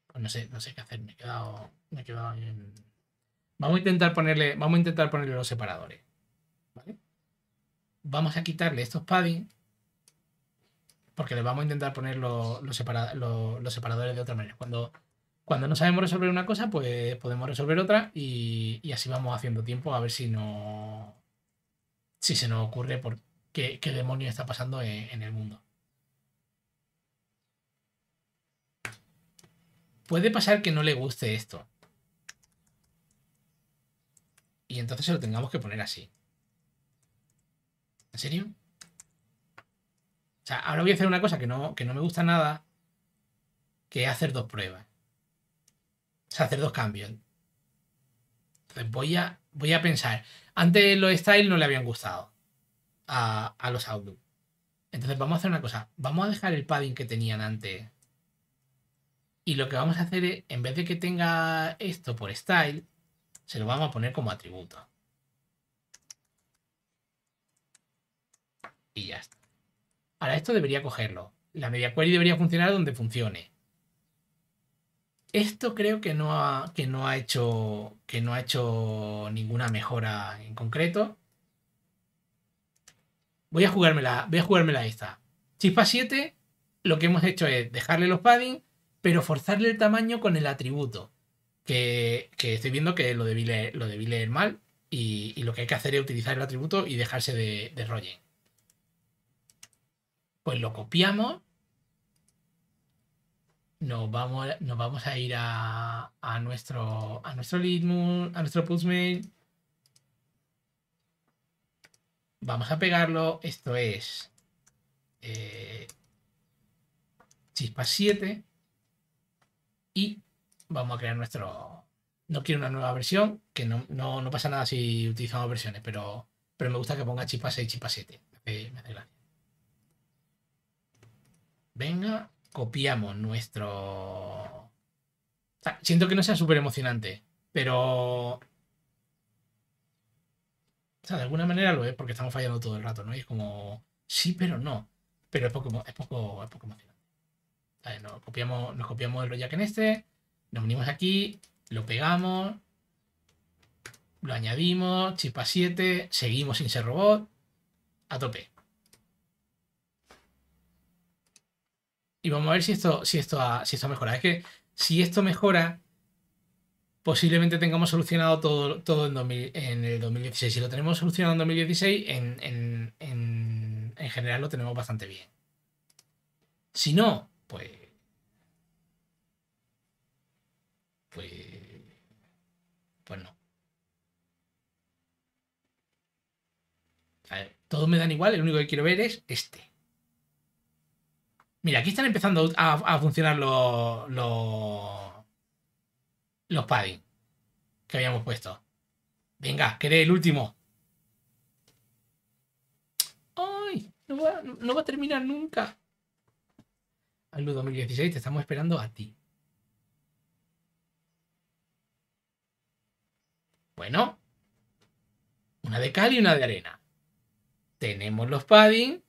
Pues no sé, no sé qué hacer, me he quedado, me he quedado Vamos a intentar ponerle, vamos a intentar ponerle los separadores vamos a quitarle estos padding porque le vamos a intentar poner los, separadores de otra manera. Cuando, cuando, no sabemos resolver una cosa, pues podemos resolver otra y, así vamos haciendo tiempo a ver si no. si se nos ocurre por qué, demonio está pasando en, en el mundo. Puede pasar que no le guste esto. Y entonces se lo tengamos que poner así. ¿En serio? O sea, ahora voy a hacer una cosa que no, que no me gusta nada, que es hacer dos pruebas. O sea, hacer dos cambios. Entonces voy a, voy a pensar. Antes los style no le habían gustado a, a los Outlook. Entonces vamos a hacer una cosa. Vamos a dejar el padding que tenían antes. Y lo que vamos a hacer es, en vez de que tenga esto por style, se lo vamos a poner como atributo. y ya está. Ahora esto debería cogerlo. La media query debería funcionar donde funcione. Esto creo que no ha, que no ha, hecho, que no ha hecho ninguna mejora en concreto. Voy a jugármela, voy a jugármela esta. Chispa 7, lo que hemos hecho es dejarle los padding, pero forzarle el tamaño con el atributo. Que, que estoy viendo que lo debí lo mal. Y, lo que hay que hacer es utilizar el atributo y dejarse de, de rolling. Pues lo copiamos. Nos vamos, nos vamos a ir a, nuestro a nuestro a nuestro pushmail Vamos a pegarlo. Esto es eh, chispa 7. Y vamos a crear nuestro... No quiero una nueva versión, que no, pasa nada si utilizamos versiones, pero, pero me gusta que ponga chispa 6, chispa 7. me hace Venga, copiamos nuestro... siento que no sea súper emocionante, pero... O sea, de alguna manera lo es porque estamos fallando todo el rato, ¿no? Y es como, sí, pero no. Pero es poco, poco, emocionante. Nos copiamos, nos copiamos el en este, nos unimos aquí, lo pegamos, lo añadimos, chispa 7, seguimos sin ser robot, a tope. Y vamos a ver si esto, si esto, si esto mejora. Es que si esto mejora, posiblemente tengamos solucionado todo, todo en, en el 2016. Si lo tenemos solucionado en 2016, en, en general lo tenemos bastante bien. Si no, pues... Pues... Pues no. A todos me dan igual, el único que quiero ver es este. Mira, aquí están empezando a, funcionar los, los, padding que habíamos puesto. Venga, que el último. ¡Ay! No va, a terminar nunca. Al 2016 te estamos esperando a ti. Bueno, una de cal y una de arena. Tenemos los padding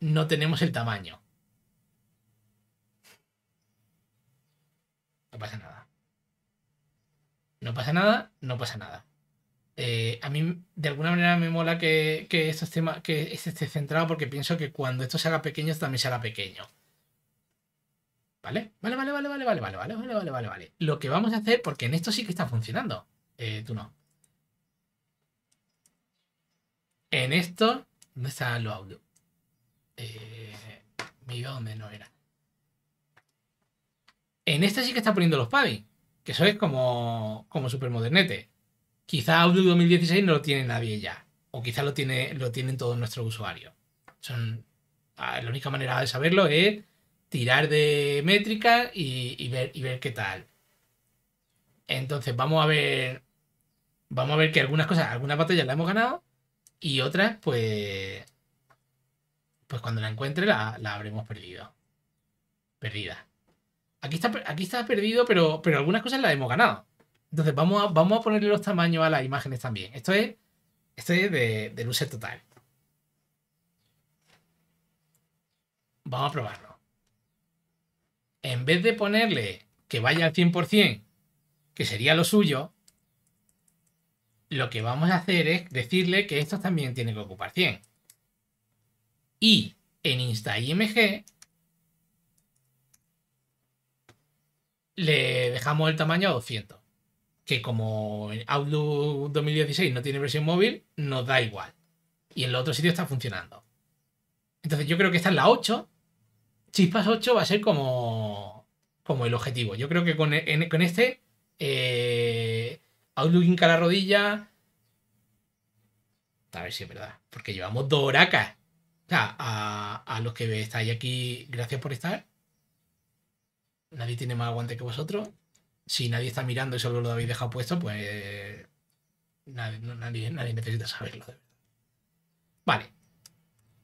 no tenemos el tamaño. No pasa nada. No pasa nada, no pasa nada. Eh, a mí de alguna manera me mola que, que temas que esté centrado porque pienso que cuando esto se haga pequeño también se pequeño. ¿Vale? Vale, vale, vale, vale, vale, vale, vale, vale, vale, vale, vale. Lo que vamos a hacer, porque en esto sí que está funcionando. Eh, tú no. En esto, ¿dónde está lo audio? eh, me no era. En esta sí que está poniendo los pavis, que eso es como, como modernete. Quizá Audio 2016 no lo tiene nadie ya, o quizá lo, tiene, lo tienen todos nuestros usuarios. Son, la única manera de saberlo es tirar de métrica y, y, ver, y ver qué tal. Entonces vamos a ver, vamos a ver que algunas cosas, algunas batallas las hemos ganado y otras pues pues cuando la encuentre la, habremos perdido. Perdida. Aquí está, aquí está perdido, pero, pero algunas cosas las hemos ganado. Entonces vamos a, vamos a ponerle los tamaños a las imágenes también. Esto es, esto de, de total. Vamos a probarlo. En vez de ponerle que vaya al 100%, que sería lo suyo, lo que vamos a hacer es decirle que esto también tiene que ocupar 100. Y en InstaIMG le dejamos el tamaño a 200. Que como en Outlook 2016 no tiene versión móvil, nos da igual. Y en los otros sitios está funcionando. Entonces yo creo que esta es la 8. Chispas 8 va a ser como, como el objetivo. Yo creo que con, e, este eh, Outlook Inca la rodilla. A ver si es verdad. Porque llevamos dos horacas a, los que estáis aquí, gracias por estar. Nadie tiene más aguante que vosotros. Si nadie está mirando y solo lo habéis dejado puesto, pues nadie, nadie, nadie necesita saberlo, Vale.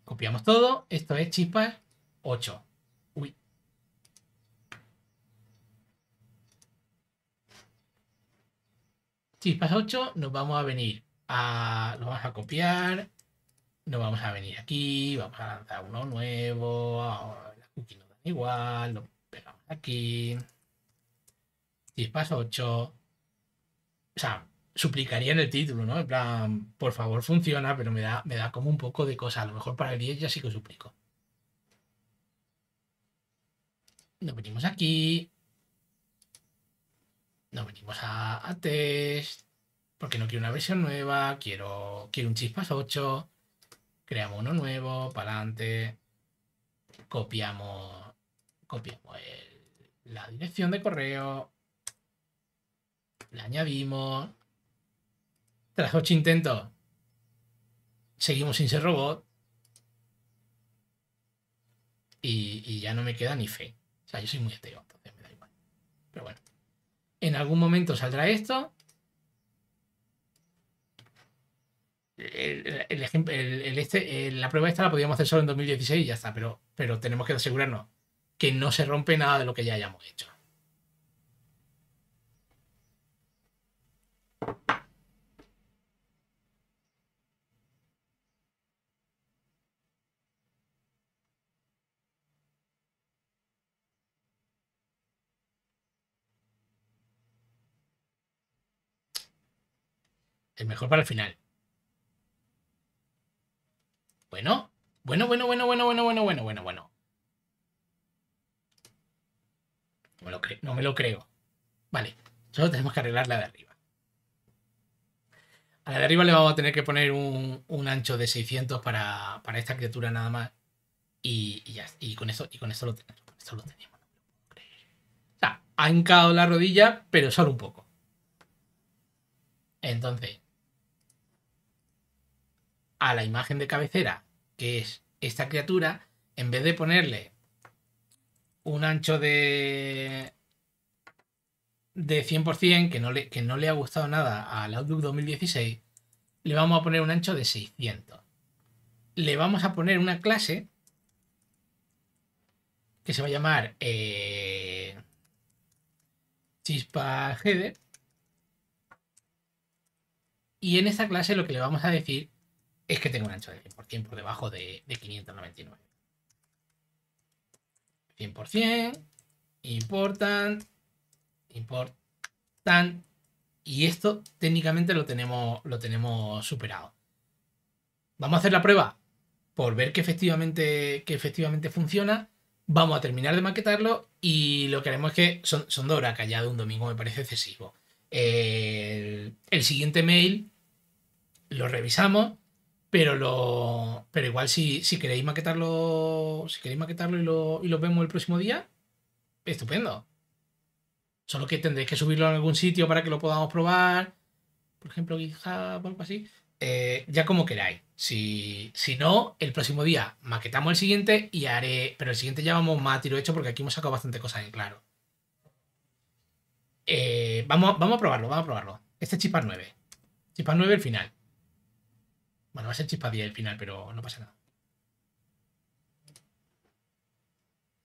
Copiamos todo. Esto es chispas 8. Chispas 8, nos vamos a venir a... Lo vamos a copiar no vamos a venir aquí, vamos a lanzar uno nuevo, las cookies no dan igual, lo pegamos aquí, Chispas paso 8, o sea, suplicaría en el título, ¿no? En plan, por favor funciona, pero me da, me da como un poco de cosa, a lo mejor para el 10 ya sí que suplico. Nos venimos aquí, nos venimos a, test, porque no quiero una versión nueva, quiero, quiero un chispas 8, creamos uno nuevo, para adelante, copiamos, copiamos la dirección de correo, la añadimos. Tras ocho intentos, seguimos sin ser robot. Y, y, ya no me queda ni fe. O sea, yo soy muy ateo, entonces me da igual. Pero bueno, en algún momento saldrá esto el, este, eh, la prueba esta la podíamos hacer solo en 2016 y ya está, pero, pero tenemos que asegurarnos que no se rompe nada de lo que ya hayamos hecho. Es mejor para el final. Bueno, bueno, bueno, bueno, bueno, bueno, bueno, bueno, bueno, bueno. No me lo, creo. Vale, solo tenemos que arreglar la de arriba. A la de arriba le vamos a tener que poner un, ancho de 600 para, esta criatura nada más. Y, y con eso, y con eso lo tenemos. eso lo tenemos. O sea, ha hincado la rodilla, pero solo un poco. Entonces, a la imagen de cabecera que es esta criatura, en vez de ponerle un ancho de de 100% que no, le, que no le ha gustado nada al Outlook 2016, le vamos a poner un ancho de 600. Le vamos a poner una clase que se va a llamar eh, chispa y en esta clase lo que le vamos a decir es que tengo un ancho de 100% por debajo de, 599. 100%, important, important, y esto técnicamente lo tenemos, lo tenemos superado. Vamos a hacer la prueba por ver que efectivamente, que efectivamente funciona. Vamos a terminar de maquetarlo y lo que haremos es que son, son callado un domingo, me parece excesivo. el siguiente mail lo revisamos pero lo. Pero igual si, queréis maquetarlo. Si queréis maquetarlo y lo, vemos el próximo día, estupendo. Solo que tendréis que subirlo a algún sitio para que lo podamos probar. Por ejemplo, GitHub o algo así. Eh, ya como queráis. Si, no, el próximo día maquetamos el siguiente y haré. Pero el siguiente ya vamos más tiro hecho porque aquí hemos sacado bastante cosas en claro. Eh, vamos, vamos a probarlo, vamos a probarlo. Este es 9. Chipas 9 el final. Bueno, va a ser 10 el final, pero no pasa nada.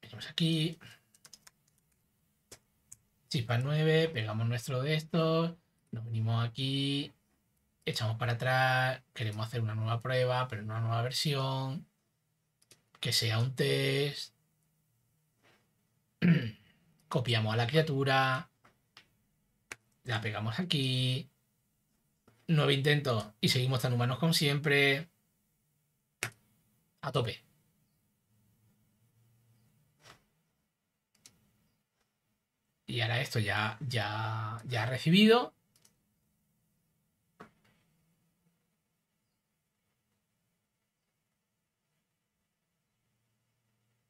Venimos aquí. Chispa 9, pegamos nuestro de estos, nos venimos aquí, echamos para atrás, queremos hacer una nueva prueba, pero una nueva versión, que sea un test. [clears throat] Copiamos a la criatura, la pegamos aquí, Nueve intentos y seguimos tan humanos como siempre. A tope. Y ahora esto ya, ya, ya ha recibido.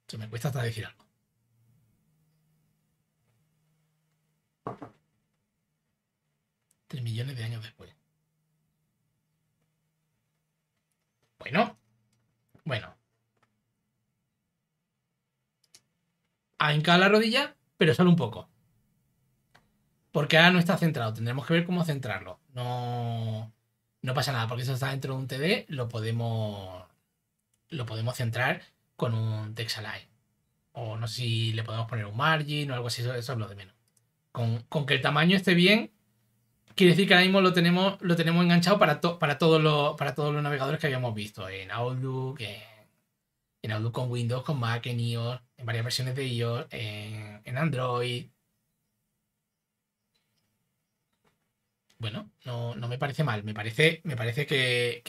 Se me cuesta hasta decir algo. Tres millones de años después. Bueno, bueno. Ha hincado la rodilla, pero solo un poco. Porque ahora no está centrado. Tendremos que ver cómo centrarlo. No, no pasa nada, porque eso está dentro de un TD. Lo podemos, lo podemos centrar con un Texalign. O no sé si le podemos poner un margin o algo así. Eso, hablo es lo de menos. Con, con que el tamaño esté bien, quiere decir que ahora mismo lo tenemos, lo tenemos enganchado para, para, todos los, para todos los navegadores que habíamos visto, en Outlook, en, Outlook con Windows, con Mac, en iOS, en varias versiones de iOS, en, Android. Bueno, no, me parece mal, me parece, me parece que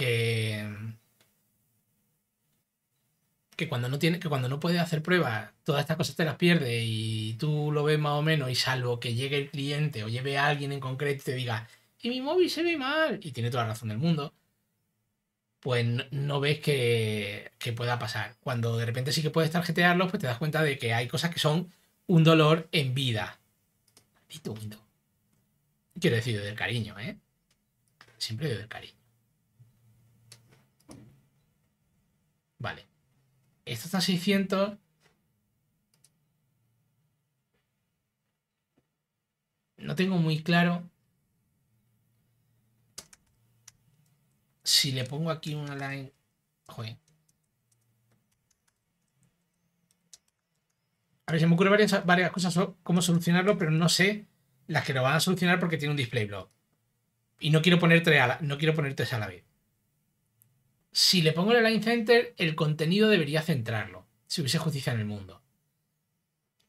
que cuando no tiene, que cuando no puede hacer pruebas, todas estas cosas te las pierde y tú lo ves más o menos, y salvo que llegue el cliente o lleve a alguien en concreto y te diga, y mi móvil se ve mal, y tiene toda la razón del mundo, pues no, ves que, que, pueda pasar. Cuando de repente sí que puedes tarjetearlos, pues te das cuenta de que hay cosas que son un dolor en vida. Maldito Quiero decir, del cariño, ¿eh? Siempre del cariño. Esto está a 600. No tengo muy claro. Si le pongo aquí una line... Joder. A ver, se me ocurren varias, cosas cómo solucionarlo, pero no sé las que lo van a solucionar porque tiene un display block. Y no quiero poner tres no quiero poner tres a la vez si le pongo el Align Center, el contenido debería centrarlo, si hubiese justicia en el mundo.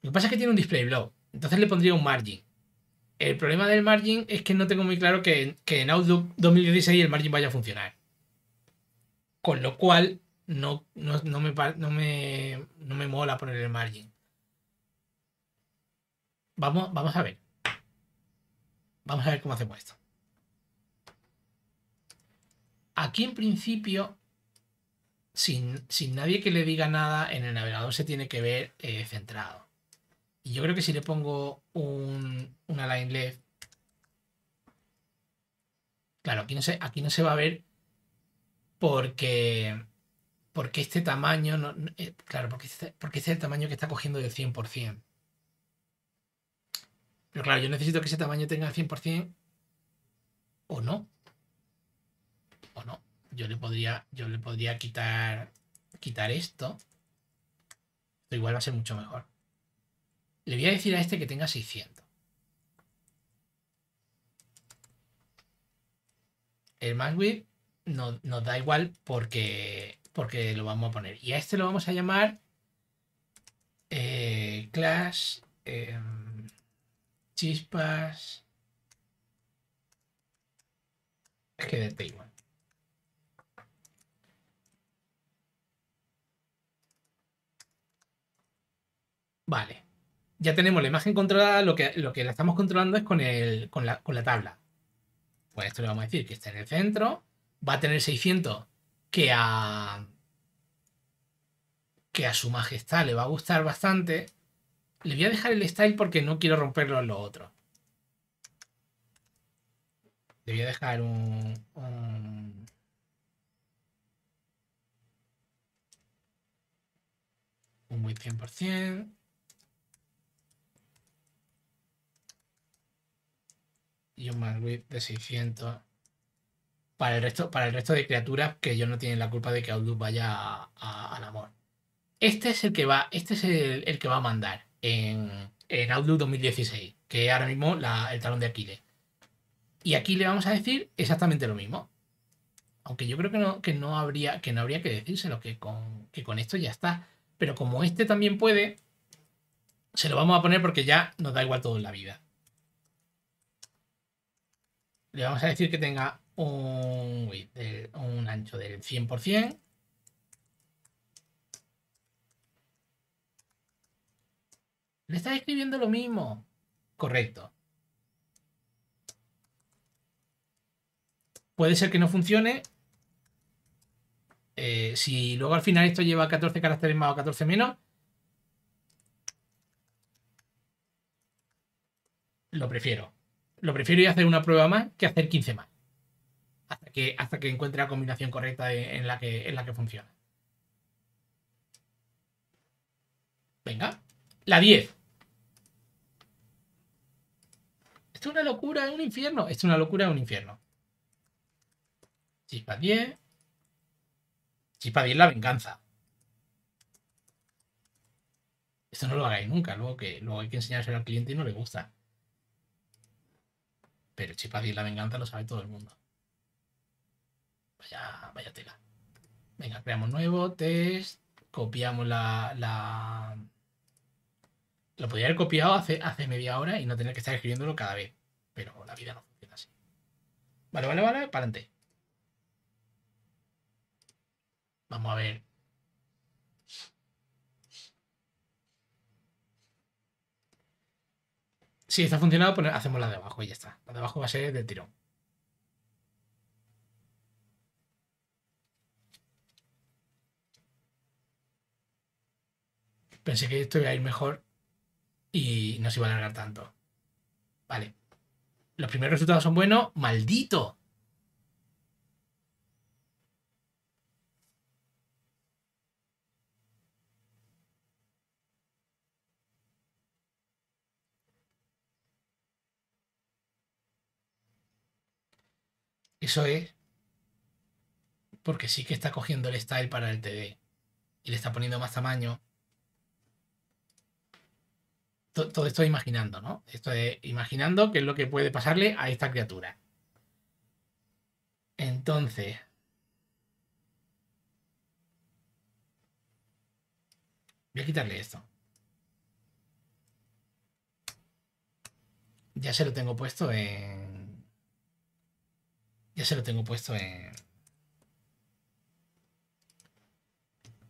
Lo que pasa es que tiene un display block, entonces le pondría un margin. El problema del margin es que no tengo muy claro que, en Outlook 2016 el margin vaya a funcionar. Con lo cual, no, me, me, mola poner el margin. Vamos, vamos a ver. Vamos a ver cómo hacemos esto. Aquí en principio, sin, nadie que le diga nada, en el navegador se tiene que ver eh, centrado. Y yo creo que si le pongo un, una line left, claro, aquí no, se, aquí no se va a ver porque, porque este tamaño, no, eh, claro, porque este, porque este es el tamaño que está cogiendo del 100%. Pero claro, yo necesito que ese tamaño tenga el 100% o no o no. Yo le podría, yo le podría quitar, quitar esto. Pero igual va a ser mucho mejor. Le voy a decir a este que tenga 600. El max width no, nos da igual porque, porque lo vamos a poner. Y a este lo vamos a llamar eh, class em, chispas es que de igual Vale. Ya tenemos la imagen controlada, lo que, la estamos controlando es con, la, tabla. Pues esto le vamos a decir que está en el centro, va a tener 600 que a, que a su majestad le va a gustar bastante. Le voy a dejar el style porque no quiero romperlo en lo otro. Le voy a dejar un, un... un 100%. y un width de 600. Para el, resto, para el resto de criaturas que yo no tienen la culpa de que Outlook vaya al amor. Este es el que va, este es el, que va a mandar en, en, Outlook 2016, que es ahora mismo el talón de Aquiles. Y aquí le vamos a decir exactamente lo mismo. Aunque yo creo que no, que no, habría, que no habría que decírselo, que con, que con esto ya está. Pero como este también puede, se lo vamos a poner porque ya nos da igual todo en la vida. Le vamos a decir que tenga un, un ancho del 100%. Le estás escribiendo lo mismo. Correcto. Puede ser que no funcione. Eh, si luego al final esto lleva 14 caracteres más o 14 menos, lo prefiero lo prefiero ir a hacer una prueba más que hacer 15 más. Hasta que, hasta que encuentre la combinación correcta en, la que, en la que funciona. Venga. La 10. Esto es una locura, es un infierno. Esto es una locura, es un infierno. Chispa 10. Chispa 10, la venganza. Esto no lo hagáis nunca, luego que luego hay que enseñárselo al cliente y no le gusta. Pero Chipadi y la venganza lo sabe todo el mundo. Vaya, vaya tela. Venga, creamos nuevo, test, copiamos la... la... Lo podría haber copiado hace, hace media hora y no tener que estar escribiéndolo cada vez. Pero la vida no funciona así. Vale, vale, vale, para adelante. Vamos a ver Si está funcionado, pues hacemos la de abajo y ya está. La de abajo va a ser del tirón. Pensé que esto iba a ir mejor y no se iba a alargar tanto. Vale. Los primeros resultados son buenos. ¡Maldito! Eso es porque sí que está cogiendo el style para el TD y le está poniendo más tamaño. Todo, esto esto imaginando, ¿no? Esto es imaginando qué es lo que puede pasarle a esta criatura. Entonces, Voy a quitarle esto. Ya se lo tengo puesto en... Ya se lo tengo puesto en...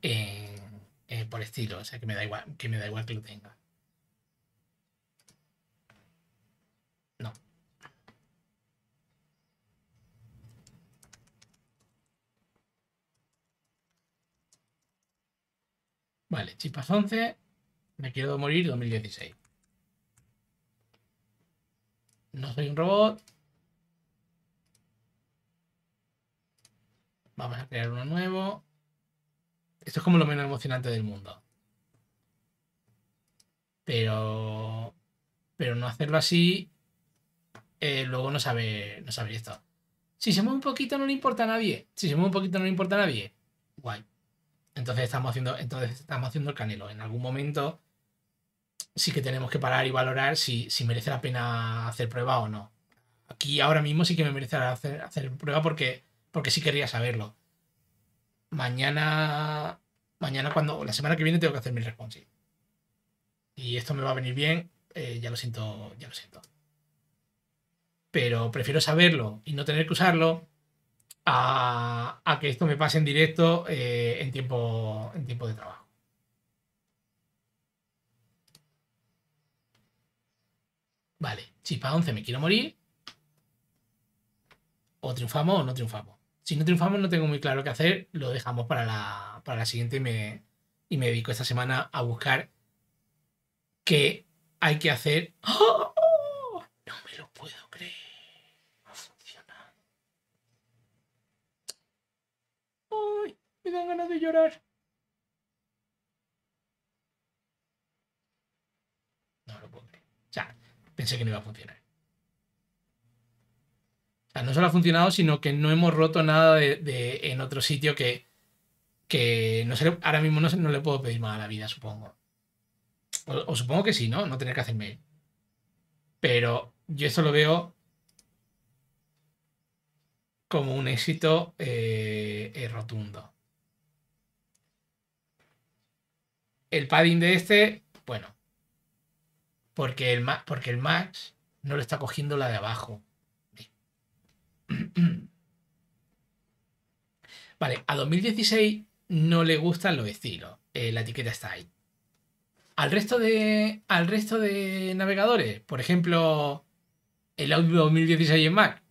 en, por estilo, o sea que me da igual que me da igual que lo tenga. No. Vale, chispas 11, me quiero morir 2016. No soy un robot, Vamos a crear uno nuevo. Esto es como lo menos emocionante del mundo. Pero. Pero no hacerlo así. Eh, luego no sabe. No esto. Si se mueve un poquito no le importa a nadie. Si se mueve un poquito no le importa a nadie. Guay. Entonces estamos haciendo. Entonces estamos haciendo el canelo. En algún momento. Sí que tenemos que parar y valorar si, merece la pena hacer prueba o no. Aquí ahora mismo sí que me merece hacer, hacer prueba porque porque sí quería saberlo. Mañana, mañana cuando, la semana que viene tengo que hacer mi responsive. Y esto me va a venir bien, eh, ya lo siento, ya lo siento. Pero prefiero saberlo y no tener que usarlo a, que esto me pase en directo eh, en, tiempo, en tiempo de trabajo. Vale, chispa 11, me quiero morir. O triunfamos o no triunfamos. Si no triunfamos, no tengo muy claro qué hacer, lo dejamos para la, para la siguiente y me, y me dedico esta semana a buscar qué hay que hacer. ¡Ah! No me lo puedo creer. Ha funcionado. ¡Ay! Me dan ganas de llorar. No lo puedo creer. O sea, pensé que no iba a funcionar no solo ha funcionado, sino que no hemos roto nada de, en otro sitio que, que no sé, ahora mismo no, no le puedo pedir más a la vida, supongo. O, supongo que sí, ¿no? No tener que hacer mail. Pero yo esto lo veo como un éxito eh, eh, rotundo. El padding de este, bueno, porque el, porque el max no le está cogiendo la de abajo. [clears throat] Vale, a 2016 no le gustan los estilos. Eh, la etiqueta está ahí. Al resto de. Al resto de navegadores, por ejemplo, el Audio 2016 en Mac.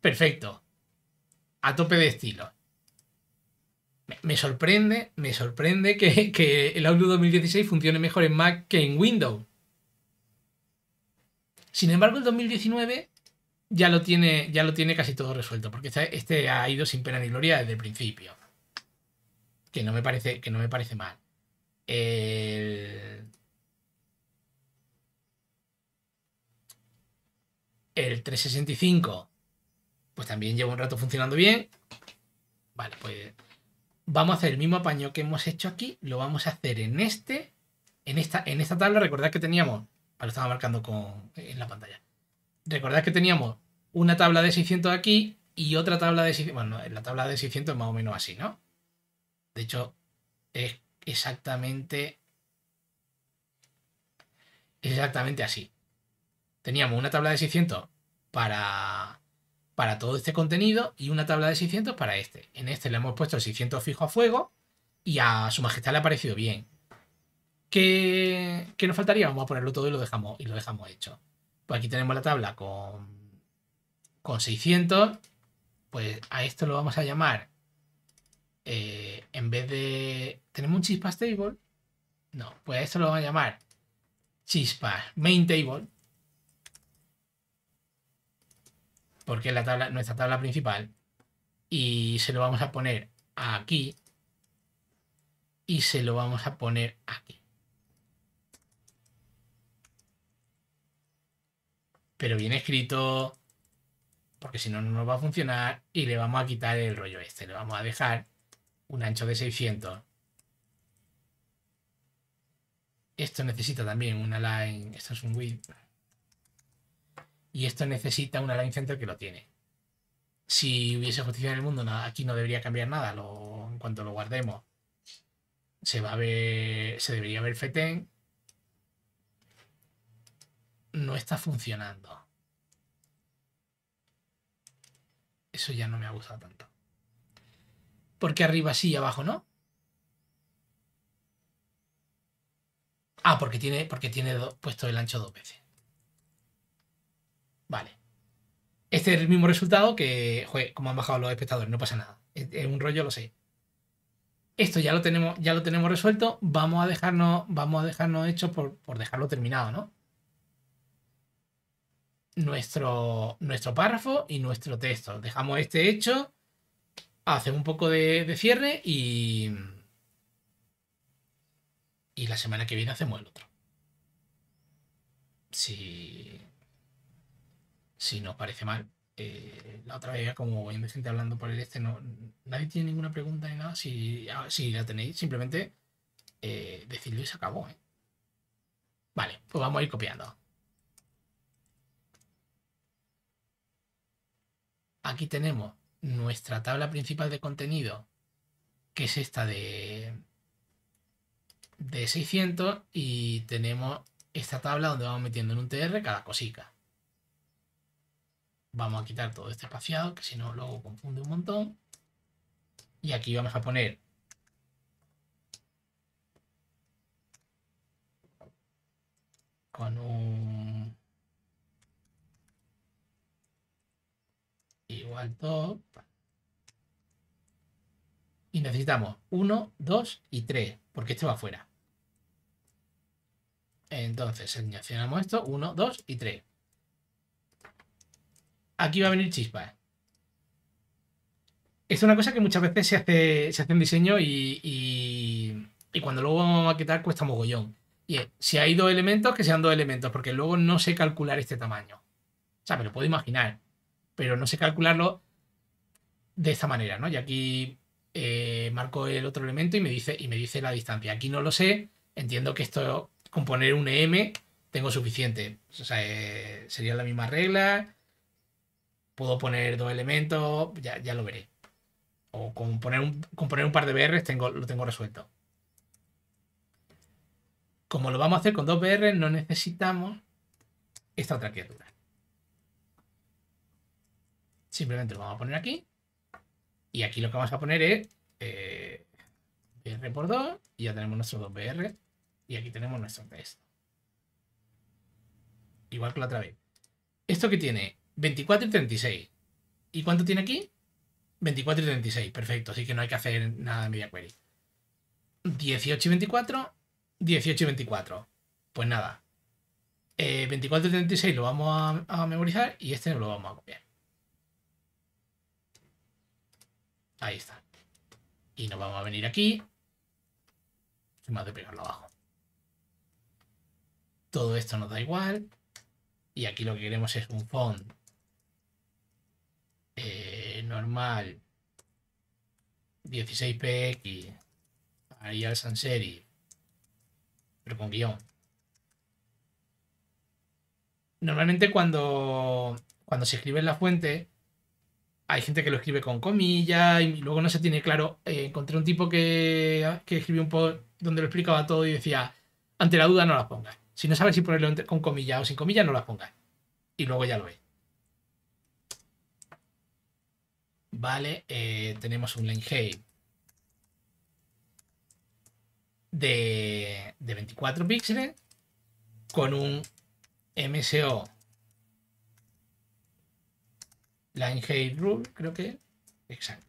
Perfecto. A tope de estilo. Me, sorprende, me sorprende que, que el Audio 2016 funcione mejor en Mac que en Windows. Sin embargo, el 2019 ya lo tiene, ya lo tiene casi todo resuelto, porque este, este, ha ido sin pena ni gloria desde el principio. Que no me parece, que no me parece mal. El... 365, pues también lleva un rato funcionando bien. Vale, pues vamos a hacer el mismo apaño que hemos hecho aquí, lo vamos a hacer en este, en esta, en esta tabla. Recordad que teníamos, lo estaba marcando en la pantalla, recordad que teníamos una tabla de 600 aquí y otra tabla de 600. Bueno, la tabla de 600 es más o menos así, ¿no? De hecho, es exactamente. exactamente así. Teníamos una tabla de 600 para, para todo este contenido y una tabla de 600 para este. En este le hemos puesto el 600 fijo a fuego y a su majestad le ha parecido bien. ¿Qué, nos faltaría? Vamos a ponerlo todo y lo dejamos, y lo dejamos hecho. Pues aquí tenemos la tabla con, con 600. Pues a esto lo vamos a llamar, eh, en vez de... ¿Tenemos un chispas table? No, pues a esto lo vamos a llamar chispas main table. Porque es la tabla, nuestra tabla principal. Y se lo vamos a poner aquí. Y se lo vamos a poner aquí. pero bien escrito, porque si no, no nos va a funcionar y le vamos a quitar el rollo este, le vamos a dejar un ancho de 600. Esto necesita también una line, esto es un width, y esto necesita una line center que lo tiene. Si hubiese justicia en el mundo, aquí no debería cambiar nada, en cuanto lo guardemos se va a ver, se debería ver feten no está funcionando. Eso ya no me ha gustado tanto. Porque arriba sí y abajo no. Ah, porque tiene, porque tiene puesto el ancho dos veces. Vale. Este es el mismo resultado que, joder, como han bajado los espectadores, no pasa nada. Es, un rollo, lo sé. Esto ya lo tenemos, ya lo tenemos resuelto. Vamos a dejarnos, vamos a dejarnos hecho por, por dejarlo terminado, ¿no? nuestro, nuestro párrafo y nuestro texto. Dejamos este hecho, hacemos un poco de, cierre y, y la semana que viene hacemos el otro. Si, si nos parece mal. Eh, la otra vez, como voy a hablando por el este, no, nadie tiene ninguna pregunta ni nada. Si, ah, si la tenéis, simplemente eh, y se acabó. ¿eh? Vale, pues vamos a ir copiando. aquí tenemos nuestra tabla principal de contenido, que es esta de, de 600, y tenemos esta tabla donde vamos metiendo en un TR cada cosica. Vamos a quitar todo este espaciado, que si no luego confunde un montón. Y aquí vamos a poner con un Y necesitamos 1, 2 y 3, porque este va afuera. Entonces seleccionamos esto, 1, 2 y 3. Aquí va a venir chispa Es una cosa que muchas veces se hace, en diseño y, cuando luego vamos a quitar cuesta mogollón. Y si hay dos elementos, que sean dos elementos, porque luego no sé calcular este tamaño. O sea, me lo puedo imaginar, pero no sé calcularlo de esta manera, ¿no? Y aquí eh, marco el otro elemento y me, dice, y me dice la distancia. Aquí no lo sé, entiendo que esto con poner un EM tengo suficiente. O sea, eh, sería la misma regla. Puedo poner dos elementos, ya, lo veré. O con poner, un, par de BRs tengo, lo tengo resuelto. Como lo vamos a hacer con dos BRs, no necesitamos esta otra criatura. Simplemente lo vamos a poner aquí. Y aquí lo que vamos a poner es eh, BR por 2. Y ya tenemos nuestros 2 BR. Y aquí tenemos nuestro test. Igual que la otra vez. Esto que tiene 24 y 36. ¿Y cuánto tiene aquí? 24 y 36. Perfecto. Así que no hay que hacer nada de media query. 18 y 24. 18 y 24. Pues nada. 24 eh, y 36 lo vamos a, a memorizar y este lo vamos a copiar. Ahí está. Y nos vamos a venir aquí. más de pegarlo abajo. Todo esto nos da igual. Y aquí lo que queremos es un font eh, normal 16px Arial Sans Serif pero con guión. Normalmente cuando, cuando se escribe en la fuente, hay gente que lo escribe con comillas y luego no se tiene claro. Eh, encontré un tipo que, escribió un post donde lo explicaba todo y decía, ante la duda no las pongas. Si no sabes si ponerlo con comillas o sin comillas, no las pongas. Y luego ya lo veis. Vale, eh, tenemos un lane de, de 24 píxeles con un MSO Line Rule, creo que. Exacto.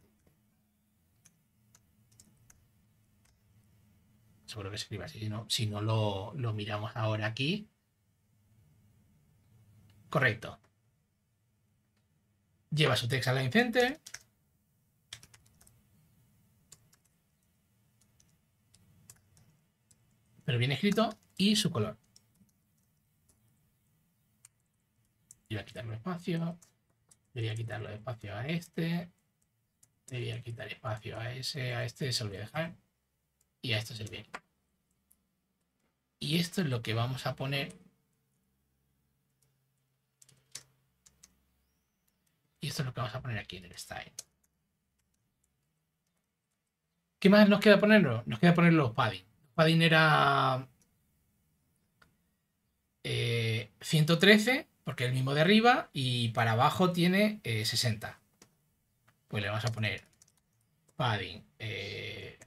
Seguro que se así, si no, si no lo, miramos ahora aquí. Correcto. Lleva su text la incente Pero bien escrito y su color. Y voy a quitarle espacio. Debería quitar los espacios a este. Debería quitar espacio a ese. A este se lo voy a dejar. Y a esto se el Y esto es lo que vamos a poner. Y esto es lo que vamos a poner aquí en el style. ¿Qué más nos queda ponerlo? Nos queda poner los padding. padding era 113 eh, porque el mismo de arriba y para abajo tiene 60. Eh, pues le vamos a poner padding 0, eh,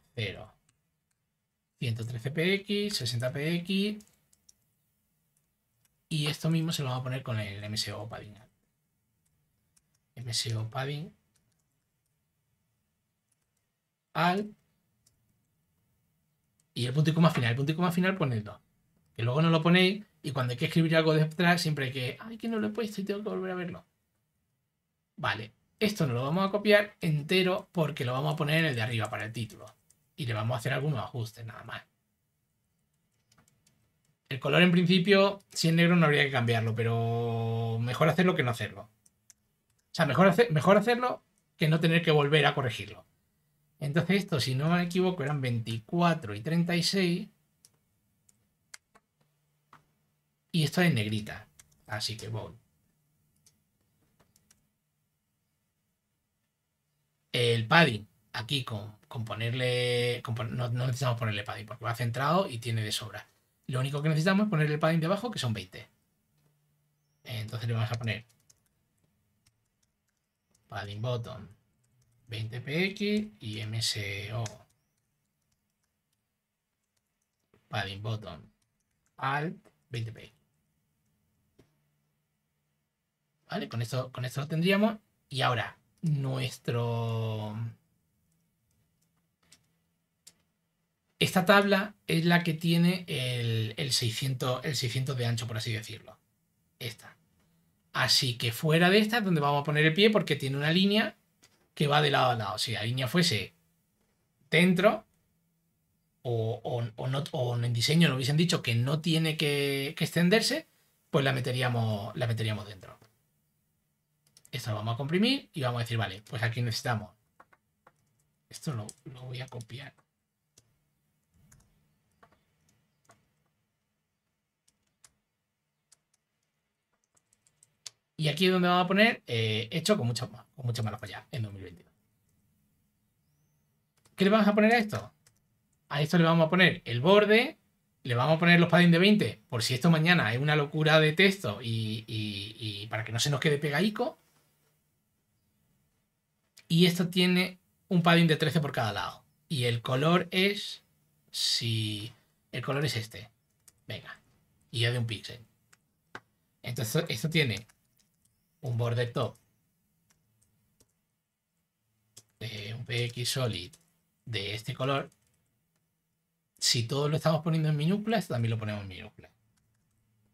113 px, 60 px y esto mismo se lo vamos a poner con el MSO padding. MSO padding al y el punto y coma final. El punto y coma final ponedlo. Que luego no lo ponéis y cuando hay que escribir algo de detrás, siempre hay que, ay, que no lo he puesto y tengo que volver a verlo. Vale, esto no lo vamos a copiar entero porque lo vamos a poner en el de arriba para el título. Y le vamos a hacer algunos ajustes, nada más. El color en principio, si es negro no habría que cambiarlo, pero mejor hacerlo que no hacerlo. O sea, mejor, mejor hacerlo que no tener que volver a corregirlo. Entonces esto, si no me equivoco, eran 24 y 36. y está en negrita. Así que voy. El padding, aquí con, con ponerle... no, necesitamos ponerle padding porque va centrado y tiene de sobra. Lo único que necesitamos es ponerle el padding debajo, que son 20. Entonces le vamos a poner padding bottom 20 px y mso padding bottom alt 20 px Con esto lo tendríamos. Y ahora, nuestro... Esta tabla es la que tiene el, 600, de ancho, por así decirlo. Esta. Así que fuera de esta es donde vamos a poner el pie porque tiene una línea que va de lado a lado. Si la línea fuese dentro o, no, en diseño nos hubiesen dicho que no tiene que, extenderse, pues la la meteríamos dentro. Esto lo vamos a comprimir y vamos a decir, vale, pues aquí necesitamos. Esto lo, voy a copiar. Y aquí es donde vamos a poner eh, hecho con mucho, más, con mucho más allá en 2022. ¿Qué le vamos a poner a esto? A esto le vamos a poner el borde, le vamos a poner los padding de 20, por si esto mañana es una locura de texto y, para que no se nos quede pegaico. Y esto tiene un padding de 13 por cada lado. Y el color es... Si... El color es este. Venga. Y ya de un píxel. Entonces, esto tiene un border top de un PX solid de este color. Si todo lo estamos poniendo en minúsculas, también lo ponemos en minúsculas.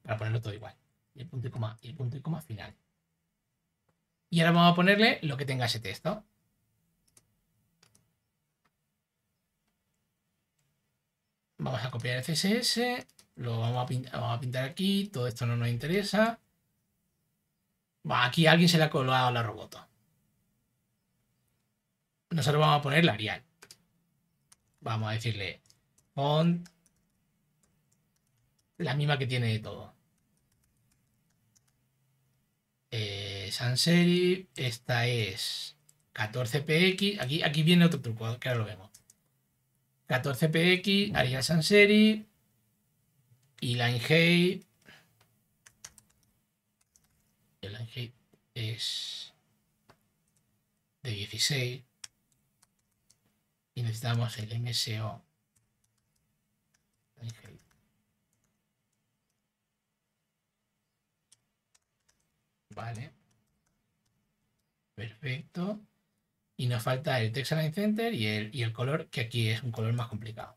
Para ponerlo todo igual. el punto y el punto y coma final. Y ahora vamos a ponerle lo que tenga ese texto. Vamos a copiar el CSS, lo vamos a, pintar, aquí, todo esto no nos interesa. aquí alguien se le ha colado la robota. Nosotros vamos a poner la Arial. Vamos a decirle font, la misma que tiene de todo eh, Serif, esta es 14px, aquí, aquí viene otro truco, que ahora lo vemos. 14px, Arial Sanseri, y y Line Hey es de 16 y necesitamos el MSO Vale. Perfecto. Y nos falta el text align center y el, y el color, que aquí es un color más complicado.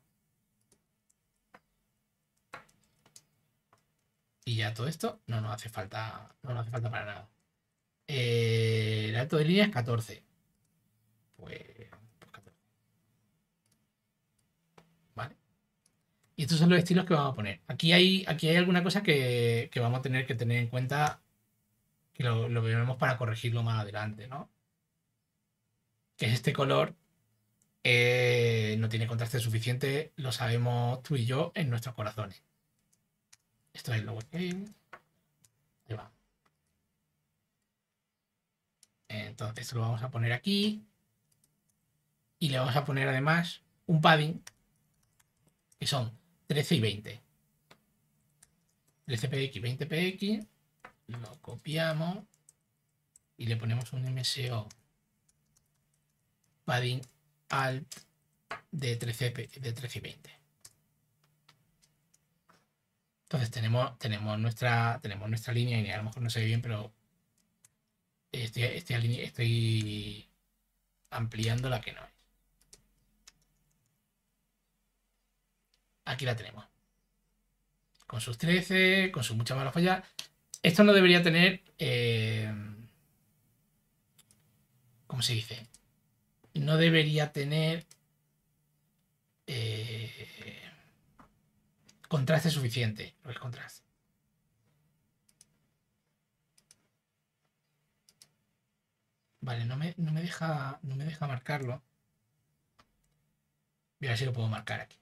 Y ya todo esto no nos hace falta, no hace falta para nada. el eh, alto de línea es 14. Pues, pues Vale. Y estos son los estilos que vamos a poner. Aquí hay, aquí hay alguna cosa que, que vamos a tener que tener en cuenta lo, lo veremos para corregirlo más adelante, Que es este color eh, no tiene contraste suficiente, lo sabemos tú y yo en nuestros corazones. Esto es va. Entonces lo vamos a poner aquí. Y le vamos a poner además un padding que son 13 y 20. 13 px, 20 px lo copiamos y le ponemos un MSO padding alt de 13, de y 20. Entonces tenemos, tenemos, nuestra, tenemos nuestra línea y a lo mejor no se ve bien, pero estoy, ampliando la que no es. Aquí la tenemos. Con sus 13, con sus muchas malas fallas. Esto no debería tener... Eh, ¿Cómo se dice? No debería tener... Eh, contraste suficiente. contraste. Vale, no me, deja, no me deja marcarlo. Voy a ver si lo puedo marcar aquí.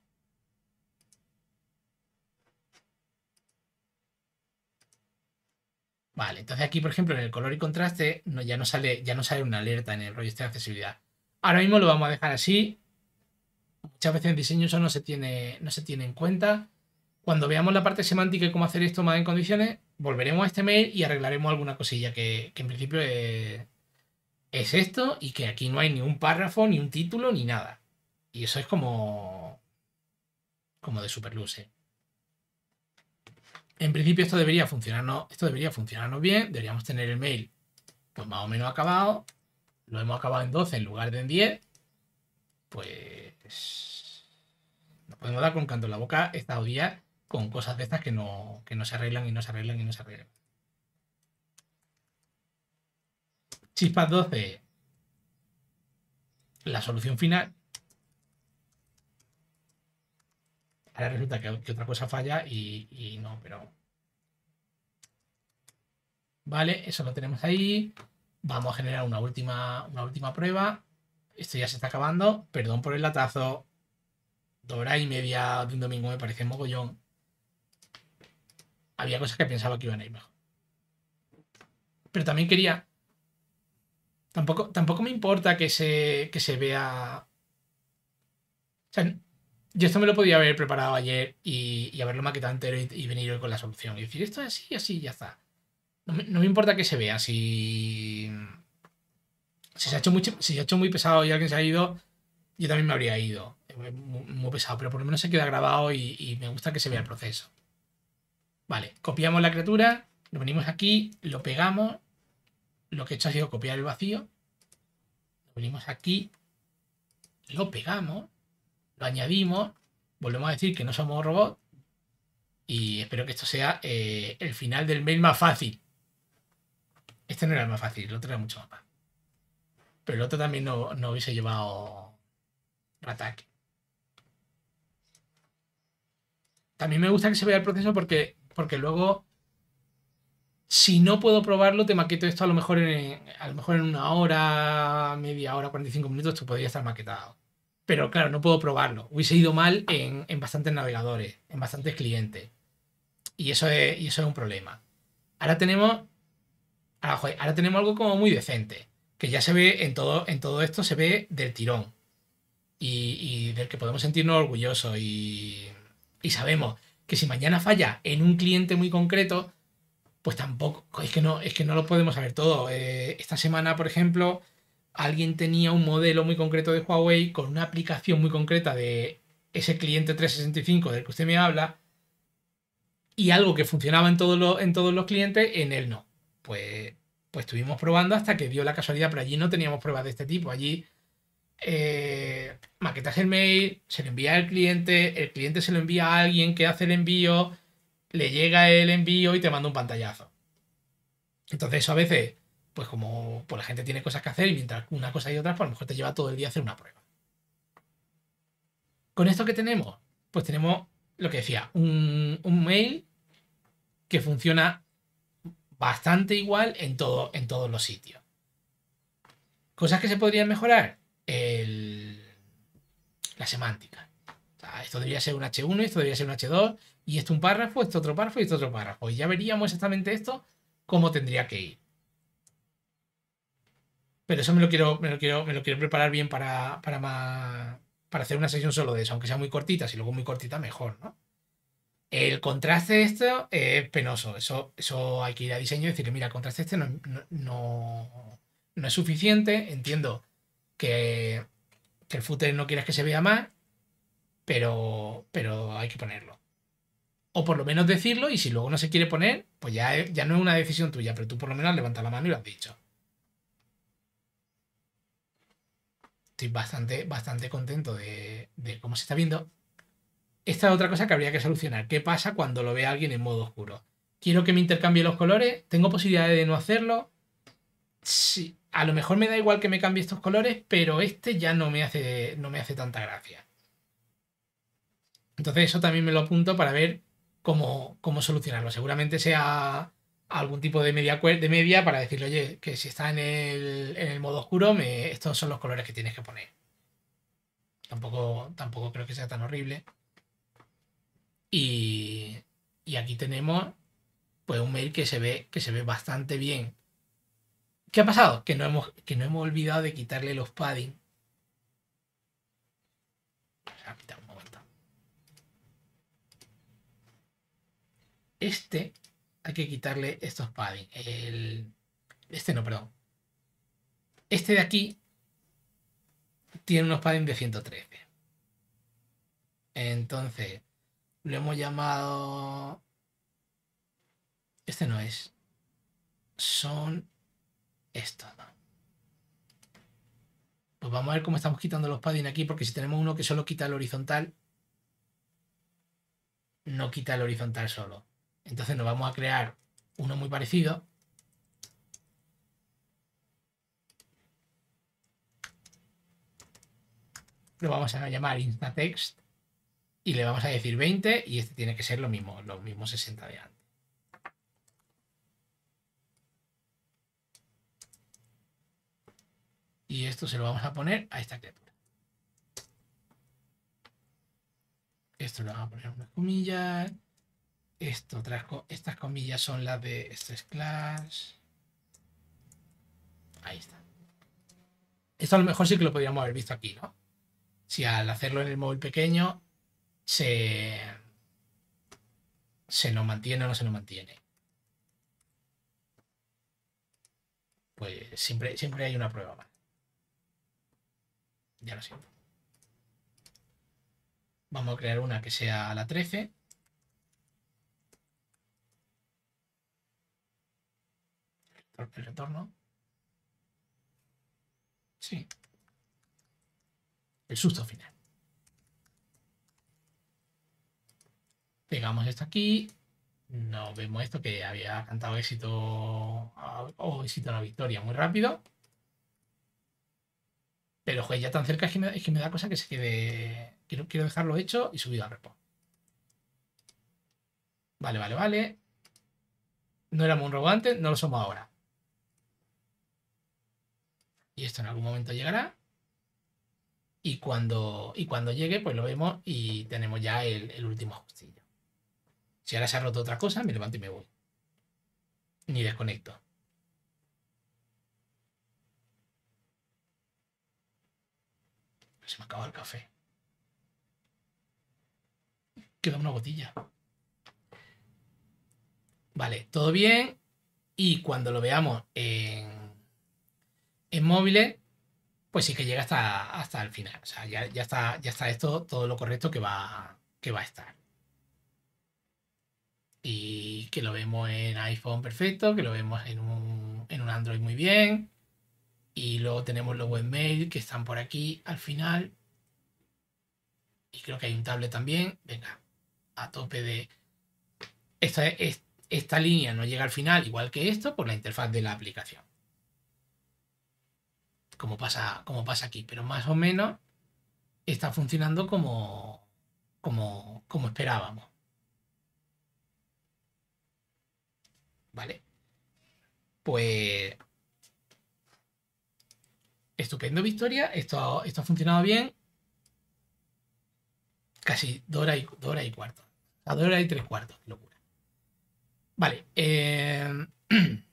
Vale, entonces aquí, por ejemplo, en el color y contraste ya, no sale, ya no sale una alerta en el rollo este de accesibilidad. Ahora mismo lo vamos a dejar así. Muchas veces en diseño eso no se tiene, no se tiene en cuenta. Cuando veamos la parte semántica y cómo hacer esto más en condiciones, volveremos a este mail y arreglaremos alguna cosilla que, en principio es, esto y que aquí no hay ni un párrafo, ni un título, ni nada. Y eso es como, como de superluce en principio esto debería funcionarnos, esto debería bien, deberíamos tener el mail pues, más o menos acabado, lo hemos acabado en 12 en lugar de en 10, pues nos podemos dar con canto la boca esta odiar con cosas de estas que no, que no se arreglan y no se arreglan y no se arreglan. Chispas 12, la solución final, Ahora resulta que, otra cosa falla y, no, pero... Vale, eso lo tenemos ahí. Vamos a generar una última, una última prueba. Esto ya se está acabando. Perdón por el latazo. Dos y media de un domingo me parece mogollón. Había cosas que pensaba que iban a ir mejor. Pero también quería... Tampoco, tampoco me importa que se, que se vea... O yo esto me lo podía haber preparado ayer y, haberlo maquetado entero y, venir hoy con la solución. Y decir, esto es así, así, ya está. No me, importa que se vea. Si, si, se ha hecho muy, si ha hecho muy pesado y alguien se ha ido, yo también me habría ido. Muy, pesado, pero por lo menos se queda grabado y, y, me gusta que se vea el proceso. Vale, copiamos la criatura, lo venimos aquí, lo pegamos. Lo que he hecho ha sido copiar el vacío. Lo venimos aquí, lo pegamos lo añadimos, volvemos a decir que no somos robots y espero que esto sea eh, el final del mail más fácil. Este no era el más fácil, el otro era mucho más fácil. Pero el otro también no, hubiese llevado ataque. También me gusta que se vea el proceso porque, porque luego, si no puedo probarlo, te maqueto esto a lo mejor en, a lo mejor en una hora, media hora, 45 minutos, tú podría estar maquetado pero claro, no puedo probarlo. Hubiese ido mal en, en bastantes navegadores, en bastantes clientes. Y eso es, eso es un problema. Ahora tenemos, ah, tenemos algo como muy decente, que ya se ve en todo, en todo esto, se ve del tirón. Y, del que podemos sentirnos orgullosos y, sabemos que si mañana falla en un cliente muy concreto, pues tampoco, es que no, es que no lo podemos saber todo. Eh, esta semana, por ejemplo, alguien tenía un modelo muy concreto de Huawei con una aplicación muy concreta de ese cliente 365 del que usted me habla y algo que funcionaba en, todos los, en todos los clientes, en él no. Pues, pues estuvimos probando hasta que dio la casualidad, pero allí no teníamos pruebas de este tipo. Allí eh, maquetas el mail, se lo envía al cliente, el cliente se lo envía a alguien que hace el envío, le llega el envío y te manda un pantallazo. Entonces eso a veces pues como pues la gente tiene cosas que hacer y mientras una cosa y otra, pues a lo mejor te lleva todo el día hacer una prueba. ¿Con esto que tenemos? Pues tenemos lo que decía, un, mail que funciona bastante igual en, todo, en todos los sitios. Cosas que se podrían mejorar. la semántica. esto debería ser un H1, esto debería ser un H2, y esto un párrafo, esto otro párrafo y esto otro párrafo. Y ya veríamos exactamente esto cómo tendría que ir. Pero eso me lo quiero, quiero, me lo quiero preparar bien para, hacer una sesión solo de eso, aunque sea muy cortita, si luego muy cortita, mejor, ¿no? El contraste esto es penoso. Eso, eso hay que ir a diseño y que, mira, contraste este no, no, es suficiente. Entiendo que, el footer no quieras que se vea más, pero, pero hay que ponerlo. O por lo menos decirlo, y si luego no se quiere poner, pues ya, ya no es una decisión tuya, pero tú por lo menos levanta la mano y lo has dicho. estoy bastante, bastante contento de, cómo se está viendo. Esta es otra cosa que habría que solucionar. ¿Qué pasa cuando lo ve alguien en modo oscuro? Quiero que me intercambie los colores. Tengo posibilidad de no hacerlo. Sí, a lo mejor me da igual que me cambie estos colores, pero este ya no me hace, no me hace tanta gracia. Entonces eso también me lo apunto para ver cómo, cómo solucionarlo. Seguramente sea algún tipo de media, de media para decirle, oye, que si está en el, modo oscuro, me, estos son los colores que tienes que poner. Tampoco, tampoco creo que sea tan horrible. Y, aquí tenemos pues un mail que se ve, que se ve bastante bien. ¿Qué ha pasado? Que no hemos, que no hemos olvidado de quitarle los padding. Este hay que quitarle estos padding. El, este no, perdón. Este de aquí tiene unos padding de 113. Entonces, lo hemos llamado... Este no es. Son estos, Pues vamos a ver cómo estamos quitando los padding aquí, porque si tenemos uno que solo quita el horizontal, no quita el horizontal solo. Entonces nos vamos a crear uno muy parecido. Lo vamos a llamar InstaText y le vamos a decir 20 y este tiene que ser lo mismo, los mismos 60 de antes. Y esto se lo vamos a poner a esta criatura. Esto lo vamos a poner una comillas estas comillas son las de Stress class. Ahí está. Esto a lo mejor sí que lo podríamos haber visto aquí, ¿no? Si al hacerlo en el móvil pequeño se, se lo mantiene o no se lo mantiene. Pues siempre, siempre hay una prueba más. Ya lo siento. Vamos a crear una que sea la 13. el retorno. Sí. El susto final. Pegamos esto aquí. No vemos esto que había cantado éxito o oh, éxito a la victoria muy rápido. Pero joder, ya tan cerca es que, me, es que me da cosa que se quede. Quiero, quiero dejarlo hecho y subido al repo. Vale, vale, vale. No éramos un robo antes, no lo somos ahora. Y esto en algún momento llegará. Y cuando, y cuando llegue, pues lo vemos y tenemos ya el, último ajustillo. Si ahora se ha roto otra cosa, me levanto y me voy. Ni desconecto. Se me acabado el café. Queda una botilla. Vale, todo bien. Y cuando lo veamos en, en móviles, pues sí que llega hasta, hasta el final. O sea, ya, está, ya está esto todo lo correcto que va, que va a estar. Y que lo vemos en iPhone perfecto, que lo vemos en un, en un Android muy bien. Y luego tenemos los webmail que están por aquí al final. Y creo que hay un tablet también. Venga, a tope de... Esta, esta, esta línea no llega al final, igual que esto, por la interfaz de la aplicación como pasa, como pasa aquí, pero más o menos está funcionando como, como, como esperábamos. ¿Vale? Pues... Estupendo, Victoria. Esto, esto ha funcionado bien. Casi dos horas y, dos y cuarto. A dos horas y tres cuartos. Locura. Vale. Eh... [clears throat]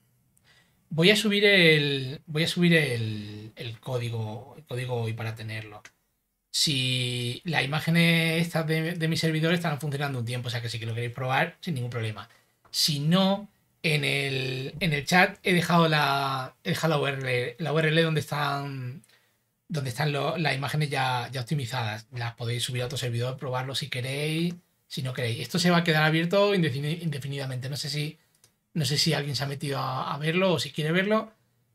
Voy a subir el. Voy a subir el, código. código hoy para tenerlo. Si las imágenes estas de, de mis servidores estarán funcionando un tiempo, o sea que si lo queréis probar, sin ningún problema. Si no, en el, chat he dejado la. la URL, donde están. Donde están las imágenes ya, ya optimizadas. Las podéis subir a otro servidor, probarlo si queréis, si no queréis. Esto se va a quedar abierto indefinidamente. No sé si no sé si alguien se ha metido a, verlo o si quiere verlo.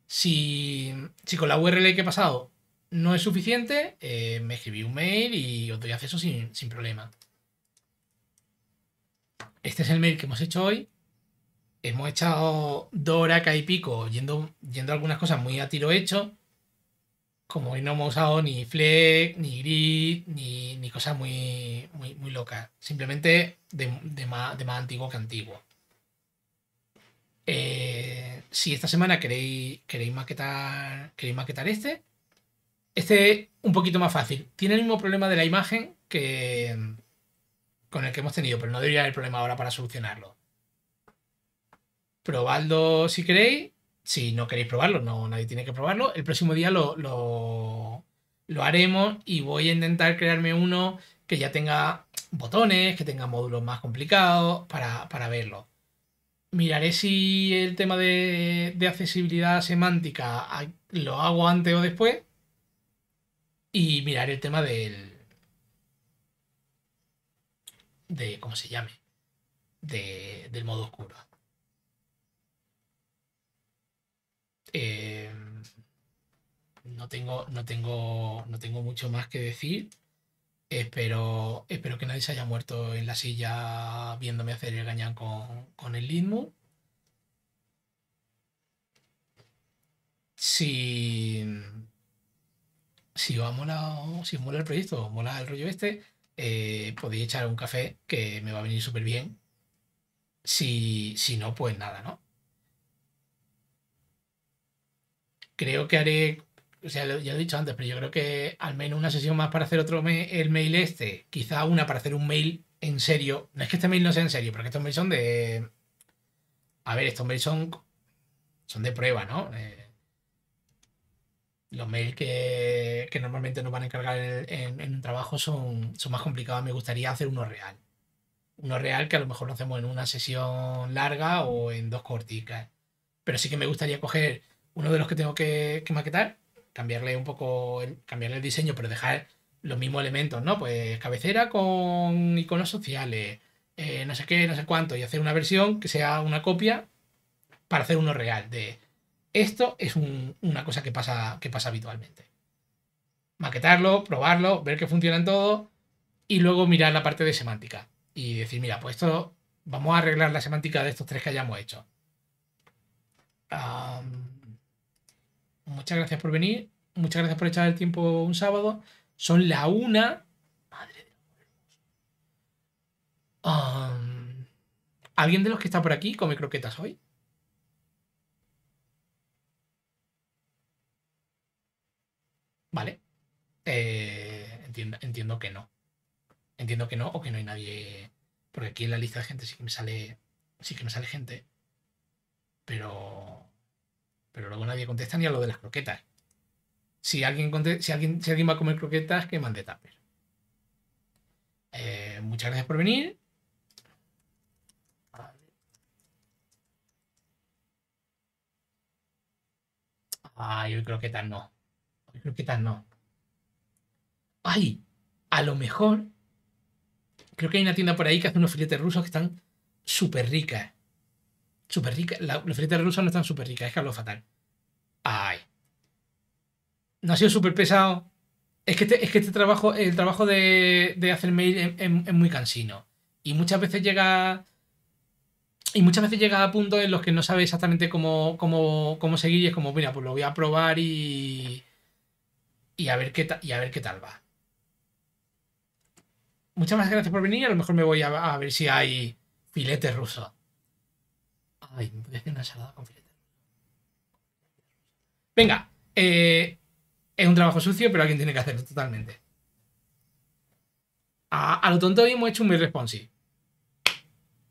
Si, con la URL que he pasado no es suficiente, eh, me escribí un mail y os doy acceso sin, problema. Este es el mail que hemos hecho hoy. Hemos echado dos horas y pico yendo, yendo algunas cosas muy a tiro hecho. Como hoy no hemos usado ni flex, ni grid, ni, ni cosas muy, muy, muy locas. Simplemente de más antiguo que antiguo. Eh, si esta semana queréis, queréis, maquetar, maquetar este, este es un poquito más fácil. Tiene el mismo problema de la imagen que con el que hemos tenido, pero no debería haber problema ahora para solucionarlo. Probadlo si queréis. Si no queréis probarlo, no, nadie tiene que probarlo. El próximo día lo, haremos y voy a intentar crearme uno que ya tenga botones, que tenga módulos más complicados para, para verlo miraré si el tema de, accesibilidad semántica lo hago antes o después. Y miraré el tema del. de. ¿cómo se llame? del modo oscuro. Eh, no tengo, no tengo mucho más que decir. Espero, espero que nadie se haya muerto en la silla viéndome hacer el gañán con, el ritmo. Si, si os si mola el proyecto, os mola el rollo este, eh, podéis echar un café que me va a venir súper bien. Si, si no, pues nada, ¿no? Creo que haré o sea, ya lo he dicho antes, pero yo creo que al menos una sesión más para hacer otro el mail este, quizá una para hacer un mail en serio. No es que este mail no sea en serio, porque estos mails son de. A ver, estos mails son. Son de prueba, ¿no? Eh, los mails que, normalmente nos van a encargar en, un trabajo son, son más complicados. Me gustaría hacer uno real. Uno real que a lo mejor lo hacemos en una sesión larga o en dos corticas. Pero sí que me gustaría coger uno de los que tengo que, que maquetar cambiarle un poco, el, cambiarle el diseño, pero dejar los mismos elementos, ¿no? Pues cabecera con iconos sociales, eh, no sé qué, no sé cuánto, y hacer una versión que sea una copia para hacer uno real. De esto es una cosa que pasa, que pasa habitualmente. Maquetarlo, probarlo, ver que funcionan todo y luego mirar la parte de semántica y decir, mira, pues esto, vamos a arreglar la semántica de estos tres que hayamos hecho muchas gracias por venir, muchas gracias por echar el tiempo un sábado. Son la una. Madre um, ¿Alguien de los que está por aquí come croquetas hoy? Vale. Eh, entiendo, entiendo que no. Entiendo que no, o que no hay nadie. Porque aquí en la lista de gente sí que me sale. Sí que me sale gente. Pero. Pero luego nadie contesta ni a lo de las croquetas. Si alguien, si alguien, va a comer croquetas, que mande tupper. Eh, muchas gracias por venir. Ay, hoy croquetas no. Hoy croquetas no. Ay, a lo mejor. Creo que hay una tienda por ahí que hace unos filetes rusos que están súper ricas súper rica, los rusos no están súper ricas, es que hablo fatal. Ay. No ha sido súper pesado. Es que, este, es que este trabajo, el trabajo de, de hacer mail es, muy cansino. Y muchas veces llega. Y muchas veces llega a puntos en los que no sabe exactamente cómo, seguir y es como, mira, pues lo voy a probar y. Y a ver qué, y a ver qué tal va. Muchas más gracias por venir. A lo mejor me voy a, a ver si hay filetes rusos. Ay, una ensalada con Venga, eh, es un trabajo sucio, pero alguien tiene que hacerlo totalmente. A, lo tonto hoy hemos hecho un mail responsive.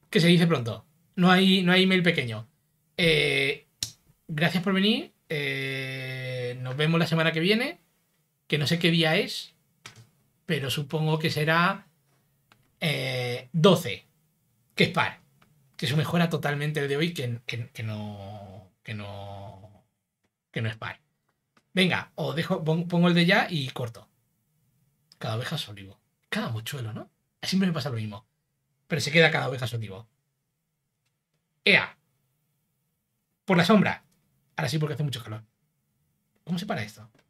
Que se dice pronto. No hay, no hay mail pequeño. Eh, gracias por venir. Eh, nos vemos la semana que viene. Que no sé qué día es, pero supongo que será 12, que es par que eso mejora totalmente el de hoy, que, no. no. no es par. Venga, os dejo, pongo el de ya y corto. Cada oveja es olivo. Cada mochuelo, ¿no? Siempre me pasa lo mismo. Pero se queda cada oveja es olivo. Ea. Por la sombra. Ahora sí, porque hace mucho calor. ¿Cómo se para esto?